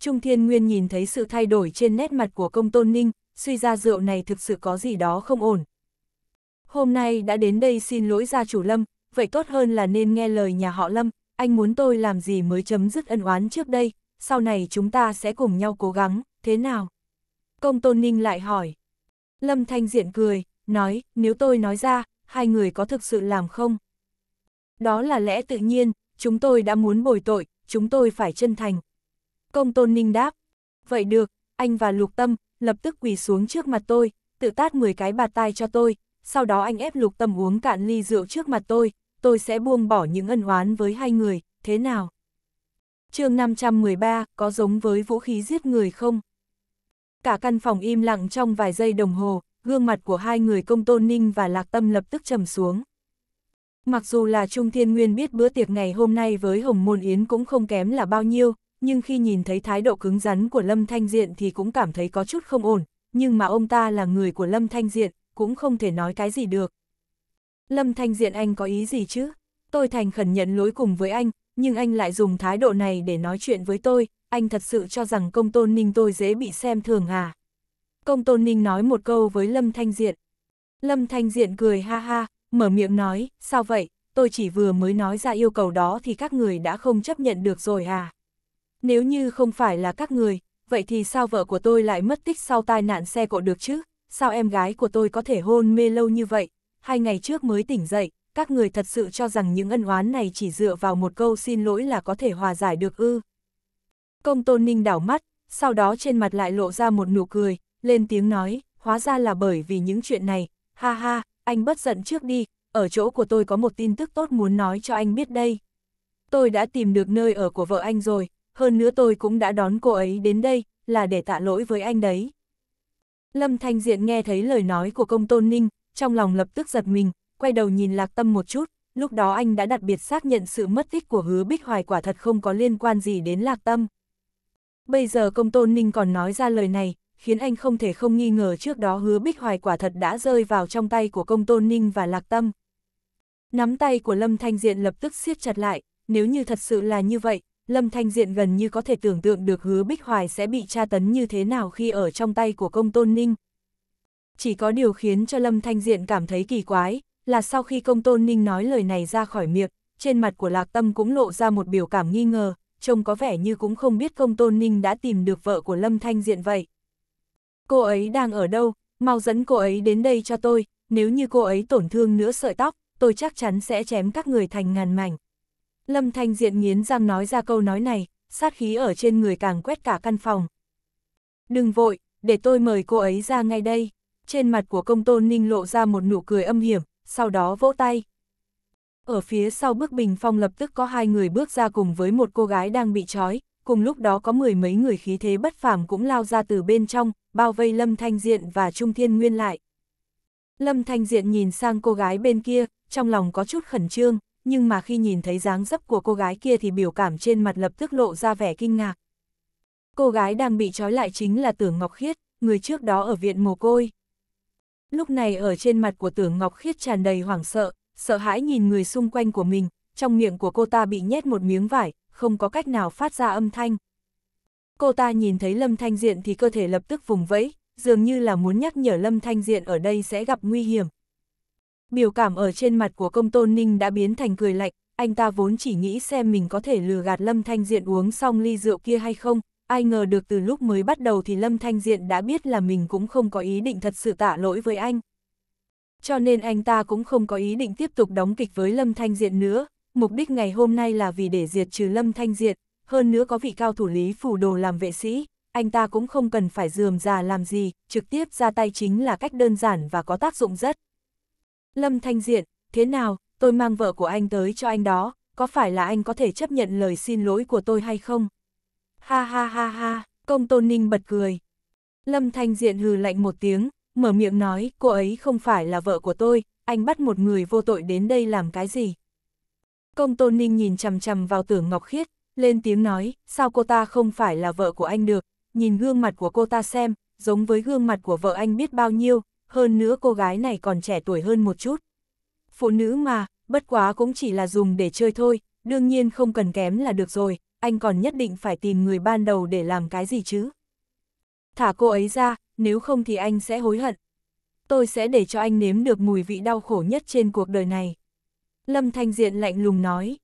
A: Trung Thiên Nguyên nhìn thấy sự thay đổi trên nét mặt của công tôn ninh, suy ra rượu này thực sự có gì đó không ổn. Hôm nay đã đến đây xin lỗi gia chủ Lâm, vậy tốt hơn là nên nghe lời nhà họ Lâm, anh muốn tôi làm gì mới chấm dứt ân oán trước đây, sau này chúng ta sẽ cùng nhau cố gắng, thế nào? Công Tôn Ninh lại hỏi. Lâm Thanh Diện cười, nói, nếu tôi nói ra, hai người có thực sự làm không? Đó là lẽ tự nhiên, chúng tôi đã muốn bồi tội, chúng tôi phải chân thành. Công Tôn Ninh đáp, vậy được, anh và Lục Tâm, lập tức quỳ xuống trước mặt tôi, tự tát 10 cái bạt tai cho tôi, sau đó anh ép lục tâm uống cạn ly rượu trước mặt tôi, tôi sẽ buông bỏ những ân oán với hai người, thế nào? chương 513, có giống với vũ khí giết người không? Cả căn phòng im lặng trong vài giây đồng hồ, gương mặt của hai người công tôn ninh và lạc tâm lập tức trầm xuống. Mặc dù là Trung Thiên Nguyên biết bữa tiệc ngày hôm nay với Hồng Môn Yến cũng không kém là bao nhiêu, nhưng khi nhìn thấy thái độ cứng rắn của Lâm Thanh Diện thì cũng cảm thấy có chút không ổn, nhưng mà ông ta là người của Lâm Thanh Diện, cũng không thể nói cái gì được. Lâm Thanh Diện anh có ý gì chứ? Tôi thành khẩn nhận lỗi cùng với anh, nhưng anh lại dùng thái độ này để nói chuyện với tôi, anh thật sự cho rằng công tôn ninh tôi dễ bị xem thường à? Công tôn ninh nói một câu với Lâm Thanh Diện. Lâm Thanh Diện cười ha ha, mở miệng nói, sao vậy, tôi chỉ vừa mới nói ra yêu cầu đó thì các người đã không chấp nhận được rồi à? Nếu như không phải là các người, vậy thì sao vợ của tôi lại mất tích sau tai nạn xe cộ được chứ? Sao em gái của tôi có thể hôn mê lâu như vậy? Hai ngày trước mới tỉnh dậy, các người thật sự cho rằng những ân oán này chỉ dựa vào một câu xin lỗi là có thể hòa giải được ư. Công tôn ninh đảo mắt, sau đó trên mặt lại lộ ra một nụ cười, lên tiếng nói, hóa ra là bởi vì những chuyện này, ha ha, anh bất giận trước đi, ở chỗ của tôi có một tin tức tốt muốn nói cho anh biết đây. Tôi đã tìm được nơi ở của vợ anh rồi, hơn nữa tôi cũng đã đón cô ấy đến đây, là để tạ lỗi với anh đấy. Lâm Thanh Diện nghe thấy lời nói của công tôn ninh, trong lòng lập tức giật mình, quay đầu nhìn lạc tâm một chút, lúc đó anh đã đặc biệt xác nhận sự mất tích của hứa bích hoài quả thật không có liên quan gì đến lạc tâm. Bây giờ công tôn ninh còn nói ra lời này, khiến anh không thể không nghi ngờ trước đó hứa bích hoài quả thật đã rơi vào trong tay của công tôn ninh và lạc tâm. Nắm tay của Lâm Thanh Diện lập tức siết chặt lại, nếu như thật sự là như vậy, Lâm Thanh Diện gần như có thể tưởng tượng được hứa Bích Hoài sẽ bị tra tấn như thế nào khi ở trong tay của công tôn ninh. Chỉ có điều khiến cho Lâm Thanh Diện cảm thấy kỳ quái, là sau khi công tôn ninh nói lời này ra khỏi miệng, trên mặt của Lạc Tâm cũng lộ ra một biểu cảm nghi ngờ, trông có vẻ như cũng không biết công tôn ninh đã tìm được vợ của Lâm Thanh Diện vậy. Cô ấy đang ở đâu, mau dẫn cô ấy đến đây cho tôi, nếu như cô ấy tổn thương nữa sợi tóc, tôi chắc chắn sẽ chém các người thành ngàn mảnh. Lâm Thanh Diện nghiến răng nói ra câu nói này, sát khí ở trên người càng quét cả căn phòng. Đừng vội, để tôi mời cô ấy ra ngay đây. Trên mặt của công tôn ninh lộ ra một nụ cười âm hiểm, sau đó vỗ tay. Ở phía sau bức bình phong lập tức có hai người bước ra cùng với một cô gái đang bị trói, cùng lúc đó có mười mấy người khí thế bất phàm cũng lao ra từ bên trong, bao vây Lâm Thanh Diện và Trung Thiên Nguyên lại. Lâm Thanh Diện nhìn sang cô gái bên kia, trong lòng có chút khẩn trương nhưng mà khi nhìn thấy dáng dấp của cô gái kia thì biểu cảm trên mặt lập tức lộ ra vẻ kinh ngạc. Cô gái đang bị trói lại chính là Tưởng Ngọc Khiết, người trước đó ở viện mồ côi. Lúc này ở trên mặt của Tưởng Ngọc Khiết tràn đầy hoảng sợ, sợ hãi nhìn người xung quanh của mình, trong miệng của cô ta bị nhét một miếng vải, không có cách nào phát ra âm thanh. Cô ta nhìn thấy Lâm Thanh Diện thì cơ thể lập tức vùng vẫy, dường như là muốn nhắc nhở Lâm Thanh Diện ở đây sẽ gặp nguy hiểm. Biểu cảm ở trên mặt của công tôn ninh đã biến thành cười lạnh, anh ta vốn chỉ nghĩ xem mình có thể lừa gạt Lâm Thanh Diện uống xong ly rượu kia hay không, ai ngờ được từ lúc mới bắt đầu thì Lâm Thanh Diện đã biết là mình cũng không có ý định thật sự tạ lỗi với anh. Cho nên anh ta cũng không có ý định tiếp tục đóng kịch với Lâm Thanh Diện nữa, mục đích ngày hôm nay là vì để diệt trừ Lâm Thanh Diện, hơn nữa có vị cao thủ lý phủ đồ làm vệ sĩ, anh ta cũng không cần phải dườm già làm gì, trực tiếp ra tay chính là cách đơn giản và có tác dụng rất. Lâm Thanh Diện, thế nào, tôi mang vợ của anh tới cho anh đó, có phải là anh có thể chấp nhận lời xin lỗi của tôi hay không? Ha ha ha ha, công tôn ninh bật cười. Lâm Thanh Diện hừ lạnh một tiếng, mở miệng nói, cô ấy không phải là vợ của tôi, anh bắt một người vô tội đến đây làm cái gì? Công tôn ninh nhìn chằm chằm vào tưởng Ngọc Khiết, lên tiếng nói, sao cô ta không phải là vợ của anh được, nhìn gương mặt của cô ta xem, giống với gương mặt của vợ anh biết bao nhiêu, hơn nữa cô gái này còn trẻ tuổi hơn một chút. Phụ nữ mà, bất quá cũng chỉ là dùng để chơi thôi, đương nhiên không cần kém là được rồi, anh còn nhất định phải tìm người ban đầu để làm cái gì chứ. Thả cô ấy ra, nếu không thì anh sẽ hối hận. Tôi sẽ để cho anh nếm được mùi vị đau khổ nhất trên cuộc đời này. Lâm Thanh Diện lạnh lùng nói.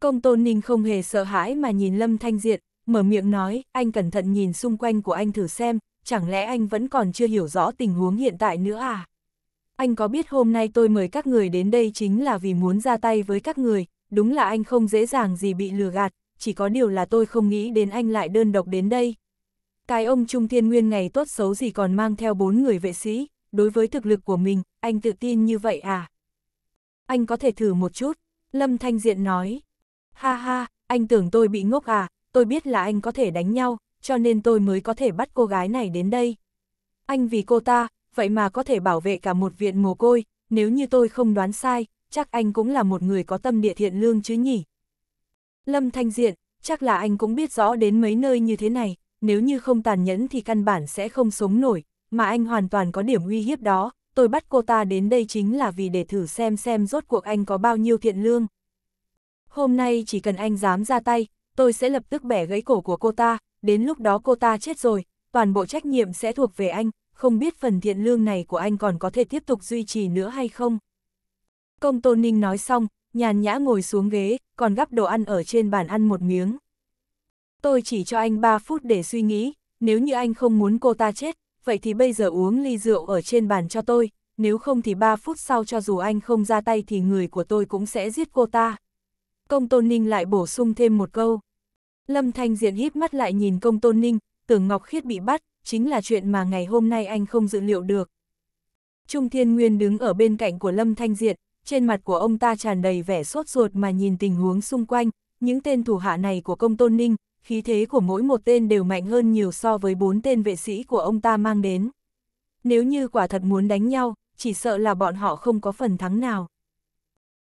A: Công Tôn Ninh không hề sợ hãi mà nhìn Lâm Thanh Diện, mở miệng nói, anh cẩn thận nhìn xung quanh của anh thử xem, chẳng lẽ anh vẫn còn chưa hiểu rõ tình huống hiện tại nữa à? Anh có biết hôm nay tôi mời các người đến đây chính là vì muốn ra tay với các người, đúng là anh không dễ dàng gì bị lừa gạt, chỉ có điều là tôi không nghĩ đến anh lại đơn độc đến đây. Cái ông Trung Thiên Nguyên ngày tốt xấu gì còn mang theo bốn người vệ sĩ, đối với thực lực của mình, anh tự tin như vậy à? Anh có thể thử một chút, Lâm Thanh Diện nói. Ha ha, anh tưởng tôi bị ngốc à, tôi biết là anh có thể đánh nhau, cho nên tôi mới có thể bắt cô gái này đến đây. Anh vì cô ta, vậy mà có thể bảo vệ cả một viện mồ côi, nếu như tôi không đoán sai, chắc anh cũng là một người có tâm địa thiện lương chứ nhỉ. Lâm Thanh Diện, chắc là anh cũng biết rõ đến mấy nơi như thế này, nếu như không tàn nhẫn thì căn bản sẽ không sống nổi, mà anh hoàn toàn có điểm uy hiếp đó, tôi bắt cô ta đến đây chính là vì để thử xem xem rốt cuộc anh có bao nhiêu thiện lương. Hôm nay chỉ cần anh dám ra tay, tôi sẽ lập tức bẻ gãy cổ của cô ta, đến lúc đó cô ta chết rồi, toàn bộ trách nhiệm sẽ thuộc về anh, không biết phần thiện lương này của anh còn có thể tiếp tục duy trì nữa hay không. Công Tôn Ninh nói xong, nhàn nhã ngồi xuống ghế, còn gắp đồ ăn ở trên bàn ăn một miếng. Tôi chỉ cho anh 3 phút để suy nghĩ, nếu như anh không muốn cô ta chết, vậy thì bây giờ uống ly rượu ở trên bàn cho tôi, nếu không thì 3 phút sau cho dù anh không ra tay thì người của tôi cũng sẽ giết cô ta. Công Tôn Ninh lại bổ sung thêm một câu. Lâm Thanh Diện híp mắt lại nhìn công tôn ninh, tưởng Ngọc Khiết bị bắt, chính là chuyện mà ngày hôm nay anh không dự liệu được. Trung Thiên Nguyên đứng ở bên cạnh của Lâm Thanh Diện, trên mặt của ông ta tràn đầy vẻ sốt ruột mà nhìn tình huống xung quanh, những tên thủ hạ này của công tôn ninh, khí thế của mỗi một tên đều mạnh hơn nhiều so với bốn tên vệ sĩ của ông ta mang đến. Nếu như quả thật muốn đánh nhau, chỉ sợ là bọn họ không có phần thắng nào.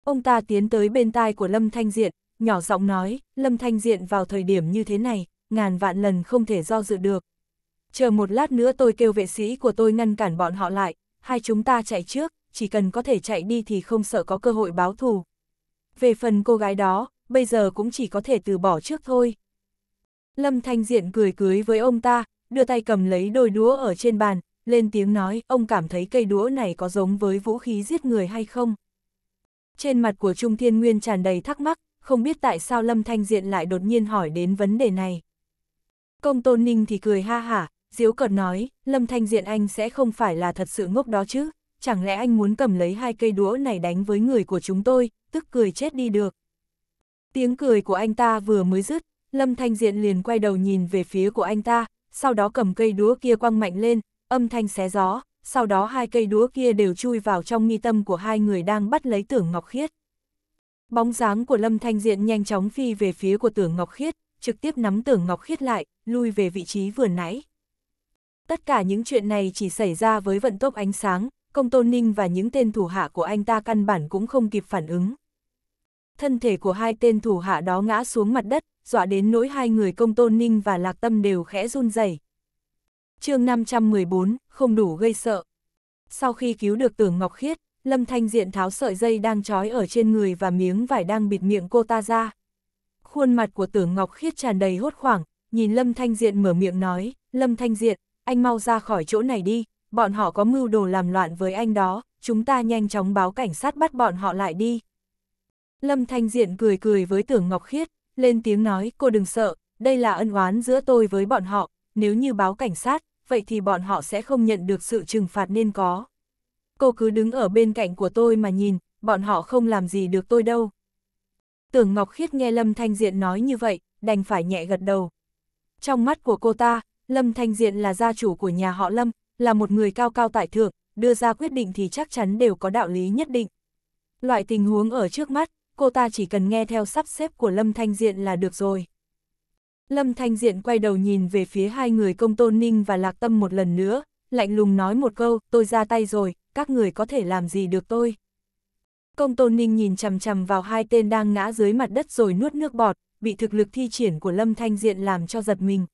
A: Ông ta tiến tới bên tai của Lâm Thanh Diện, nhỏ giọng nói, Lâm Thanh Diện vào thời điểm như thế này, ngàn vạn lần không thể do dự được. Chờ một lát nữa tôi kêu vệ sĩ của tôi ngăn cản bọn họ lại, hai chúng ta chạy trước, chỉ cần có thể chạy đi thì không sợ có cơ hội báo thù. Về phần cô gái đó, bây giờ cũng chỉ có thể từ bỏ trước thôi. Lâm Thanh Diện cười cưới với ông ta, đưa tay cầm lấy đôi đũa ở trên bàn, lên tiếng nói ông cảm thấy cây đũa này có giống với vũ khí giết người hay không. Trên mặt của Trung Thiên Nguyên tràn đầy thắc mắc, không biết tại sao Lâm Thanh Diện lại đột nhiên hỏi đến vấn đề này. Công Tôn Ninh thì cười ha hả, diếu cợt nói, Lâm Thanh Diện anh sẽ không phải là thật sự ngốc đó chứ, chẳng lẽ anh muốn cầm lấy hai cây đũa này đánh với người của chúng tôi, tức cười chết đi được. Tiếng cười của anh ta vừa mới dứt, Lâm Thanh Diện liền quay đầu nhìn về phía của anh ta, sau đó cầm cây đũa kia quăng mạnh lên, âm thanh xé gió, sau đó hai cây đũa kia đều chui vào trong nghi tâm của hai người đang bắt lấy tưởng Ngọc Khiết. Bóng dáng của Lâm Thanh Diện nhanh chóng phi về phía của tưởng Ngọc Khiết, trực tiếp nắm tưởng Ngọc Khiết lại, lui về vị trí vừa nãy. Tất cả những chuyện này chỉ xảy ra với vận tốc ánh sáng, công tôn ninh và những tên thủ hạ của anh ta căn bản cũng không kịp phản ứng. Thân thể của hai tên thủ hạ đó ngã xuống mặt đất, dọa đến nỗi hai người công tôn ninh và lạc tâm đều khẽ run rẩy. chương 514, không đủ gây sợ. Sau khi cứu được tưởng Ngọc Khiết, Lâm Thanh Diện tháo sợi dây đang trói ở trên người và miếng vải đang bịt miệng cô ta ra. Khuôn mặt của Tưởng Ngọc Khiết tràn đầy hốt hoảng, nhìn Lâm Thanh Diện mở miệng nói, Lâm Thanh Diện, anh mau ra khỏi chỗ này đi, bọn họ có mưu đồ làm loạn với anh đó, chúng ta nhanh chóng báo cảnh sát bắt bọn họ lại đi. Lâm Thanh Diện cười cười với Tưởng Ngọc Khiết, lên tiếng nói, cô đừng sợ, đây là ân oán giữa tôi với bọn họ, nếu như báo cảnh sát, vậy thì bọn họ sẽ không nhận được sự trừng phạt nên có cô cứ đứng ở bên cạnh của tôi mà nhìn, bọn họ không làm gì được tôi đâu. Tưởng Ngọc Khiết nghe Lâm Thanh Diện nói như vậy, đành phải nhẹ gật đầu. Trong mắt của cô ta, Lâm Thanh Diện là gia chủ của nhà họ Lâm, là một người cao cao tại thượng, đưa ra quyết định thì chắc chắn đều có đạo lý nhất định. Loại tình huống ở trước mắt, cô ta chỉ cần nghe theo sắp xếp của Lâm Thanh Diện là được rồi. Lâm Thanh Diện quay đầu nhìn về phía hai người công tôn ninh và lạc tâm một lần nữa, lạnh lùng nói một câu, tôi ra tay rồi, các người có thể làm gì được tôi. Công Tôn Ninh nhìn chằm chằm vào hai tên đang ngã dưới mặt đất rồi nuốt nước bọt, bị thực lực thi triển của Lâm Thanh Diện làm cho giật mình.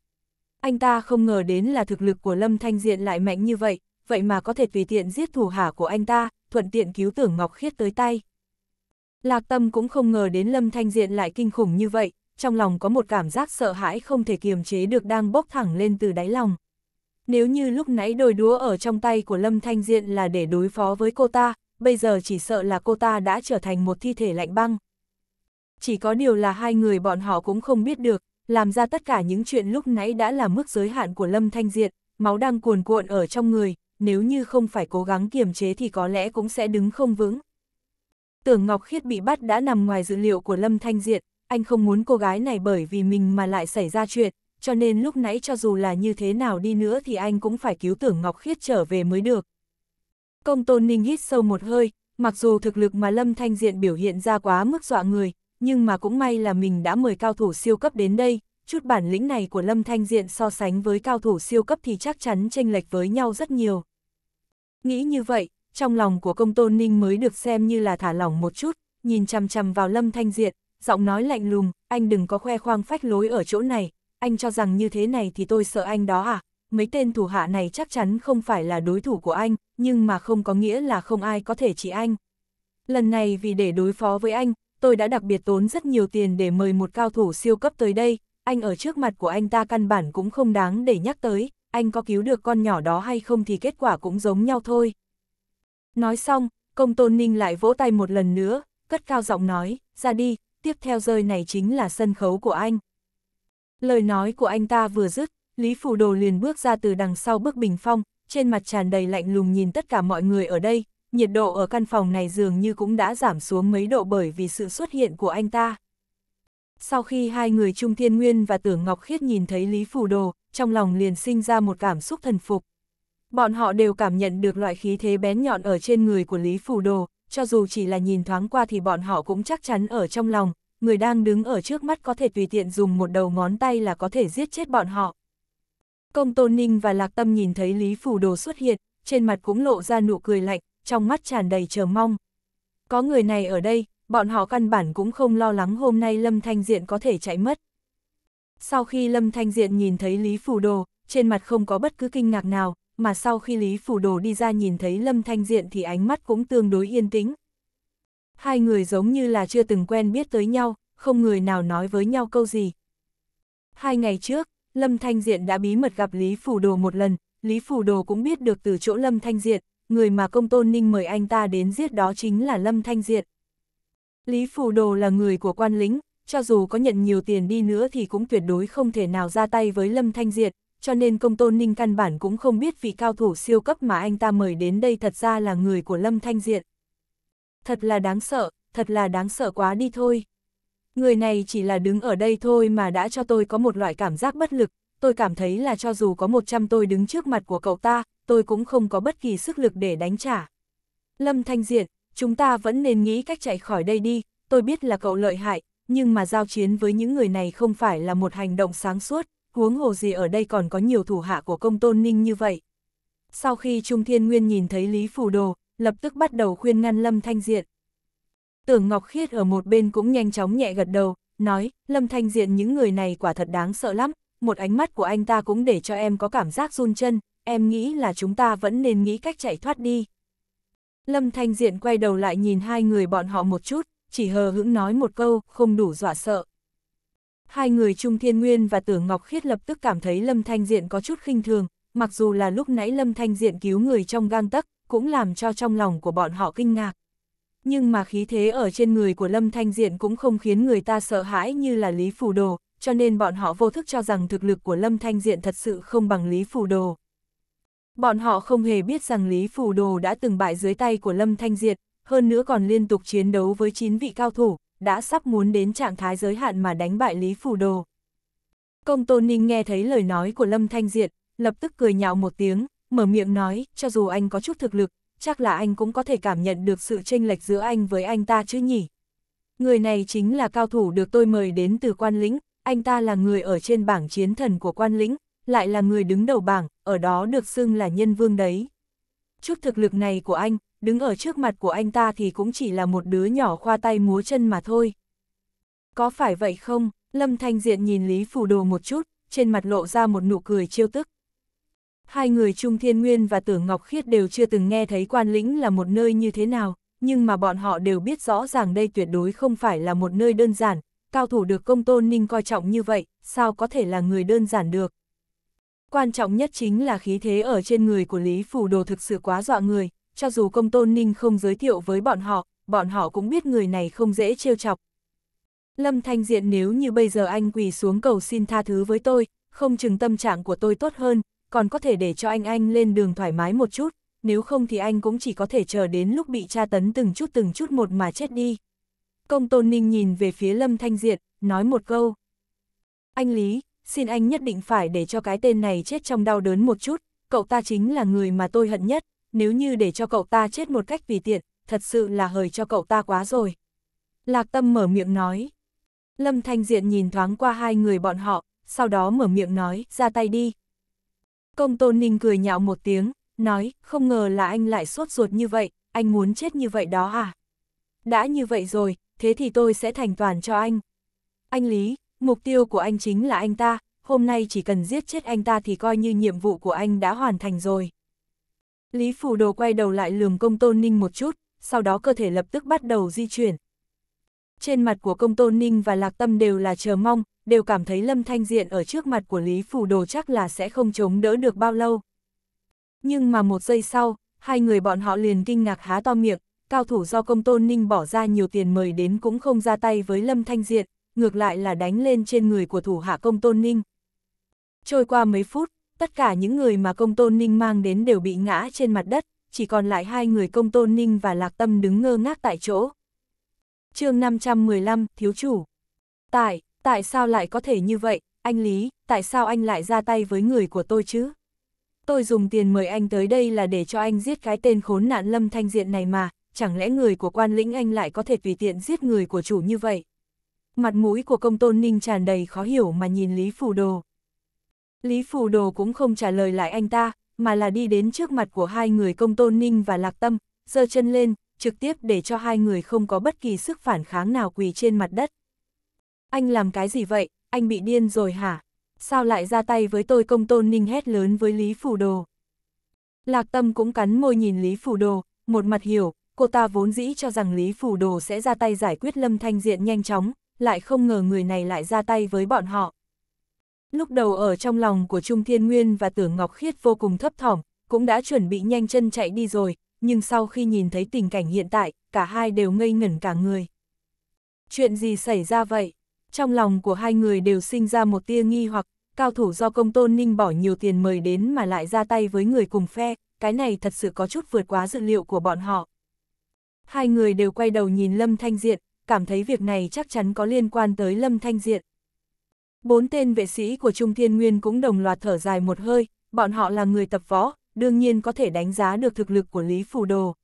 A: Anh ta không ngờ đến là thực lực của Lâm Thanh Diện lại mạnh như vậy, vậy mà có thể tùy tiện giết thủ hạ của anh ta, thuận tiện cứu tưởng Ngọc Khiết tới tay. Lạc Tâm cũng không ngờ đến Lâm Thanh Diện lại kinh khủng như vậy, trong lòng có một cảm giác sợ hãi không thể kiềm chế được đang bốc thẳng lên từ đáy lòng. Nếu như lúc nãy đôi đúa ở trong tay của Lâm Thanh Diện là để đối phó với cô ta, bây giờ chỉ sợ là cô ta đã trở thành một thi thể lạnh băng. Chỉ có điều là hai người bọn họ cũng không biết được, làm ra tất cả những chuyện lúc nãy đã là mức giới hạn của Lâm Thanh Diện, máu đang cuồn cuộn ở trong người, nếu như không phải cố gắng kiềm chế thì có lẽ cũng sẽ đứng không vững. Tưởng Ngọc Khiết bị bắt đã nằm ngoài dữ liệu của Lâm Thanh Diện, anh không muốn cô gái này bởi vì mình mà lại xảy ra chuyện, cho nên lúc nãy cho dù là như thế nào đi nữa thì anh cũng phải cứu tưởng Ngọc Khiết trở về mới được. Công tôn ninh hít sâu một hơi, mặc dù thực lực mà Lâm Thanh Diện biểu hiện ra quá mức dọa người, nhưng mà cũng may là mình đã mời cao thủ siêu cấp đến đây, chút bản lĩnh này của Lâm Thanh Diện so sánh với cao thủ siêu cấp thì chắc chắn chênh lệch với nhau rất nhiều. Nghĩ như vậy, trong lòng của công tôn ninh mới được xem như là thả lỏng một chút, nhìn chằm chằm vào Lâm Thanh Diện, giọng nói lạnh lùng, anh đừng có khoe khoang phách lối ở chỗ này, anh cho rằng như thế này thì tôi sợ anh đó à? Mấy tên thủ hạ này chắc chắn không phải là đối thủ của anh, nhưng mà không có nghĩa là không ai có thể chỉ anh. Lần này vì để đối phó với anh, tôi đã đặc biệt tốn rất nhiều tiền để mời một cao thủ siêu cấp tới đây, anh ở trước mặt của anh ta căn bản cũng không đáng để nhắc tới, anh có cứu được con nhỏ đó hay không thì kết quả cũng giống nhau thôi. Nói xong, công tôn ninh lại vỗ tay một lần nữa, cất cao giọng nói, ra đi, tiếp theo rơi này chính là sân khấu của anh. Lời nói của anh ta vừa dứt, Lý Phủ Đồ liền bước ra từ đằng sau bức bình phong, trên mặt tràn đầy lạnh lùng nhìn tất cả mọi người ở đây, nhiệt độ ở căn phòng này dường như cũng đã giảm xuống mấy độ bởi vì sự xuất hiện của anh ta. Sau khi hai người Trung Thiên Nguyên và Tưởng Ngọc Khiết nhìn thấy Lý Phủ Đồ, trong lòng liền sinh ra một cảm xúc thần phục. Bọn họ đều cảm nhận được loại khí thế bén nhọn ở trên người của Lý Phủ Đồ, cho dù chỉ là nhìn thoáng qua thì bọn họ cũng chắc chắn ở trong lòng, người đang đứng ở trước mắt có thể tùy tiện dùng một đầu ngón tay là có thể giết chết bọn họ. Công Tôn Ninh và Lạc Tâm nhìn thấy Lý Phủ Đồ xuất hiện, trên mặt cũng lộ ra nụ cười lạnh, trong mắt tràn đầy chờ mong. Có người này ở đây, bọn họ căn bản cũng không lo lắng hôm nay Lâm Thanh Diện có thể chạy mất. Sau khi Lâm Thanh Diện nhìn thấy Lý Phủ Đồ, trên mặt không có bất cứ kinh ngạc nào, mà sau khi Lý Phủ Đồ đi ra nhìn thấy Lâm Thanh Diện thì ánh mắt cũng tương đối yên tĩnh, Hai người giống như là chưa từng quen biết tới nhau, không người nào nói với nhau câu gì. Hai ngày trước, Lâm Thanh Diện đã bí mật gặp Lý Phủ Đồ một lần, Lý Phủ Đồ cũng biết được từ chỗ Lâm Thanh Diện, người mà công tôn ninh mời anh ta đến giết đó chính là Lâm Thanh Diện. Lý Phủ Đồ là người của quan lính, cho dù có nhận nhiều tiền đi nữa thì cũng tuyệt đối không thể nào ra tay với Lâm Thanh Diện, cho nên công tôn ninh căn bản cũng không biết vị cao thủ siêu cấp mà anh ta mời đến đây thật ra là người của Lâm Thanh Diện thật là đáng sợ, thật là đáng sợ quá đi thôi. Người này chỉ là đứng ở đây thôi mà đã cho tôi có một loại cảm giác bất lực, tôi cảm thấy là cho dù có 100 tôi đứng trước mặt của cậu ta, tôi cũng không có bất kỳ sức lực để đánh trả. Lâm Thanh Diện, chúng ta vẫn nên nghĩ cách chạy khỏi đây đi, tôi biết là cậu lợi hại, nhưng mà giao chiến với những người này không phải là một hành động sáng suốt, huống hồ gì ở đây còn có nhiều thủ hạ của công tôn ninh như vậy. Sau khi Trung Thiên Nguyên nhìn thấy Lý phủ Đồ, lập tức bắt đầu khuyên ngăn Lâm Thanh Diện. Tưởng Ngọc Khiết ở một bên cũng nhanh chóng nhẹ gật đầu, nói, Lâm Thanh Diện những người này quả thật đáng sợ lắm, một ánh mắt của anh ta cũng để cho em có cảm giác run chân, em nghĩ là chúng ta vẫn nên nghĩ cách chạy thoát đi. Lâm Thanh Diện quay đầu lại nhìn hai người bọn họ một chút, chỉ hờ hững nói một câu, không đủ dọa sợ. Hai người Trung Thiên Nguyên và Tưởng Ngọc Khiết lập tức cảm thấy Lâm Thanh Diện có chút khinh thường, mặc dù là lúc nãy Lâm Thanh Diện cứu người trong gang tấc, cũng làm cho trong lòng của bọn họ kinh ngạc. Nhưng mà khí thế ở trên người của Lâm Thanh Diện cũng không khiến người ta sợ hãi như là Lý Phù Đồ, cho nên bọn họ vô thức cho rằng thực lực của Lâm Thanh Diện thật sự không bằng Lý Phù Đồ. Bọn họ không hề biết rằng Lý Phù Đồ đã từng bại dưới tay của Lâm Thanh Diện, hơn nữa còn liên tục chiến đấu với 9 vị cao thủ, đã sắp muốn đến trạng thái giới hạn mà đánh bại Lý Phù Đồ. Công Tôn Ninh nghe thấy lời nói của Lâm Thanh Diện, lập tức cười nhạo một tiếng, mở miệng nói, cho dù anh có chút thực lực, chắc là anh cũng có thể cảm nhận được sự chênh lệch giữa anh với anh ta chứ nhỉ. Người này chính là cao thủ được tôi mời đến từ quan lĩnh, anh ta là người ở trên bảng chiến thần của quan lĩnh, lại là người đứng đầu bảng, ở đó được xưng là nhân vương đấy. Chút thực lực này của anh, đứng ở trước mặt của anh ta thì cũng chỉ là một đứa nhỏ khoa tay múa chân mà thôi. Có phải vậy không? Lâm Thanh Diện nhìn Lý Phủ Đồ một chút, trên mặt lộ ra một nụ cười chiêu tức. Hai người Trung Thiên Nguyên và Tưởng Ngọc Khiết đều chưa từng nghe thấy quan lĩnh là một nơi như thế nào, nhưng mà bọn họ đều biết rõ ràng đây tuyệt đối không phải là một nơi đơn giản, cao thủ được công tôn ninh coi trọng như vậy, sao có thể là người đơn giản được. Quan trọng nhất chính là khí thế ở trên người của Lý Phủ Đồ thực sự quá dọa người, cho dù công tôn ninh không giới thiệu với bọn họ, bọn họ cũng biết người này không dễ trêu chọc. Lâm Thanh Diện nếu như bây giờ anh quỳ xuống cầu xin tha thứ với tôi, không chừng tâm trạng của tôi tốt hơn, còn có thể để cho anh anh lên đường thoải mái một chút, nếu không thì anh cũng chỉ có thể chờ đến lúc bị tra tấn từng chút từng chút một mà chết đi. Công Tôn Ninh nhìn về phía Lâm Thanh Diệt, nói một câu. Anh Lý, xin anh nhất định phải để cho cái tên này chết trong đau đớn một chút, cậu ta chính là người mà tôi hận nhất, nếu như để cho cậu ta chết một cách vì tiện, thật sự là hời cho cậu ta quá rồi. Lạc Tâm mở miệng nói. Lâm Thanh Diện nhìn thoáng qua hai người bọn họ, sau đó mở miệng nói, ra tay đi. Công tôn ninh cười nhạo một tiếng, nói, không ngờ là anh lại sốt ruột như vậy, anh muốn chết như vậy đó à? Đã như vậy rồi, thế thì tôi sẽ thành toàn cho anh. Anh Lý, mục tiêu của anh chính là anh ta, hôm nay chỉ cần giết chết anh ta thì coi như nhiệm vụ của anh đã hoàn thành rồi. Lý Phủ Đồ quay đầu lại lườm công tôn ninh một chút, sau đó cơ thể lập tức bắt đầu di chuyển. Trên mặt của công tôn ninh và lạc tâm đều là chờ mong, đều cảm thấy Lâm Thanh Diện ở trước mặt của Lý Phủ Đồ chắc là sẽ không chống đỡ được bao lâu. Nhưng mà một giây sau, hai người bọn họ liền kinh ngạc há to miệng, cao thủ do công tôn ninh bỏ ra nhiều tiền mời đến cũng không ra tay với Lâm Thanh Diện, ngược lại là đánh lên trên người của thủ hạ công tôn ninh. Trôi qua mấy phút, tất cả những người mà công tôn ninh mang đến đều bị ngã trên mặt đất, chỉ còn lại hai người công tôn ninh và lạc tâm đứng ngơ ngác tại chỗ. chương 515, Thiếu Chủ Tại tại sao lại có thể như vậy, anh Lý, tại sao anh lại ra tay với người của tôi chứ? Tôi dùng tiền mời anh tới đây là để cho anh giết cái tên khốn nạn lâm thanh diện này mà, chẳng lẽ người của quan lĩnh anh lại có thể tùy tiện giết người của chủ như vậy? Mặt mũi của công tôn ninh tràn đầy khó hiểu mà nhìn Lý Phù Đồ. Lý Phù Đồ cũng không trả lời lại anh ta, mà là đi đến trước mặt của hai người công tôn ninh và lạc tâm, giơ chân lên, trực tiếp để cho hai người không có bất kỳ sức phản kháng nào quỳ trên mặt đất. Anh làm cái gì vậy, anh bị điên rồi hả? Sao lại ra tay với tôi công tôn ninh hét lớn với Lý Phủ Đồ? Lạc Tâm cũng cắn môi nhìn Lý Phủ Đồ, một mặt hiểu, cô ta vốn dĩ cho rằng Lý Phủ Đồ sẽ ra tay giải quyết Lâm Thanh Diện nhanh chóng, lại không ngờ người này lại ra tay với bọn họ. Lúc đầu ở trong lòng của Trung Thiên Nguyên và Tưởng Ngọc Khiết vô cùng thấp thỏm, cũng đã chuẩn bị nhanh chân chạy đi rồi, nhưng sau khi nhìn thấy tình cảnh hiện tại, cả hai đều ngây ngẩn cả người. Chuyện gì xảy ra vậy? trong lòng của hai người đều sinh ra một tia nghi hoặc, cao thủ do công tôn ninh bỏ nhiều tiền mời đến mà lại ra tay với người cùng phe, cái này thật sự có chút vượt quá dự liệu của bọn họ. Hai người đều quay đầu nhìn Lâm Thanh Diện, cảm thấy việc này chắc chắn có liên quan tới Lâm Thanh Diện. Bốn tên vệ sĩ của Trung Thiên Nguyên cũng đồng loạt thở dài một hơi, bọn họ là người tập võ, đương nhiên có thể đánh giá được thực lực của Lý Phù Đồ.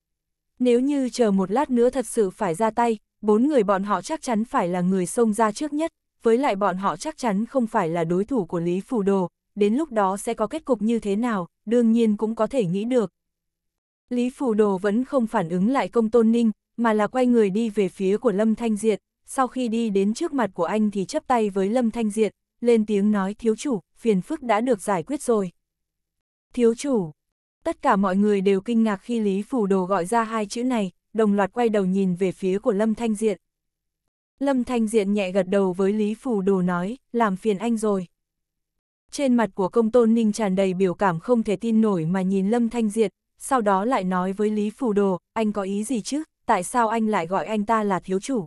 A: Nếu như chờ một lát nữa thật sự phải ra tay, bốn người bọn họ chắc chắn phải là người xông ra trước nhất, với lại bọn họ chắc chắn không phải là đối thủ của Lý Phù Đồ, đến lúc đó sẽ có kết cục như thế nào, đương nhiên cũng có thể nghĩ được. Lý Phù Đồ vẫn không phản ứng lại công tôn ninh, mà là quay người đi về phía của Lâm Thanh Diệt, sau khi đi đến trước mặt của anh thì chấp tay với Lâm Thanh Diệt, lên tiếng nói thiếu chủ, phiền phức đã được giải quyết rồi. Thiếu chủ, tất cả mọi người đều kinh ngạc khi Lý Phù Đồ gọi ra hai chữ này, đồng loạt quay đầu nhìn về phía của Lâm Thanh Diện. Lâm Thanh Diện nhẹ gật đầu với Lý Phù Đồ nói, làm phiền anh rồi. Trên mặt của công tôn ninh tràn đầy biểu cảm không thể tin nổi mà nhìn Lâm Thanh Diện, sau đó lại nói với Lý Phù Đồ, anh có ý gì chứ, tại sao anh lại gọi anh ta là thiếu chủ?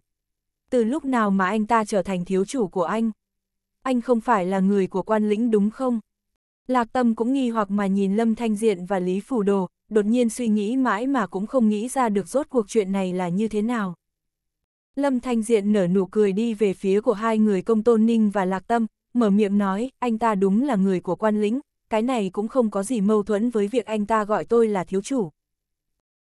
A: Từ lúc nào mà anh ta trở thành thiếu chủ của anh? Anh không phải là người của quan lĩnh đúng không? Lạc Tâm cũng nghi hoặc mà nhìn Lâm Thanh Diện và Lý Phù Đồ, đột nhiên suy nghĩ mãi mà cũng không nghĩ ra được rốt cuộc chuyện này là như thế nào. Lâm Thanh Diện nở nụ cười đi về phía của hai người công tôn ninh và lạc tâm, mở miệng nói, anh ta đúng là người của quan lĩnh, cái này cũng không có gì mâu thuẫn với việc anh ta gọi tôi là thiếu chủ.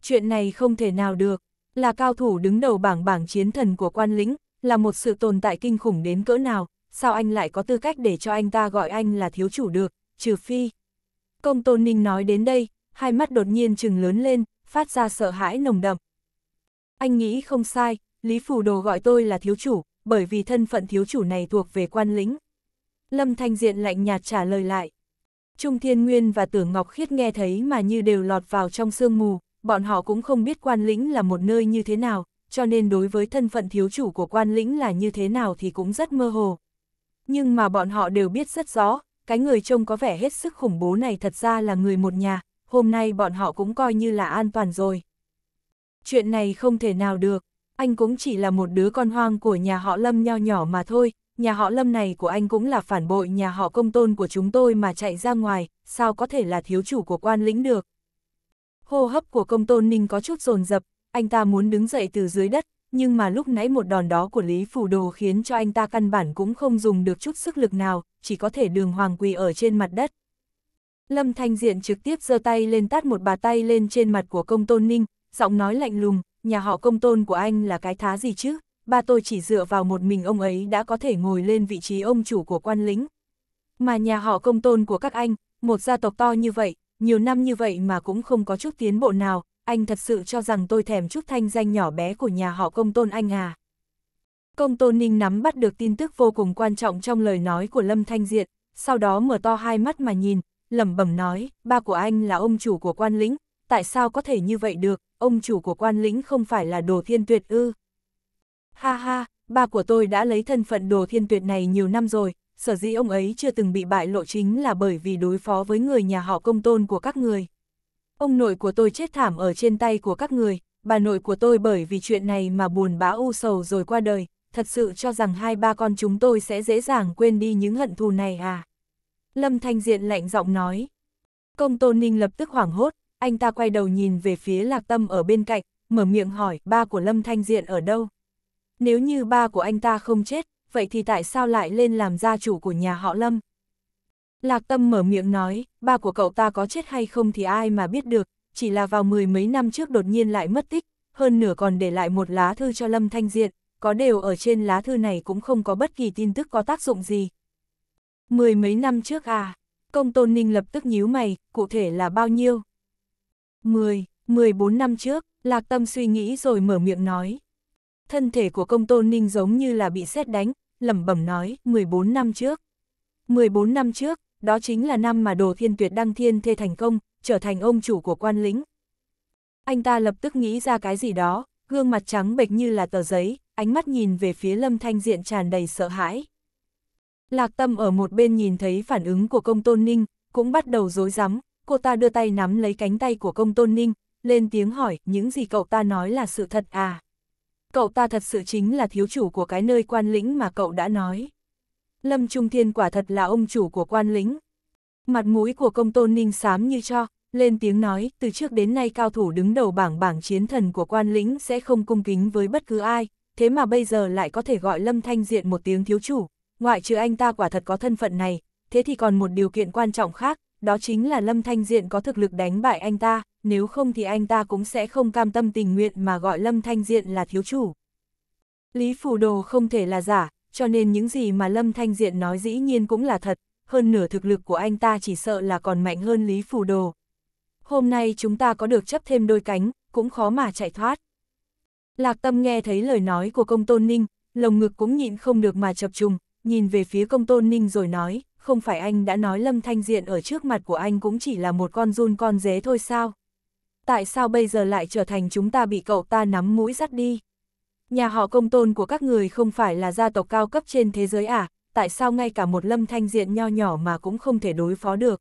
A: Chuyện này không thể nào được, là cao thủ đứng đầu bảng bảng chiến thần của quan lĩnh, là một sự tồn tại kinh khủng đến cỡ nào, sao anh lại có tư cách để cho anh ta gọi anh là thiếu chủ được, trừ phi. Công Tôn Ninh nói đến đây, hai mắt đột nhiên trừng lớn lên, phát ra sợ hãi nồng đậm. Anh nghĩ không sai, Lý Phủ Đồ gọi tôi là thiếu chủ, bởi vì thân phận thiếu chủ này thuộc về quan lĩnh. Lâm Thanh Diện lạnh nhạt trả lời lại. Trung Thiên Nguyên và Tưởng Ngọc Khiết nghe thấy mà như đều lọt vào trong sương mù, bọn họ cũng không biết quan lĩnh là một nơi như thế nào, cho nên đối với thân phận thiếu chủ của quan lĩnh là như thế nào thì cũng rất mơ hồ. Nhưng mà bọn họ đều biết rất rõ, cái người trông có vẻ hết sức khủng bố này thật ra là người một nhà, hôm nay bọn họ cũng coi như là an toàn rồi. Chuyện này không thể nào được, anh cũng chỉ là một đứa con hoang của nhà họ Lâm nho nhỏ mà thôi, nhà họ Lâm này của anh cũng là phản bội nhà họ công tôn của chúng tôi mà chạy ra ngoài, sao có thể là thiếu chủ của quan lĩnh được. Hô hấp của công tôn ninh có chút rồn rập. anh ta muốn đứng dậy từ dưới đất, nhưng mà lúc nãy một đòn đó của Lý Phủ Đồ khiến cho anh ta căn bản cũng không dùng được chút sức lực nào, chỉ có thể đường hoàng quỳ ở trên mặt đất. Lâm Thanh Diện trực tiếp giơ tay lên tát một bà tay lên trên mặt của công tôn ninh, giọng nói lạnh lùng, nhà họ công tôn của anh là cái thá gì chứ, ba tôi chỉ dựa vào một mình ông ấy đã có thể ngồi lên vị trí ông chủ của quan lính, Mà nhà họ công tôn của các anh, một gia tộc to như vậy, nhiều năm như vậy mà cũng không có chút tiến bộ nào, anh thật sự cho rằng tôi thèm chút thanh danh nhỏ bé của nhà họ công tôn anh à. Công tôn ninh nắm bắt được tin tức vô cùng quan trọng trong lời nói của Lâm Thanh Diện, sau đó mở to hai mắt mà nhìn, lẩm bẩm nói, ba của anh là ông chủ của quan lĩnh, tại sao có thể như vậy được, ông chủ của quan lĩnh không phải là đồ thiên tuyệt ư. Ha ha, ba của tôi đã lấy thân phận đồ thiên tuyệt này nhiều năm rồi, sở dĩ ông ấy chưa từng bị bại lộ chính là bởi vì đối phó với người nhà họ công tôn của các người. Ông nội của tôi chết thảm ở trên tay của các người, bà nội của tôi bởi vì chuyện này mà buồn bã u sầu rồi qua đời, thật sự cho rằng hai ba con chúng tôi sẽ dễ dàng quên đi những hận thù này à. Lâm Thanh Diện lạnh giọng nói. Công Tôn Ninh lập tức hoảng hốt, anh ta quay đầu nhìn về phía Lạc Tâm ở bên cạnh, mở miệng hỏi ba của Lâm Thanh Diện ở đâu. Nếu như ba của anh ta không chết, vậy thì tại sao lại lên làm gia chủ của nhà họ Lâm? Lạc Tâm mở miệng nói, ba của cậu ta có chết hay không thì ai mà biết được, chỉ là vào mười mấy năm trước đột nhiên lại mất tích, hơn nửa còn để lại một lá thư cho Lâm Thanh Diện, có đều ở trên lá thư này cũng không có bất kỳ tin tức có tác dụng gì, Mười mấy năm trước à? Công tôn ninh lập tức nhíu mày, cụ thể là bao nhiêu? Mười, mười bốn năm trước, lạc tâm suy nghĩ rồi mở miệng nói. Thân thể của công tôn ninh giống như là bị sét đánh, lẩm bẩm nói, mười bốn năm trước. mười bốn năm trước, đó chính là năm mà đồ thiên tuyệt đăng thiên thê thành công, trở thành ông chủ của quan lĩnh. Anh ta lập tức nghĩ ra cái gì đó, gương mặt trắng bệch như là tờ giấy, ánh mắt nhìn về phía lâm thanh diện tràn đầy sợ hãi. Lạc Tâm ở một bên nhìn thấy phản ứng của công tôn ninh, cũng bắt đầu rối rắm cô ta đưa tay nắm lấy cánh tay của công tôn ninh, lên tiếng hỏi những gì cậu ta nói là sự thật à. Cậu ta thật sự chính là thiếu chủ của cái nơi quan lĩnh mà cậu đã nói. Lâm Trung Thiên quả thật là ông chủ của quan lĩnh. Mặt mũi của công tôn ninh xám như cho, lên tiếng nói, từ trước đến nay cao thủ đứng đầu bảng bảng chiến thần của quan lĩnh sẽ không cung kính với bất cứ ai, thế mà bây giờ lại có thể gọi Lâm Thanh Diện một tiếng thiếu chủ, ngoại trừ anh ta quả thật có thân phận này, thế thì còn một điều kiện quan trọng khác, đó chính là Lâm Thanh Diện có thực lực đánh bại anh ta, nếu không thì anh ta cũng sẽ không cam tâm tình nguyện mà gọi Lâm Thanh Diện là thiếu chủ. Lý Phủ Đồ không thể là giả, cho nên những gì mà Lâm Thanh Diện nói dĩ nhiên cũng là thật, hơn nửa thực lực của anh ta chỉ sợ là còn mạnh hơn Lý Phủ Đồ. Hôm nay chúng ta có được chấp thêm đôi cánh, cũng khó mà chạy thoát. Lạc Tâm nghe thấy lời nói của công tôn ninh, lồng ngực cũng nhịn không được mà chập trùng, nhìn về phía công tôn ninh rồi nói, không phải anh đã nói Lâm Thanh Diện ở trước mặt của anh cũng chỉ là một con run con dế thôi sao? Tại sao bây giờ lại trở thành chúng ta bị cậu ta nắm mũi dắt đi? Nhà họ công tôn của các người không phải là gia tộc cao cấp trên thế giới à? Tại sao ngay cả một Lâm Thanh Diện nho nhỏ mà cũng không thể đối phó được?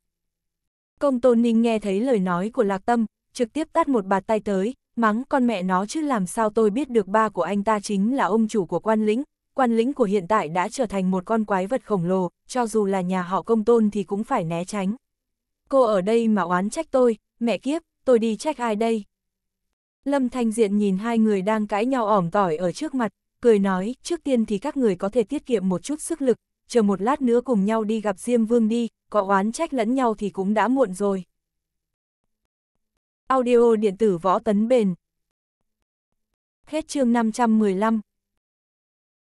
A: Công tôn ninh nghe thấy lời nói của Lạc Tâm, trực tiếp tát một bạt tay tới, mắng con mẹ nó chứ làm sao tôi biết được ba của anh ta chính là ông chủ của quan lĩnh, quan lĩnh của hiện tại đã trở thành một con quái vật khổng lồ, cho dù là nhà họ công tôn thì cũng phải né tránh. Cô ở đây mà oán trách tôi, mẹ kiếp, tôi đi trách ai đây? Lâm Thanh Diện nhìn hai người đang cãi nhau ỏm tỏi ở trước mặt, cười nói, trước tiên thì các người có thể tiết kiệm một chút sức lực, chờ một lát nữa cùng nhau đi gặp Diêm Vương đi, có oán trách lẫn nhau thì cũng đã muộn rồi. Audio điện tử võ tấn bền Hết chương 515